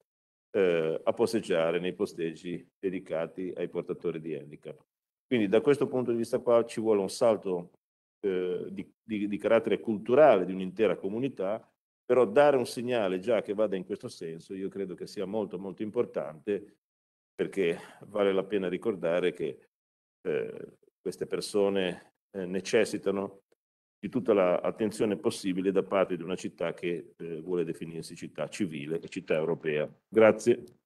eh, a posteggiare nei posteggi dedicati ai portatori di handicap. Quindi da questo punto di vista qua ci vuole un salto eh, di, di, di, carattere culturale di un'intera comunità, però dare un segnale già che vada in questo senso io credo che sia molto molto importante perché vale la pena ricordare che eh, queste persone eh, necessitano di tutta l'attenzione la possibile da parte di una città che eh, vuole definirsi città civile e città europea. Grazie.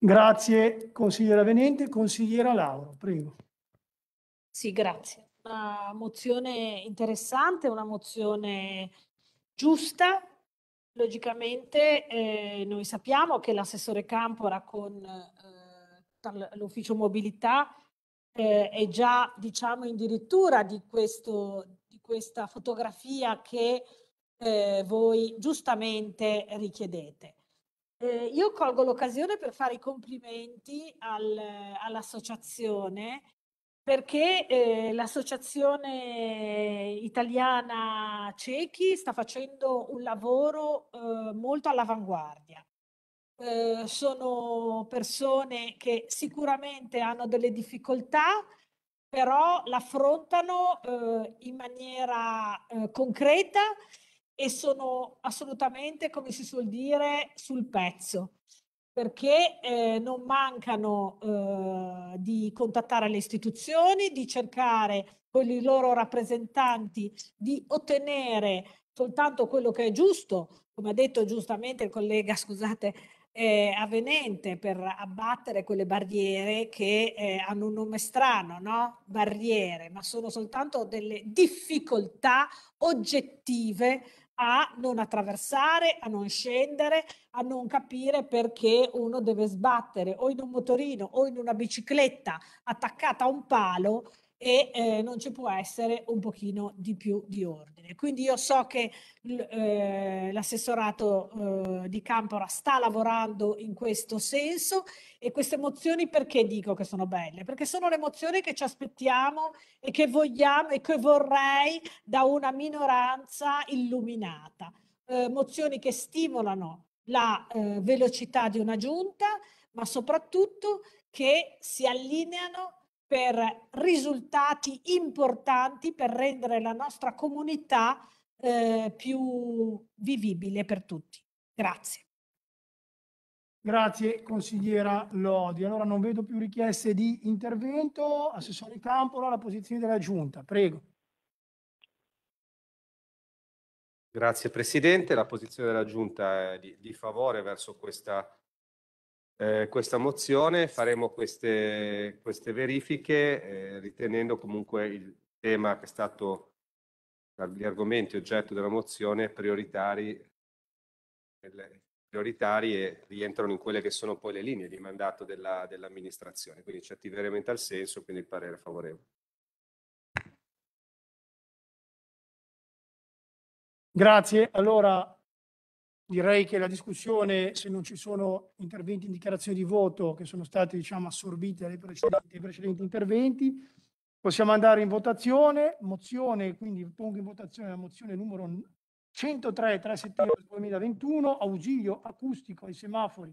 Grazie consigliera Venente. Consigliera Lauro, prego. Sì, grazie. Una mozione interessante, una mozione giusta. Logicamente eh, noi sappiamo che l'assessore Campora con eh, l'ufficio mobilità eh, è già diciamo in dirittura di, questo, di questa fotografia che eh, voi giustamente richiedete. Eh, io colgo l'occasione per fare i complimenti al, all'associazione perché eh, l'associazione italiana ciechi sta facendo un lavoro eh, molto all'avanguardia. Eh, sono persone che sicuramente hanno delle difficoltà, però l'affrontano eh, in maniera eh, concreta e sono assolutamente, come si suol dire, sul pezzo perché eh, non mancano eh, di contattare le istituzioni, di cercare con i loro rappresentanti di ottenere soltanto quello che è giusto, come ha detto giustamente il collega, scusate, eh, avvenente per abbattere quelle barriere che eh, hanno un nome strano, no? Barriere, ma sono soltanto delle difficoltà oggettive a non attraversare, a non scendere, a non capire perché uno deve sbattere o in un motorino o in una bicicletta attaccata a un palo e eh, non ci può essere un pochino di più di ordine. Quindi io so che eh, l'assessorato eh, di Campora sta lavorando in questo senso e queste mozioni perché dico che sono belle? Perché sono le mozioni che ci aspettiamo e che vogliamo e che vorrei da una minoranza illuminata. Eh, mozioni che stimolano la eh, velocità di una giunta, ma soprattutto che si allineano per risultati importanti per rendere la nostra comunità eh, più vivibile per tutti. Grazie. Grazie consigliera Lodi. Allora non vedo più richieste di intervento. Assessore Campola, la posizione della Giunta. Prego. Grazie Presidente. La posizione della Giunta è di, di favore verso questa eh, questa mozione, faremo queste, queste verifiche eh, ritenendo comunque il tema che è stato gli argomenti oggetto della mozione prioritari, prioritari e rientrano in quelle che sono poi le linee di mandato della, dell'amministrazione. Quindi ci attiveremo in tal senso, quindi il parere è favorevole. Grazie. Allora Direi che la discussione, se non ci sono interventi in dichiarazione di voto che sono stati diciamo, assorbiti dai precedenti, precedenti interventi, possiamo andare in votazione. Mozione, quindi pongo in votazione la mozione numero 103 3 settembre 2021, ausilio acustico ai semafori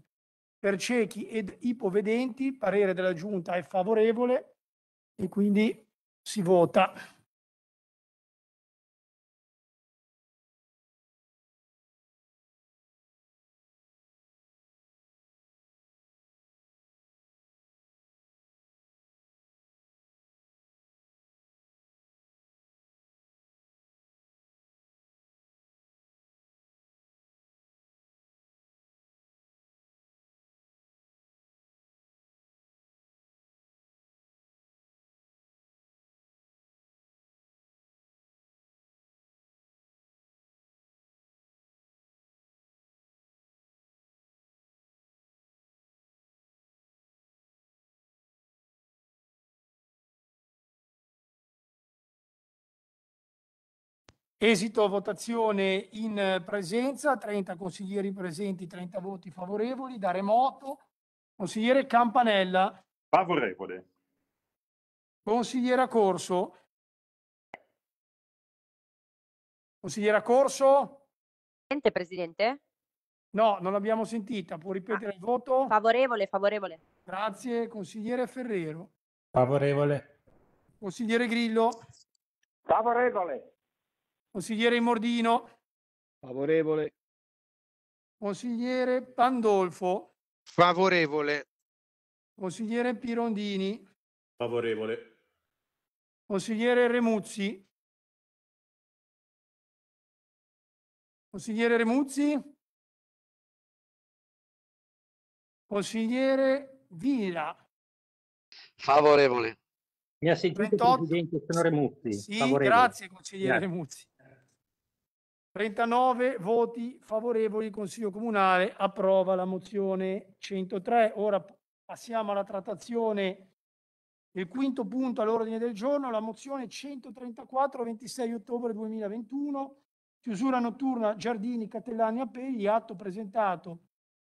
per ciechi ed ipovedenti. Parere della Giunta è favorevole e quindi si vota. Esito votazione in presenza, 30 consiglieri presenti, 30 voti favorevoli, da remoto. Consigliere Campanella. Favorevole. Consigliera Corso. Consigliera Corso. Presidente, Presidente. No, non l'abbiamo sentita, può ripetere ah. il voto? Favorevole, favorevole. Grazie, consigliere Ferrero. Favorevole. Consigliere Grillo. Favorevole. Consigliere Mordino. Favorevole. Consigliere Pandolfo. Favorevole. Consigliere Pirondini. Favorevole. Consigliere Remuzzi. Consigliere Remuzzi. Consigliere Vila. Favorevole. Mi ha sentito 38... Presidente, sono Remuzzi. Sì, grazie consigliere grazie. Remuzzi. 39 voti favorevoli, il Consiglio Comunale approva la mozione 103. Ora passiamo alla trattazione del quinto punto all'ordine del giorno, la mozione 134, 26 ottobre 2021, chiusura notturna Giardini, Catellani, Appelli, atto presentato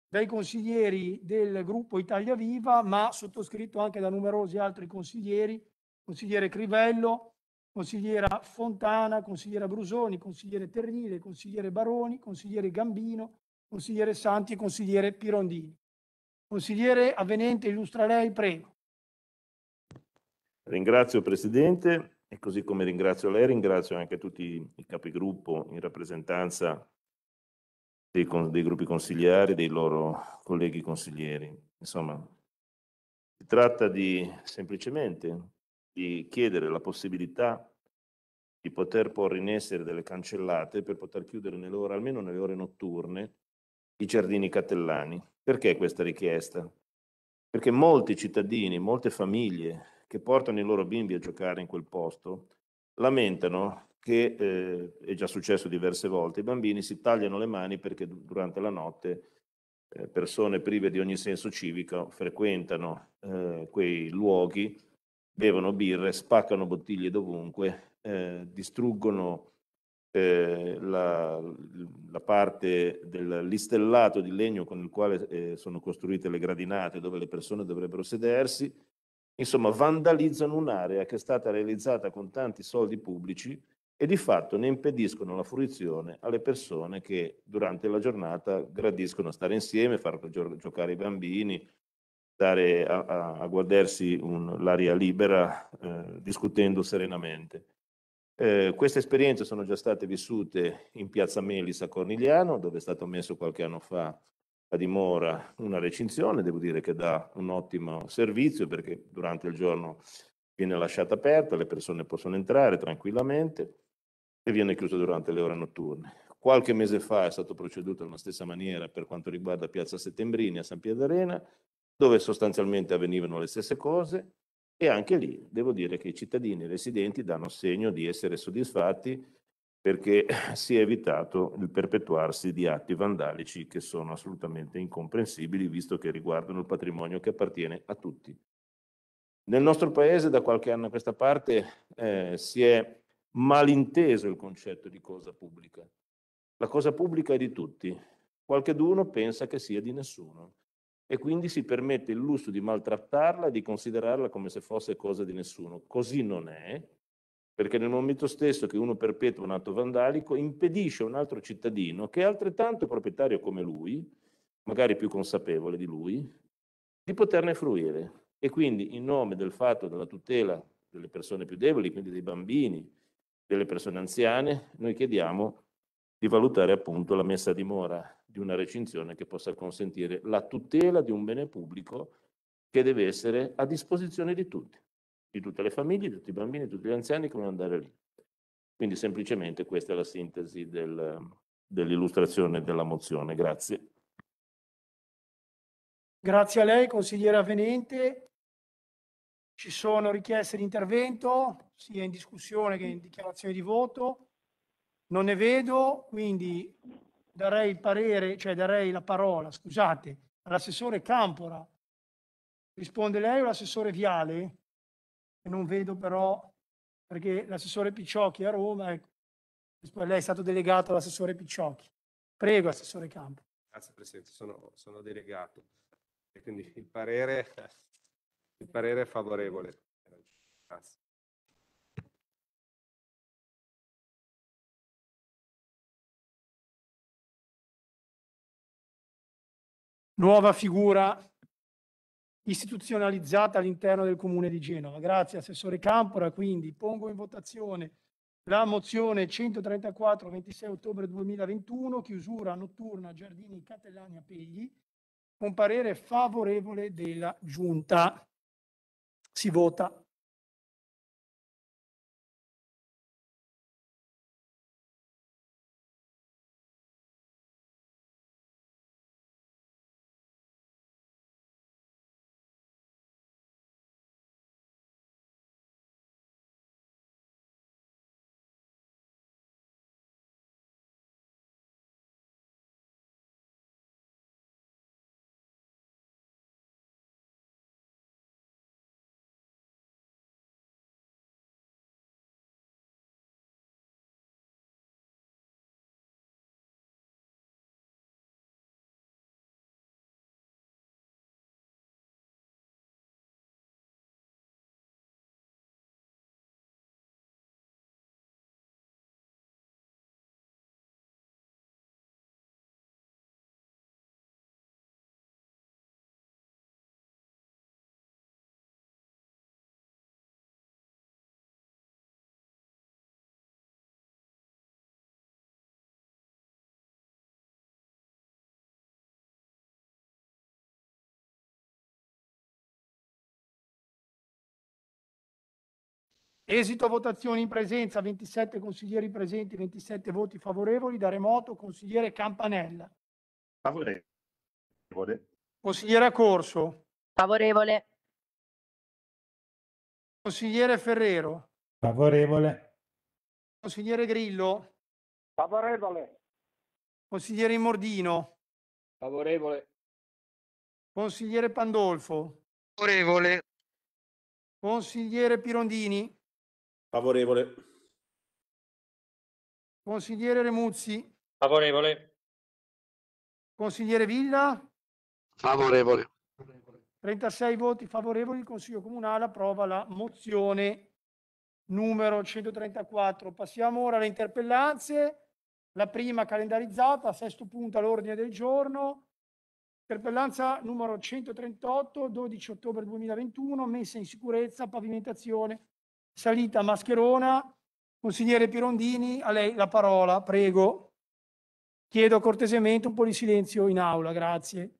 dai consiglieri del gruppo Italia Viva, ma sottoscritto anche da numerosi altri consiglieri, consigliere Crivello, consigliera Fontana, consigliera Brusoni, consigliere Terrile, consigliere Baroni, consigliere Gambino, consigliere Santi e consigliere Pirondini. Consigliere Avvenente, illustra lei, prego. Ringrazio Presidente e così come ringrazio lei, ringrazio anche tutti i capigruppo in rappresentanza dei, dei gruppi consigliari, dei loro colleghi consiglieri. Insomma, si tratta di semplicemente di chiedere la possibilità di poter porre in essere delle cancellate per poter chiudere nelle ore, almeno nelle ore notturne, i giardini catellani. Perché questa richiesta? Perché molti cittadini, molte famiglie che portano i loro bimbi a giocare in quel posto lamentano che, eh, è già successo diverse volte, i bambini si tagliano le mani perché durante la notte eh, persone prive di ogni senso civico frequentano eh, quei luoghi bevono birre, spaccano bottiglie dovunque, eh, distruggono eh, la, la, parte dell'istellato di legno con il quale eh, sono costruite le gradinate dove le persone dovrebbero sedersi, insomma vandalizzano un'area che è stata realizzata con tanti soldi pubblici e di fatto ne impediscono la fruizione alle persone che durante la giornata gradiscono stare insieme, far gio- giocare i bambini, stare a, a, a guardarsi un, l'aria libera eh, discutendo serenamente. Eh, queste esperienze sono già state vissute in piazza Melis a Cornigliano, dove è stato messo qualche anno fa a dimora una recinzione, devo dire che dà un ottimo servizio perché durante il giorno viene lasciata aperta, le persone possono entrare tranquillamente e viene chiusa durante le ore notturne. Qualche mese fa è stato proceduto nella stessa maniera per quanto riguarda Piazza Settembrini a San Piedarena, dove sostanzialmente avvenivano le stesse cose e anche lì devo dire che i cittadini e i residenti danno segno di essere soddisfatti perché si è evitato il perpetuarsi di atti vandalici che sono assolutamente incomprensibili visto che riguardano il patrimonio che appartiene a tutti. Nel nostro paese da qualche anno a questa parte eh, si è malinteso il concetto di cosa pubblica. La cosa pubblica è di tutti, qualcheduno pensa che sia di nessuno e quindi si permette il lusso di maltrattarla e di considerarla come se fosse cosa di nessuno. Così non è, perché nel momento stesso che uno perpetua un atto vandalico impedisce a un altro cittadino, che è altrettanto proprietario come lui, magari più consapevole di lui, di poterne fruire. E quindi in nome del fatto della tutela delle persone più deboli, quindi dei bambini, delle persone anziane, noi chiediamo di valutare appunto la messa a dimora di una recinzione che possa consentire la tutela di un bene pubblico che deve essere a disposizione di tutti, di tutte le famiglie, di tutti i bambini, di tutti gli anziani che vogliono andare lì. Quindi semplicemente questa è la sintesi del, dell'illustrazione della mozione. Grazie. Grazie a lei, consigliere Avenente. Ci sono richieste di intervento, sia in discussione che in dichiarazione di voto. Non ne vedo, quindi darei il parere, cioè darei la parola, scusate, all'assessore Campora. Risponde lei o l'assessore Viale? non vedo però, perché l'assessore Picciocchi è a Roma, ecco, lei è stato delegato all'assessore Picciocchi. Prego, assessore Campora. Grazie Presidente, sono, sono delegato. E quindi il parere, il parere è favorevole. Grazie. nuova figura istituzionalizzata all'interno del Comune di Genova. Grazie Assessore Campora, quindi pongo in votazione la mozione 134 26 ottobre 2021, chiusura notturna Giardini Catellani Apegli, con parere favorevole della Giunta. Si vota Esito votazione in presenza, 27 consiglieri presenti, 27 voti favorevoli, da remoto consigliere Campanella. Favorevole. Consigliera Corso. Favorevole. Consigliere Ferrero. Favorevole. Consigliere Grillo. Favorevole. Consigliere Mordino. Favorevole. Consigliere Pandolfo. Favorevole. Consigliere Pirondini. Favorevole. Consigliere Remuzzi. Favorevole. Consigliere Villa. Favorevole. 36 voti favorevoli, il Consiglio Comunale approva la mozione numero 134. Passiamo ora alle interpellanze. La prima calendarizzata, sesto punto all'ordine del giorno, interpellanza numero 138, 12 ottobre 2021, messa in sicurezza, pavimentazione salita Mascherona. Consigliere Pirondini, a lei la parola, prego. Chiedo cortesemente un po' di silenzio in aula, grazie.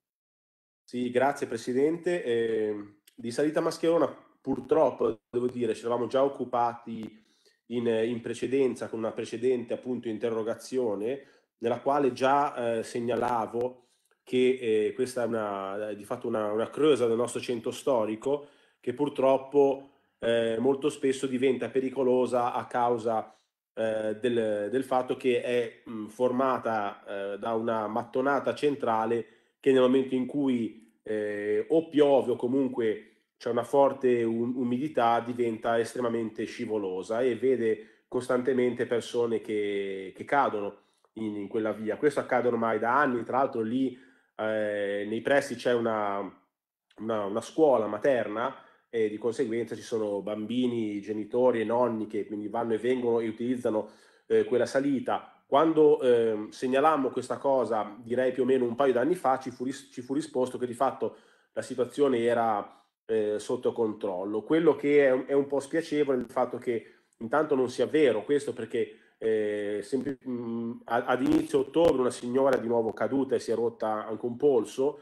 Sì, grazie Presidente. Eh, di salita Mascherona purtroppo, devo dire, ci eravamo già occupati in, in precedenza con una precedente appunto interrogazione nella quale già eh, segnalavo che eh, questa è una, di fatto una, una creusa del nostro centro storico che purtroppo eh, molto spesso diventa pericolosa a causa eh, del, del, fatto che è mh, formata eh, da una mattonata centrale che nel momento in cui eh, o piove o comunque c'è una forte um- umidità diventa estremamente scivolosa e vede costantemente persone che, che cadono in, in quella via. Questo accade ormai da anni, tra l'altro lì eh, nei pressi c'è una, una, una, scuola materna e di conseguenza ci sono bambini, genitori e nonni che quindi vanno e vengono e utilizzano eh, quella salita. Quando eh, segnalammo questa cosa, direi più o meno un paio d'anni fa, ci fu, ris- ci fu risposto che di fatto la situazione era eh, sotto controllo. Quello che è un, è un po' spiacevole è il fatto che intanto non sia vero questo perché eh, sempre, mh, mm, ad inizio ottobre una signora è di nuovo caduta e si è rotta anche un polso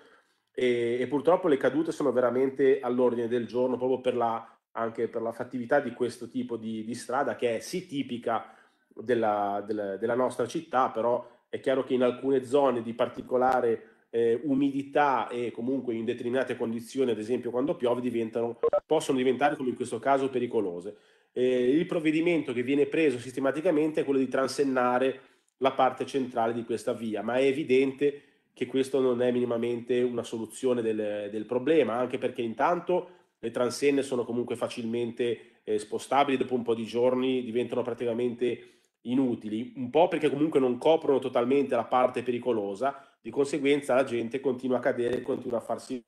e, e, purtroppo le cadute sono veramente all'ordine del giorno proprio per la, anche per la fattività di questo tipo di, di strada che è sì tipica della, della, della, nostra città, però è chiaro che in alcune zone di particolare eh, umidità e comunque in determinate condizioni, ad esempio quando piove, diventano, possono diventare, come in questo caso, pericolose. Eh, il provvedimento che viene preso sistematicamente è quello di transennare la parte centrale di questa via, ma è evidente che questo non è minimamente una soluzione del, del problema, anche perché intanto le transenne sono comunque facilmente eh, spostabili, dopo un po' di giorni diventano praticamente inutili, un po' perché comunque non coprono totalmente la parte pericolosa, di conseguenza la gente continua a cadere, e continua a farsi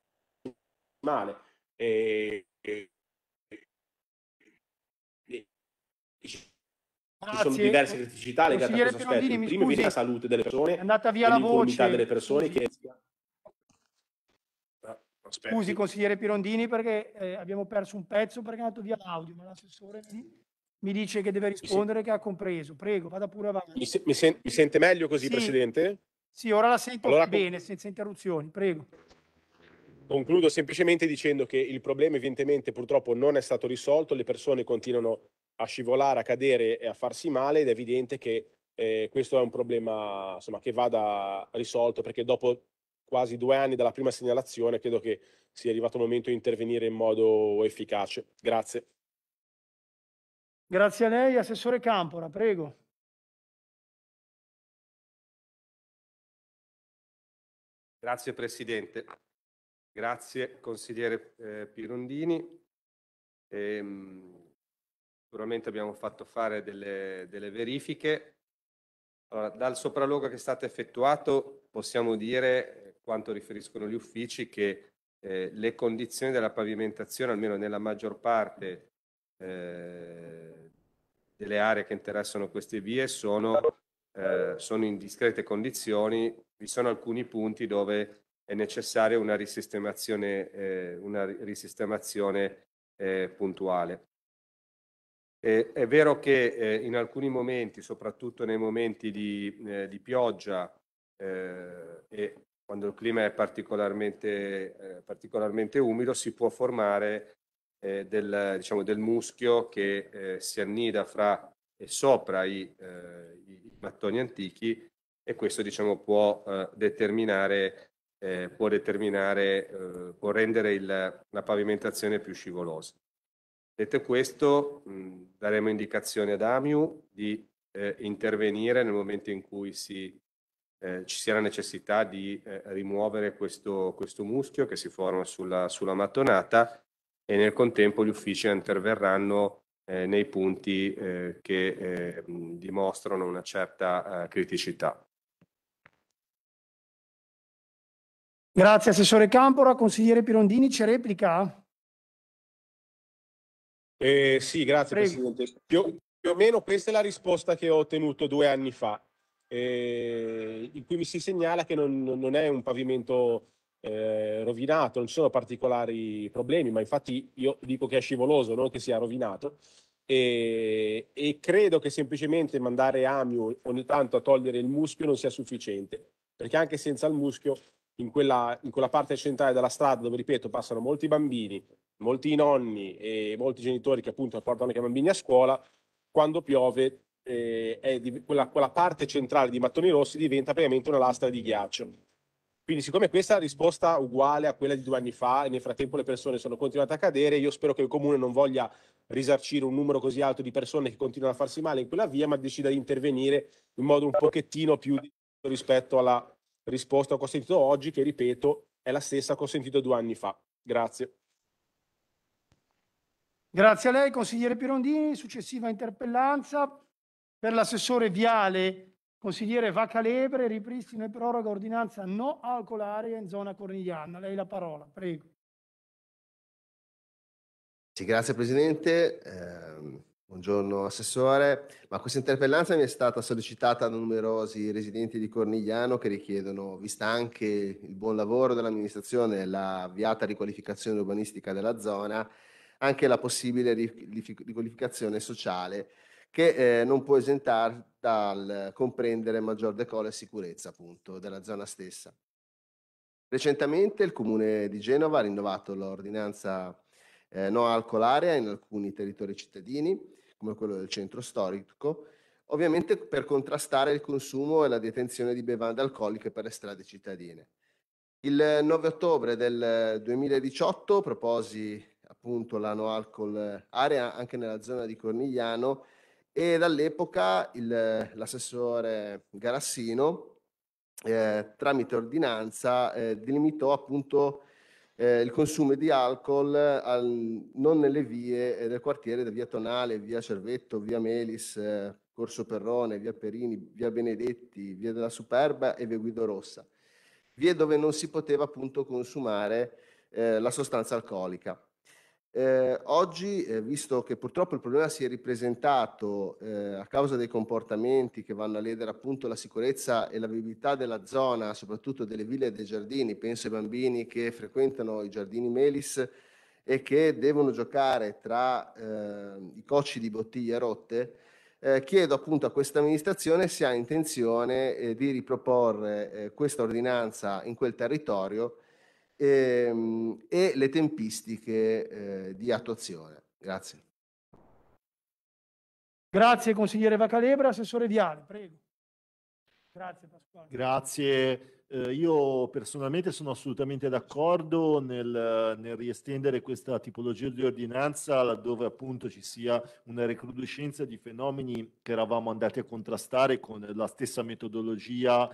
male. E, e, Grazie. Ci sono diverse criticità legate a questo aspetto. Pirondini, Il primo viene la salute delle persone, è andata via la voce delle persone che ah, Aspetti. Scusi consigliere Pirondini perché eh, abbiamo perso un pezzo perché è andato via l'audio, ma l'assessore mi dice che deve rispondere sì. che ha compreso. Prego, vada pure avanti. Mi, se, mi, sen, mi sente meglio così, sì. Presidente? Sì, ora la sento allora, bene, senza interruzioni. Prego. Concludo semplicemente dicendo che il problema evidentemente purtroppo non è stato risolto, le persone continuano a scivolare, a cadere e a farsi male ed è evidente che eh, questo è un problema insomma, che vada risolto perché dopo quasi due anni dalla prima segnalazione credo che sia arrivato il momento di intervenire in modo efficace. Grazie. Grazie a lei, Assessore Campora, prego. Grazie Presidente, grazie Consigliere eh, Pirondini. Ehm sicuramente abbiamo fatto fare delle, delle verifiche. Allora, dal sopralluogo che è stato effettuato possiamo dire, eh, quanto riferiscono gli uffici, che eh, le condizioni della pavimentazione, almeno nella maggior parte eh, delle aree che interessano queste vie, sono, eh, sono in discrete condizioni. Vi sono alcuni punti dove è necessaria una risistemazione, eh, una risistemazione eh, puntuale. Eh, è vero che eh, in alcuni momenti, soprattutto nei momenti di, eh, di pioggia eh, e quando il clima è particolarmente, eh, particolarmente umido, si può formare eh, del, diciamo, del, muschio che si annida fra e sopra i, i mattoni antichi e questo diciamo, può determinare eh, può determinare, eh, può rendere il, la pavimentazione più scivolosa. Detto questo, daremo indicazione ad AMIU di eh, intervenire nel momento in cui si, eh, ci sia la necessità di eh, rimuovere questo, questo, muschio che si forma sulla, sulla, mattonata e nel contempo gli uffici interverranno eh, nei punti eh, che eh, dimostrano una certa criticità. Grazie Assessore Campora. Consigliere Pirondini, c'è replica? Eh, sì, grazie Prego. Presidente. Più, più, o meno questa è la risposta che ho ottenuto due anni fa, eh, in cui mi si segnala che non, non è un pavimento eh, rovinato, non ci sono particolari problemi, ma infatti io dico che è scivoloso, non che sia rovinato. E, e credo che semplicemente mandare Amio ogni tanto a togliere il muschio non sia sufficiente, perché anche senza il muschio in quella, in quella parte centrale della strada dove, ripeto, passano molti bambini, molti nonni e molti genitori che appunto portano anche i bambini a scuola, quando piove eh, di, quella, quella, parte centrale di mattoni rossi diventa praticamente una lastra di ghiaccio. Quindi, siccome questa è la risposta uguale a quella di due anni fa, e nel frattempo le persone sono continuate a cadere, io spero che il comune non voglia risarcire un numero così alto di persone che continuano a farsi male in quella via, ma decida di intervenire in modo un pochettino più rispetto alla risposta che ho sentito oggi che, ripeto, è la stessa che ho sentito due anni fa. Grazie. Grazie a lei, consigliere Pirondini. Successiva interpellanza per l'assessore Viale, consigliere Vacalebre, ripristino e proroga ordinanza no alcolare in zona cornigliana. Lei la parola, prego. Sì, grazie Presidente. Eh, Buongiorno Assessore, ma questa interpellanza mi è stata sollecitata da numerosi residenti di Cornigliano che richiedono, vista anche il buon lavoro dell'amministrazione e l'avviata riqualificazione urbanistica della zona, anche la possibile riqualificazione sociale che eh, non può esentare dal comprendere maggior decolo e sicurezza appunto della zona stessa. Recentemente il Comune di Genova ha rinnovato l'ordinanza eh, no alcolarea in alcuni territori cittadini, come quello del centro storico, ovviamente per contrastare il consumo e la detenzione di bevande alcoliche per le strade cittadine. Il 9 ottobre del 2018 proposi appunto la no alcol area anche nella zona di Cornigliano e dall'epoca l'assessore Garassino eh, tramite ordinanza eh, delimitò appunto eh, il consumo di alcol eh, al, non nelle vie eh, del quartiere da via Tonale, via Cervetto, via Melis, eh, Corso Perrone, via Perini, via Benedetti, via della Superba e via Guido Rossa, vie dove non si poteva appunto consumare eh, la sostanza alcolica. Eh, oggi, eh, visto che purtroppo il problema si è ripresentato eh, a causa dei comportamenti che vanno a ledere appunto la sicurezza e la vivibilità della zona, soprattutto delle ville e dei giardini, penso ai bambini che frequentano i giardini Melis e che devono giocare tra eh, i cocci di bottiglie rotte, eh, chiedo appunto a questa amministrazione se ha intenzione eh, di riproporre questa ordinanza in quel territorio e, ehm, e le tempistiche eh, di attuazione. Grazie. Grazie consigliere Vacalebra, assessore Viale, prego. Grazie Pasquale. Grazie, eh, io personalmente sono assolutamente d'accordo nel, nel, riestendere questa tipologia di ordinanza laddove appunto ci sia una recrudescenza di fenomeni che eravamo andati a contrastare con la stessa metodologia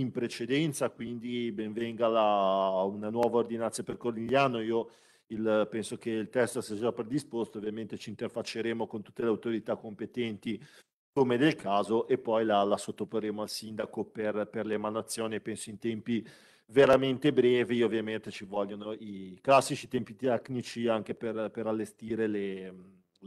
in precedenza, quindi benvenga la, una nuova ordinanza per Cornigliano. Io il, penso che il testo sia già predisposto, ovviamente ci interfacceremo con tutte le autorità competenti come del caso e poi la, la sottoporremo al sindaco per, per l'emanazione, penso in tempi veramente brevi, ovviamente ci vogliono i classici tempi tecnici anche per, per allestire le,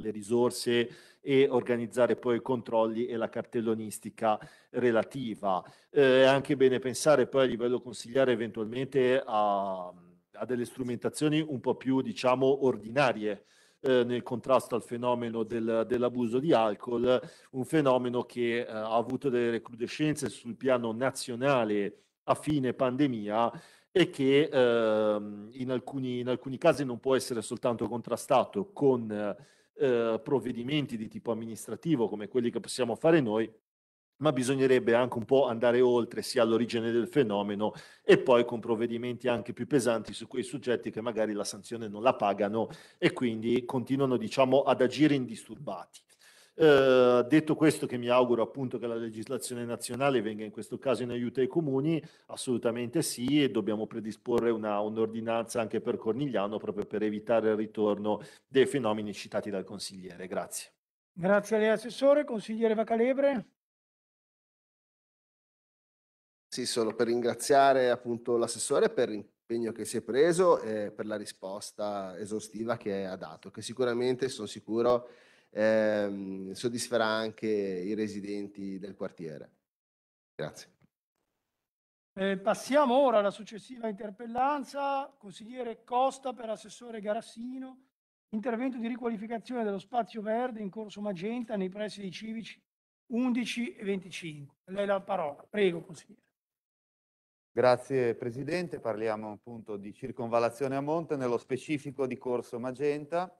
le risorse e organizzare poi i controlli e la cartellonistica relativa. Eh, è anche bene pensare poi a livello consigliare eventualmente a, a delle strumentazioni un po' più diciamo ordinarie eh, nel contrasto al fenomeno del, dell'abuso di alcol, un fenomeno che eh, ha avuto delle recrudescenze sul piano nazionale a fine pandemia e che ehm, in alcuni, in, alcuni, casi non può essere soltanto contrastato con eh, provvedimenti di tipo amministrativo come quelli che possiamo fare noi, ma bisognerebbe anche un po' andare oltre sia all'origine del fenomeno e poi con provvedimenti anche più pesanti su quei soggetti che magari la sanzione non la pagano e quindi continuano diciamo ad agire indisturbati. Eh, detto questo, che mi auguro appunto che la legislazione nazionale venga in questo caso in aiuto ai comuni, assolutamente sì, e dobbiamo predisporre una, un'ordinanza anche per Cornigliano proprio per evitare il ritorno dei fenomeni citati dal consigliere. Grazie. Grazie a lei, assessore. Consigliere Vacalebre. Sì, solo per ringraziare appunto l'assessore per l'impegno che si è preso e per la risposta esaustiva che ha dato, che sicuramente sono sicuro ehm, soddisferà anche i residenti del quartiere. Grazie. Eh, passiamo ora alla successiva interpellanza. Consigliere Costa per assessore Garassino. Intervento di riqualificazione dello spazio verde in corso Magenta nei pressi dei civici 11 e 25. Lei la parola. Prego, consigliere. Grazie Presidente, parliamo appunto di circonvalazione a monte, nello specifico di Corso Magenta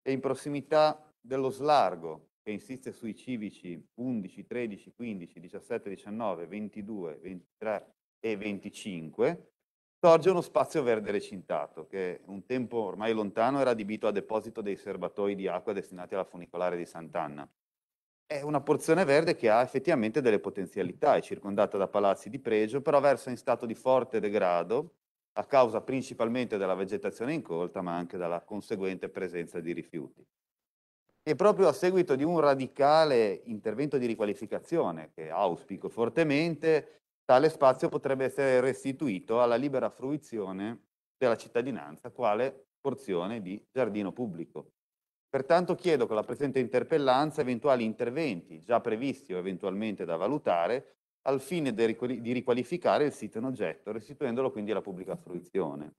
e in prossimità dello slargo che insiste sui civici 11, 13, 15, 17, 19, 22, 23 e 25, sorge uno spazio verde recintato che un tempo ormai lontano era adibito a deposito dei serbatoi di acqua destinati alla funicolare di Sant'Anna. È una porzione verde che ha effettivamente delle potenzialità, è circondata da palazzi di pregio, però versa in stato di forte degrado a causa principalmente della vegetazione incolta, ma anche dalla conseguente presenza di rifiuti e proprio a seguito di un radicale intervento di riqualificazione che auspico fortemente, tale spazio potrebbe essere restituito alla libera fruizione della cittadinanza quale porzione di giardino pubblico. Pertanto chiedo con la presente interpellanza eventuali interventi già previsti o eventualmente da valutare al fine di riqualificare il sito in oggetto, restituendolo quindi alla pubblica fruizione.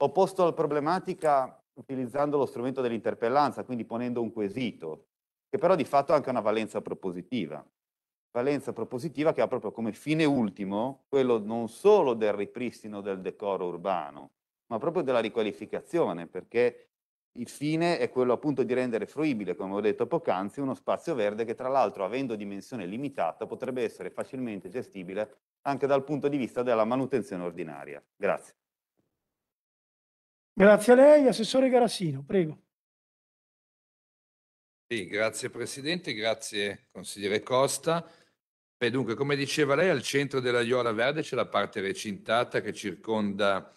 Ho posto la problematica utilizzando lo strumento dell'interpellanza, quindi ponendo un quesito, che però di fatto ha anche una valenza propositiva. Valenza propositiva che ha proprio come fine ultimo quello non solo del ripristino del decoro urbano, ma proprio della riqualificazione, perché il fine è quello appunto di rendere fruibile, come ho detto poc'anzi, uno spazio verde che tra l'altro avendo dimensione limitata potrebbe essere facilmente gestibile anche dal punto di vista della manutenzione ordinaria. Grazie. Grazie a lei, Assessore Garassino, prego. Sì, grazie Presidente, grazie Consigliere Costa. Beh, dunque, come diceva lei, al centro della Iola Verde c'è la parte recintata che circonda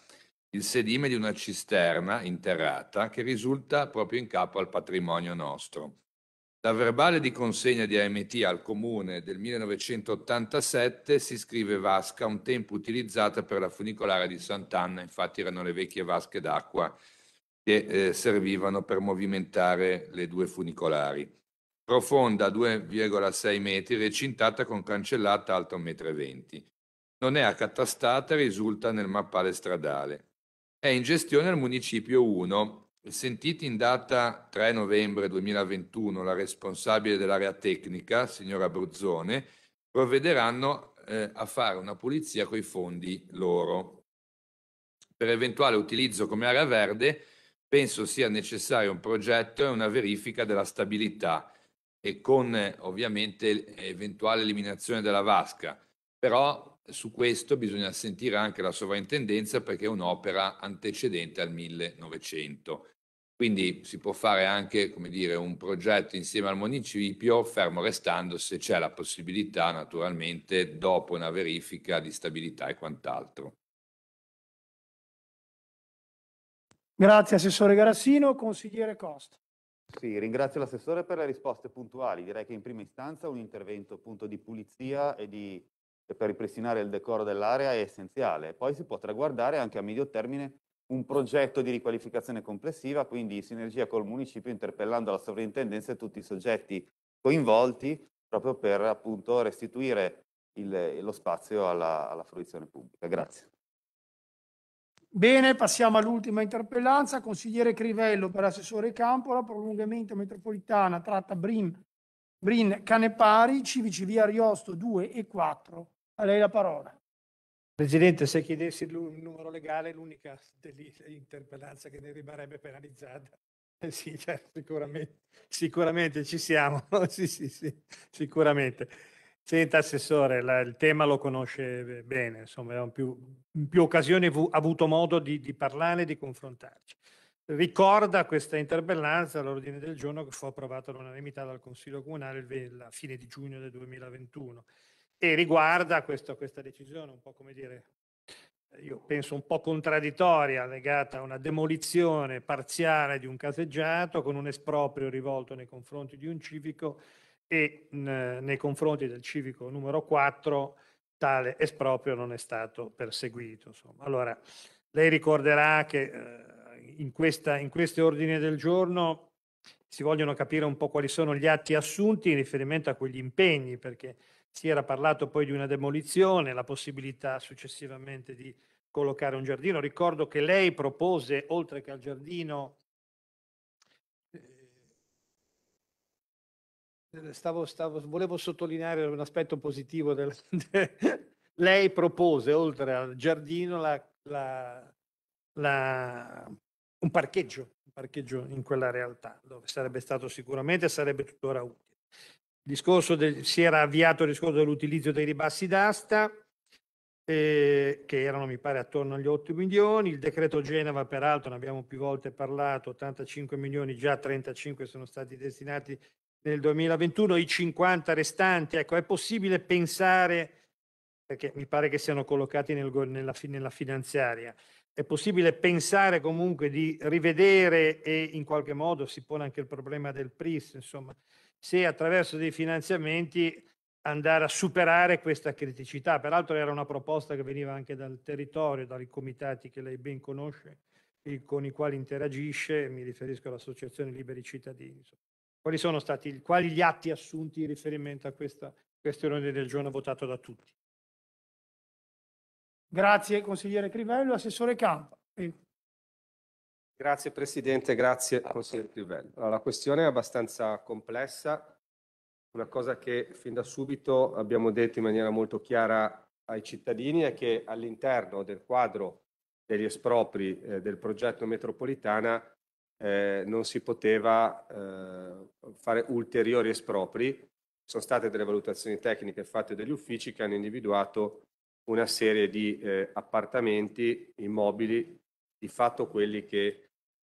il sedime di una cisterna interrata che risulta proprio in capo al patrimonio nostro. La verbale di consegna di AMT al comune del 1987 si scrive vasca, un tempo utilizzata per la funicolare di Sant'Anna, infatti erano le vecchie vasche d'acqua che eh, servivano per movimentare le due funicolari. Profonda 2,6 metri, recintata con cancellata alta 1,20 m. Non è accatastata, risulta nel mappale stradale. È in gestione al municipio 1 Sentiti in data 3 novembre 2021 la responsabile dell'area tecnica, signora Bruzzone, provvederanno eh, a fare una pulizia con i fondi loro. Per eventuale utilizzo come area verde penso sia necessario un progetto e una verifica della stabilità e con eh, ovviamente eventuale eliminazione della vasca. Però su questo bisogna sentire anche la sovrintendenza perché è un'opera antecedente al 1900. Quindi si può fare anche dire, un progetto insieme al municipio, fermo restando se c'è la possibilità, naturalmente, dopo una verifica di stabilità e quant'altro. Grazie Assessore Garassino, consigliere Costa. Sì, ringrazio l'assessore per le risposte puntuali. Direi che in prima istanza un intervento appunto di pulizia e, di, per ripristinare il decoro dell'area è essenziale. Poi si potrà guardare anche a medio termine un progetto di riqualificazione complessiva, quindi in sinergia col municipio, interpellando la sovrintendenza e tutti i soggetti coinvolti, proprio per appunto restituire il, lo spazio alla, alla fruizione pubblica. Grazie. Bene, passiamo all'ultima interpellanza. Consigliere Crivello per assessore Campola, prolungamento metropolitana tratta Brin, Brin Canepari, Civici via Ariosto 2 e 4. A lei la parola. Presidente, se chiedessi il numero legale, l'unica interpellanza che ne rimarrebbe penalizzata. Eh sì, certo, sicuramente, sicuramente ci siamo. sì, sì, sì, sicuramente. Senta, Assessore, la, il tema lo conosce bene, insomma, in più, in più occasioni ha avuto modo di, di parlare e di confrontarci. Ricorda questa interpellanza all'ordine del giorno che fu approvata all'unanimità dal Consiglio Comunale alla fine di giugno del 2021 e riguarda questo, questa decisione un po' come dire, io penso un po' contraddittoria, legata a una demolizione parziale di un caseggiato con un esproprio rivolto nei confronti di un civico e mh, nei confronti del civico numero 4 tale esproprio non è stato perseguito. Insomma. Allora, lei ricorderà che eh, in, questa, in questi ordini del giorno si vogliono capire un po' quali sono gli atti assunti in riferimento a quegli impegni, perché si era parlato poi di una demolizione, la possibilità successivamente di collocare un giardino. Ricordo che lei propose, oltre che al giardino, eh, Stavo, stavo, volevo sottolineare un aspetto positivo. Del, de, lei propose, oltre al giardino, la, la, la, un, parcheggio, un parcheggio in quella realtà, dove sarebbe stato sicuramente, sarebbe tuttora utile del, si era avviato il discorso dell'utilizzo dei ribassi d'asta, eh, che erano mi pare attorno agli 8 milioni, il decreto Genova peraltro ne abbiamo più volte parlato, 85 milioni, già 35 sono stati destinati nel 2021, i 50 restanti, ecco è possibile pensare, perché mi pare che siano collocati nel, nella, nella finanziaria, è possibile pensare comunque di rivedere e in qualche modo si pone anche il problema del PRIS, insomma, se attraverso dei finanziamenti andare a superare questa criticità. Peraltro era una proposta che veniva anche dal territorio, dai comitati che lei ben conosce, e con i quali interagisce, mi riferisco all'Associazione Liberi Cittadini. Quali sono stati quali gli atti assunti in riferimento a questa questione del giorno votato da tutti? Grazie consigliere Crivello, assessore Campa. Grazie Presidente, grazie Consigliere Crivello. Allora, la questione è abbastanza complessa, una cosa che fin da subito abbiamo detto in maniera molto chiara ai cittadini è che all'interno del quadro degli espropri eh, del progetto metropolitana eh, non si poteva eh, fare ulteriori espropri. Sono state delle valutazioni tecniche fatte dagli uffici che hanno individuato una serie di eh, appartamenti, immobili, di fatto quelli che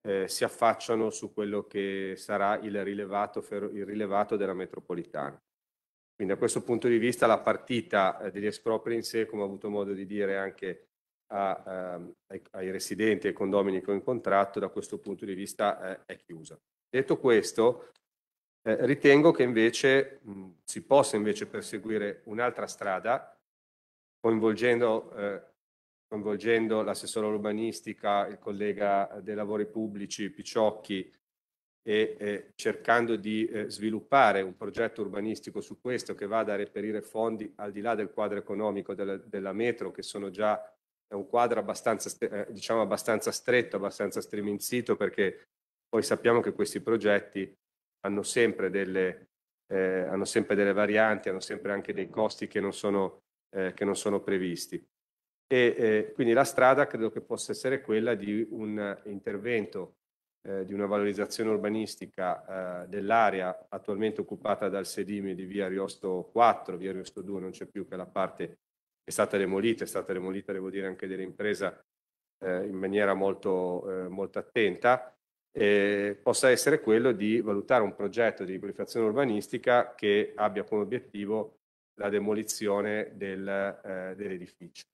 eh, si affacciano su quello che sarà il rilevato, il rilevato, della metropolitana. Quindi da questo punto di vista la partita eh, degli espropri in sé, come ho avuto modo di dire anche a, eh, ai, ai, residenti e ai condomini che ho incontrato, da questo punto di vista eh, è chiusa. Detto questo, eh, ritengo che invece mh, si possa invece perseguire un'altra strada, coinvolgendo eh, coinvolgendo l'assessore urbanistica, il collega dei lavori pubblici Picciocchi e eh, cercando di eh, sviluppare un progetto urbanistico su questo che vada a reperire fondi al di là del quadro economico della, della metro che sono già è un quadro abbastanza, eh, diciamo abbastanza stretto, abbastanza striminzito perché poi sappiamo che questi progetti hanno sempre delle, eh, hanno sempre delle varianti, hanno sempre anche dei costi che non sono, eh, che non sono previsti. E, eh, quindi la strada credo che possa essere quella di un eh, intervento, eh, di una valorizzazione urbanistica eh, dell'area attualmente occupata dal sedime di via Riosto 4, via Riosto 2 non c'è più che la parte che è stata demolita, è stata demolita devo dire anche dell'impresa eh, in maniera molto, eh, molto attenta, possa essere quello di valutare un progetto di riqualificazione urbanistica che abbia come obiettivo la demolizione del, dell'edificio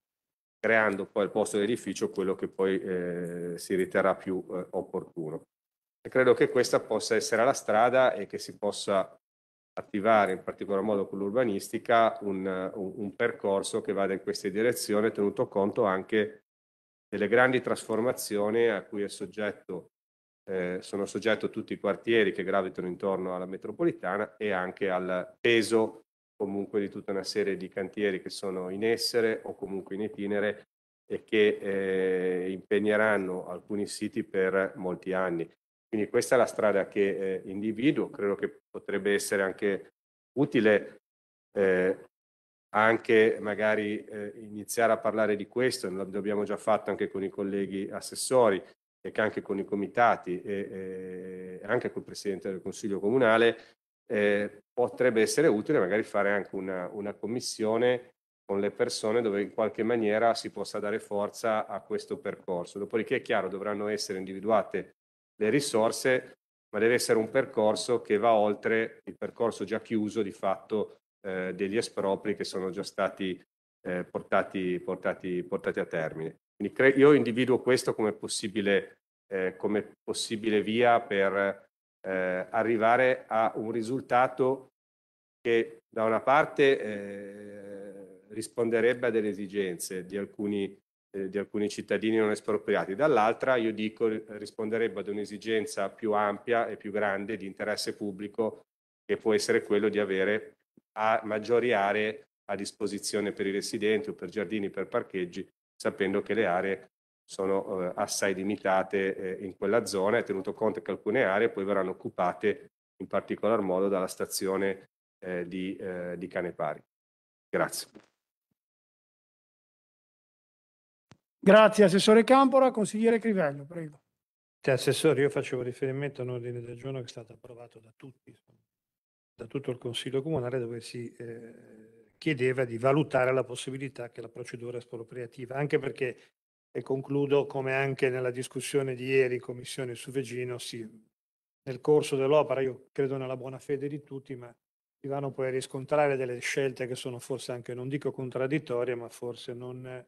creando poi al posto dell'edificio quello che poi eh, si riterrà più eh, opportuno. E credo che questa possa essere la strada e che si possa attivare in particolar modo con l'urbanistica un, un, un percorso che vada in questa direzione tenuto conto anche delle grandi trasformazioni a cui soggetto, eh, sono soggetto tutti i quartieri che gravitano intorno alla metropolitana e anche al peso comunque di tutta una serie di cantieri che sono in essere o comunque in itinere e che eh, impegneranno alcuni siti per molti anni. Quindi questa è la strada che eh, individuo, credo che potrebbe essere anche utile eh, anche magari eh, iniziare a parlare di questo, l'abbiamo già fatto anche con i colleghi assessori e anche con i comitati e eh, anche col Presidente del Consiglio Comunale, eh, potrebbe essere utile magari fare anche una, una, commissione con le persone dove in qualche maniera si possa dare forza a questo percorso. Dopodiché è chiaro, dovranno essere individuate le risorse, ma deve essere un percorso che va oltre il percorso già chiuso di fatto eh, degli espropri che sono già stati eh, portati, portati, portati, a termine. Quindi io individuo questo come possibile, eh, come possibile via per eh, arrivare a un risultato che da una parte eh, risponderebbe a delle esigenze di alcuni, eh, di alcuni cittadini non espropriati, dall'altra io dico risponderebbe ad un'esigenza più ampia e più grande di interesse pubblico che può essere quello di avere a maggiori aree a disposizione per i residenti o per giardini, per parcheggi, sapendo che le aree sono eh, assai limitate eh, in quella zona, tenuto conto che alcune aree poi verranno occupate in particolar modo dalla stazione eh, di, eh, di Canepari. Grazie. Grazie Assessore Campora, Consigliere Crivello, prego. Cioè, Assessore, io facevo riferimento a un ordine del giorno che è stato approvato da tutti, da tutto il Consiglio Comunale, dove si eh, chiedeva di valutare la possibilità che la procedura espropriativa, anche perché e concludo come anche nella discussione di ieri in commissione su Vegino, sì, nel corso dell'opera, io credo nella buona fede di tutti, ma si vanno poi a riscontrare delle scelte che sono forse anche, non dico contraddittorie, ma forse non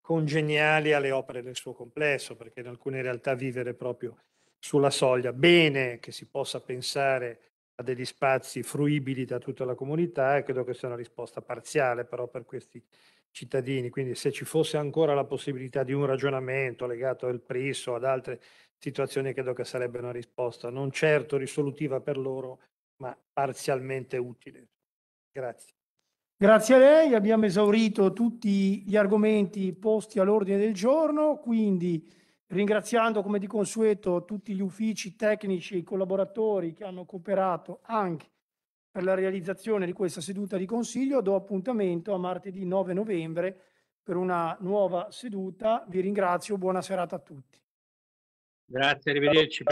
congeniali alle opere del suo complesso, perché in alcune realtà vivere proprio sulla soglia, bene che si possa pensare a degli spazi fruibili da tutta la comunità e credo che sia una risposta parziale però per questi cittadini, quindi se ci fosse ancora la possibilità di un ragionamento legato al PRIS o ad altre situazioni, credo che sarebbe una risposta non certo risolutiva per loro, ma parzialmente utile. Grazie. Grazie a lei, abbiamo esaurito tutti gli argomenti posti all'ordine del giorno, quindi ringraziando come di consueto tutti gli uffici tecnici e i collaboratori che hanno cooperato anche per la realizzazione di questa seduta di consiglio do appuntamento a martedì 9 novembre per una nuova seduta. Vi ringrazio, buona serata a tutti. Grazie, arrivederci.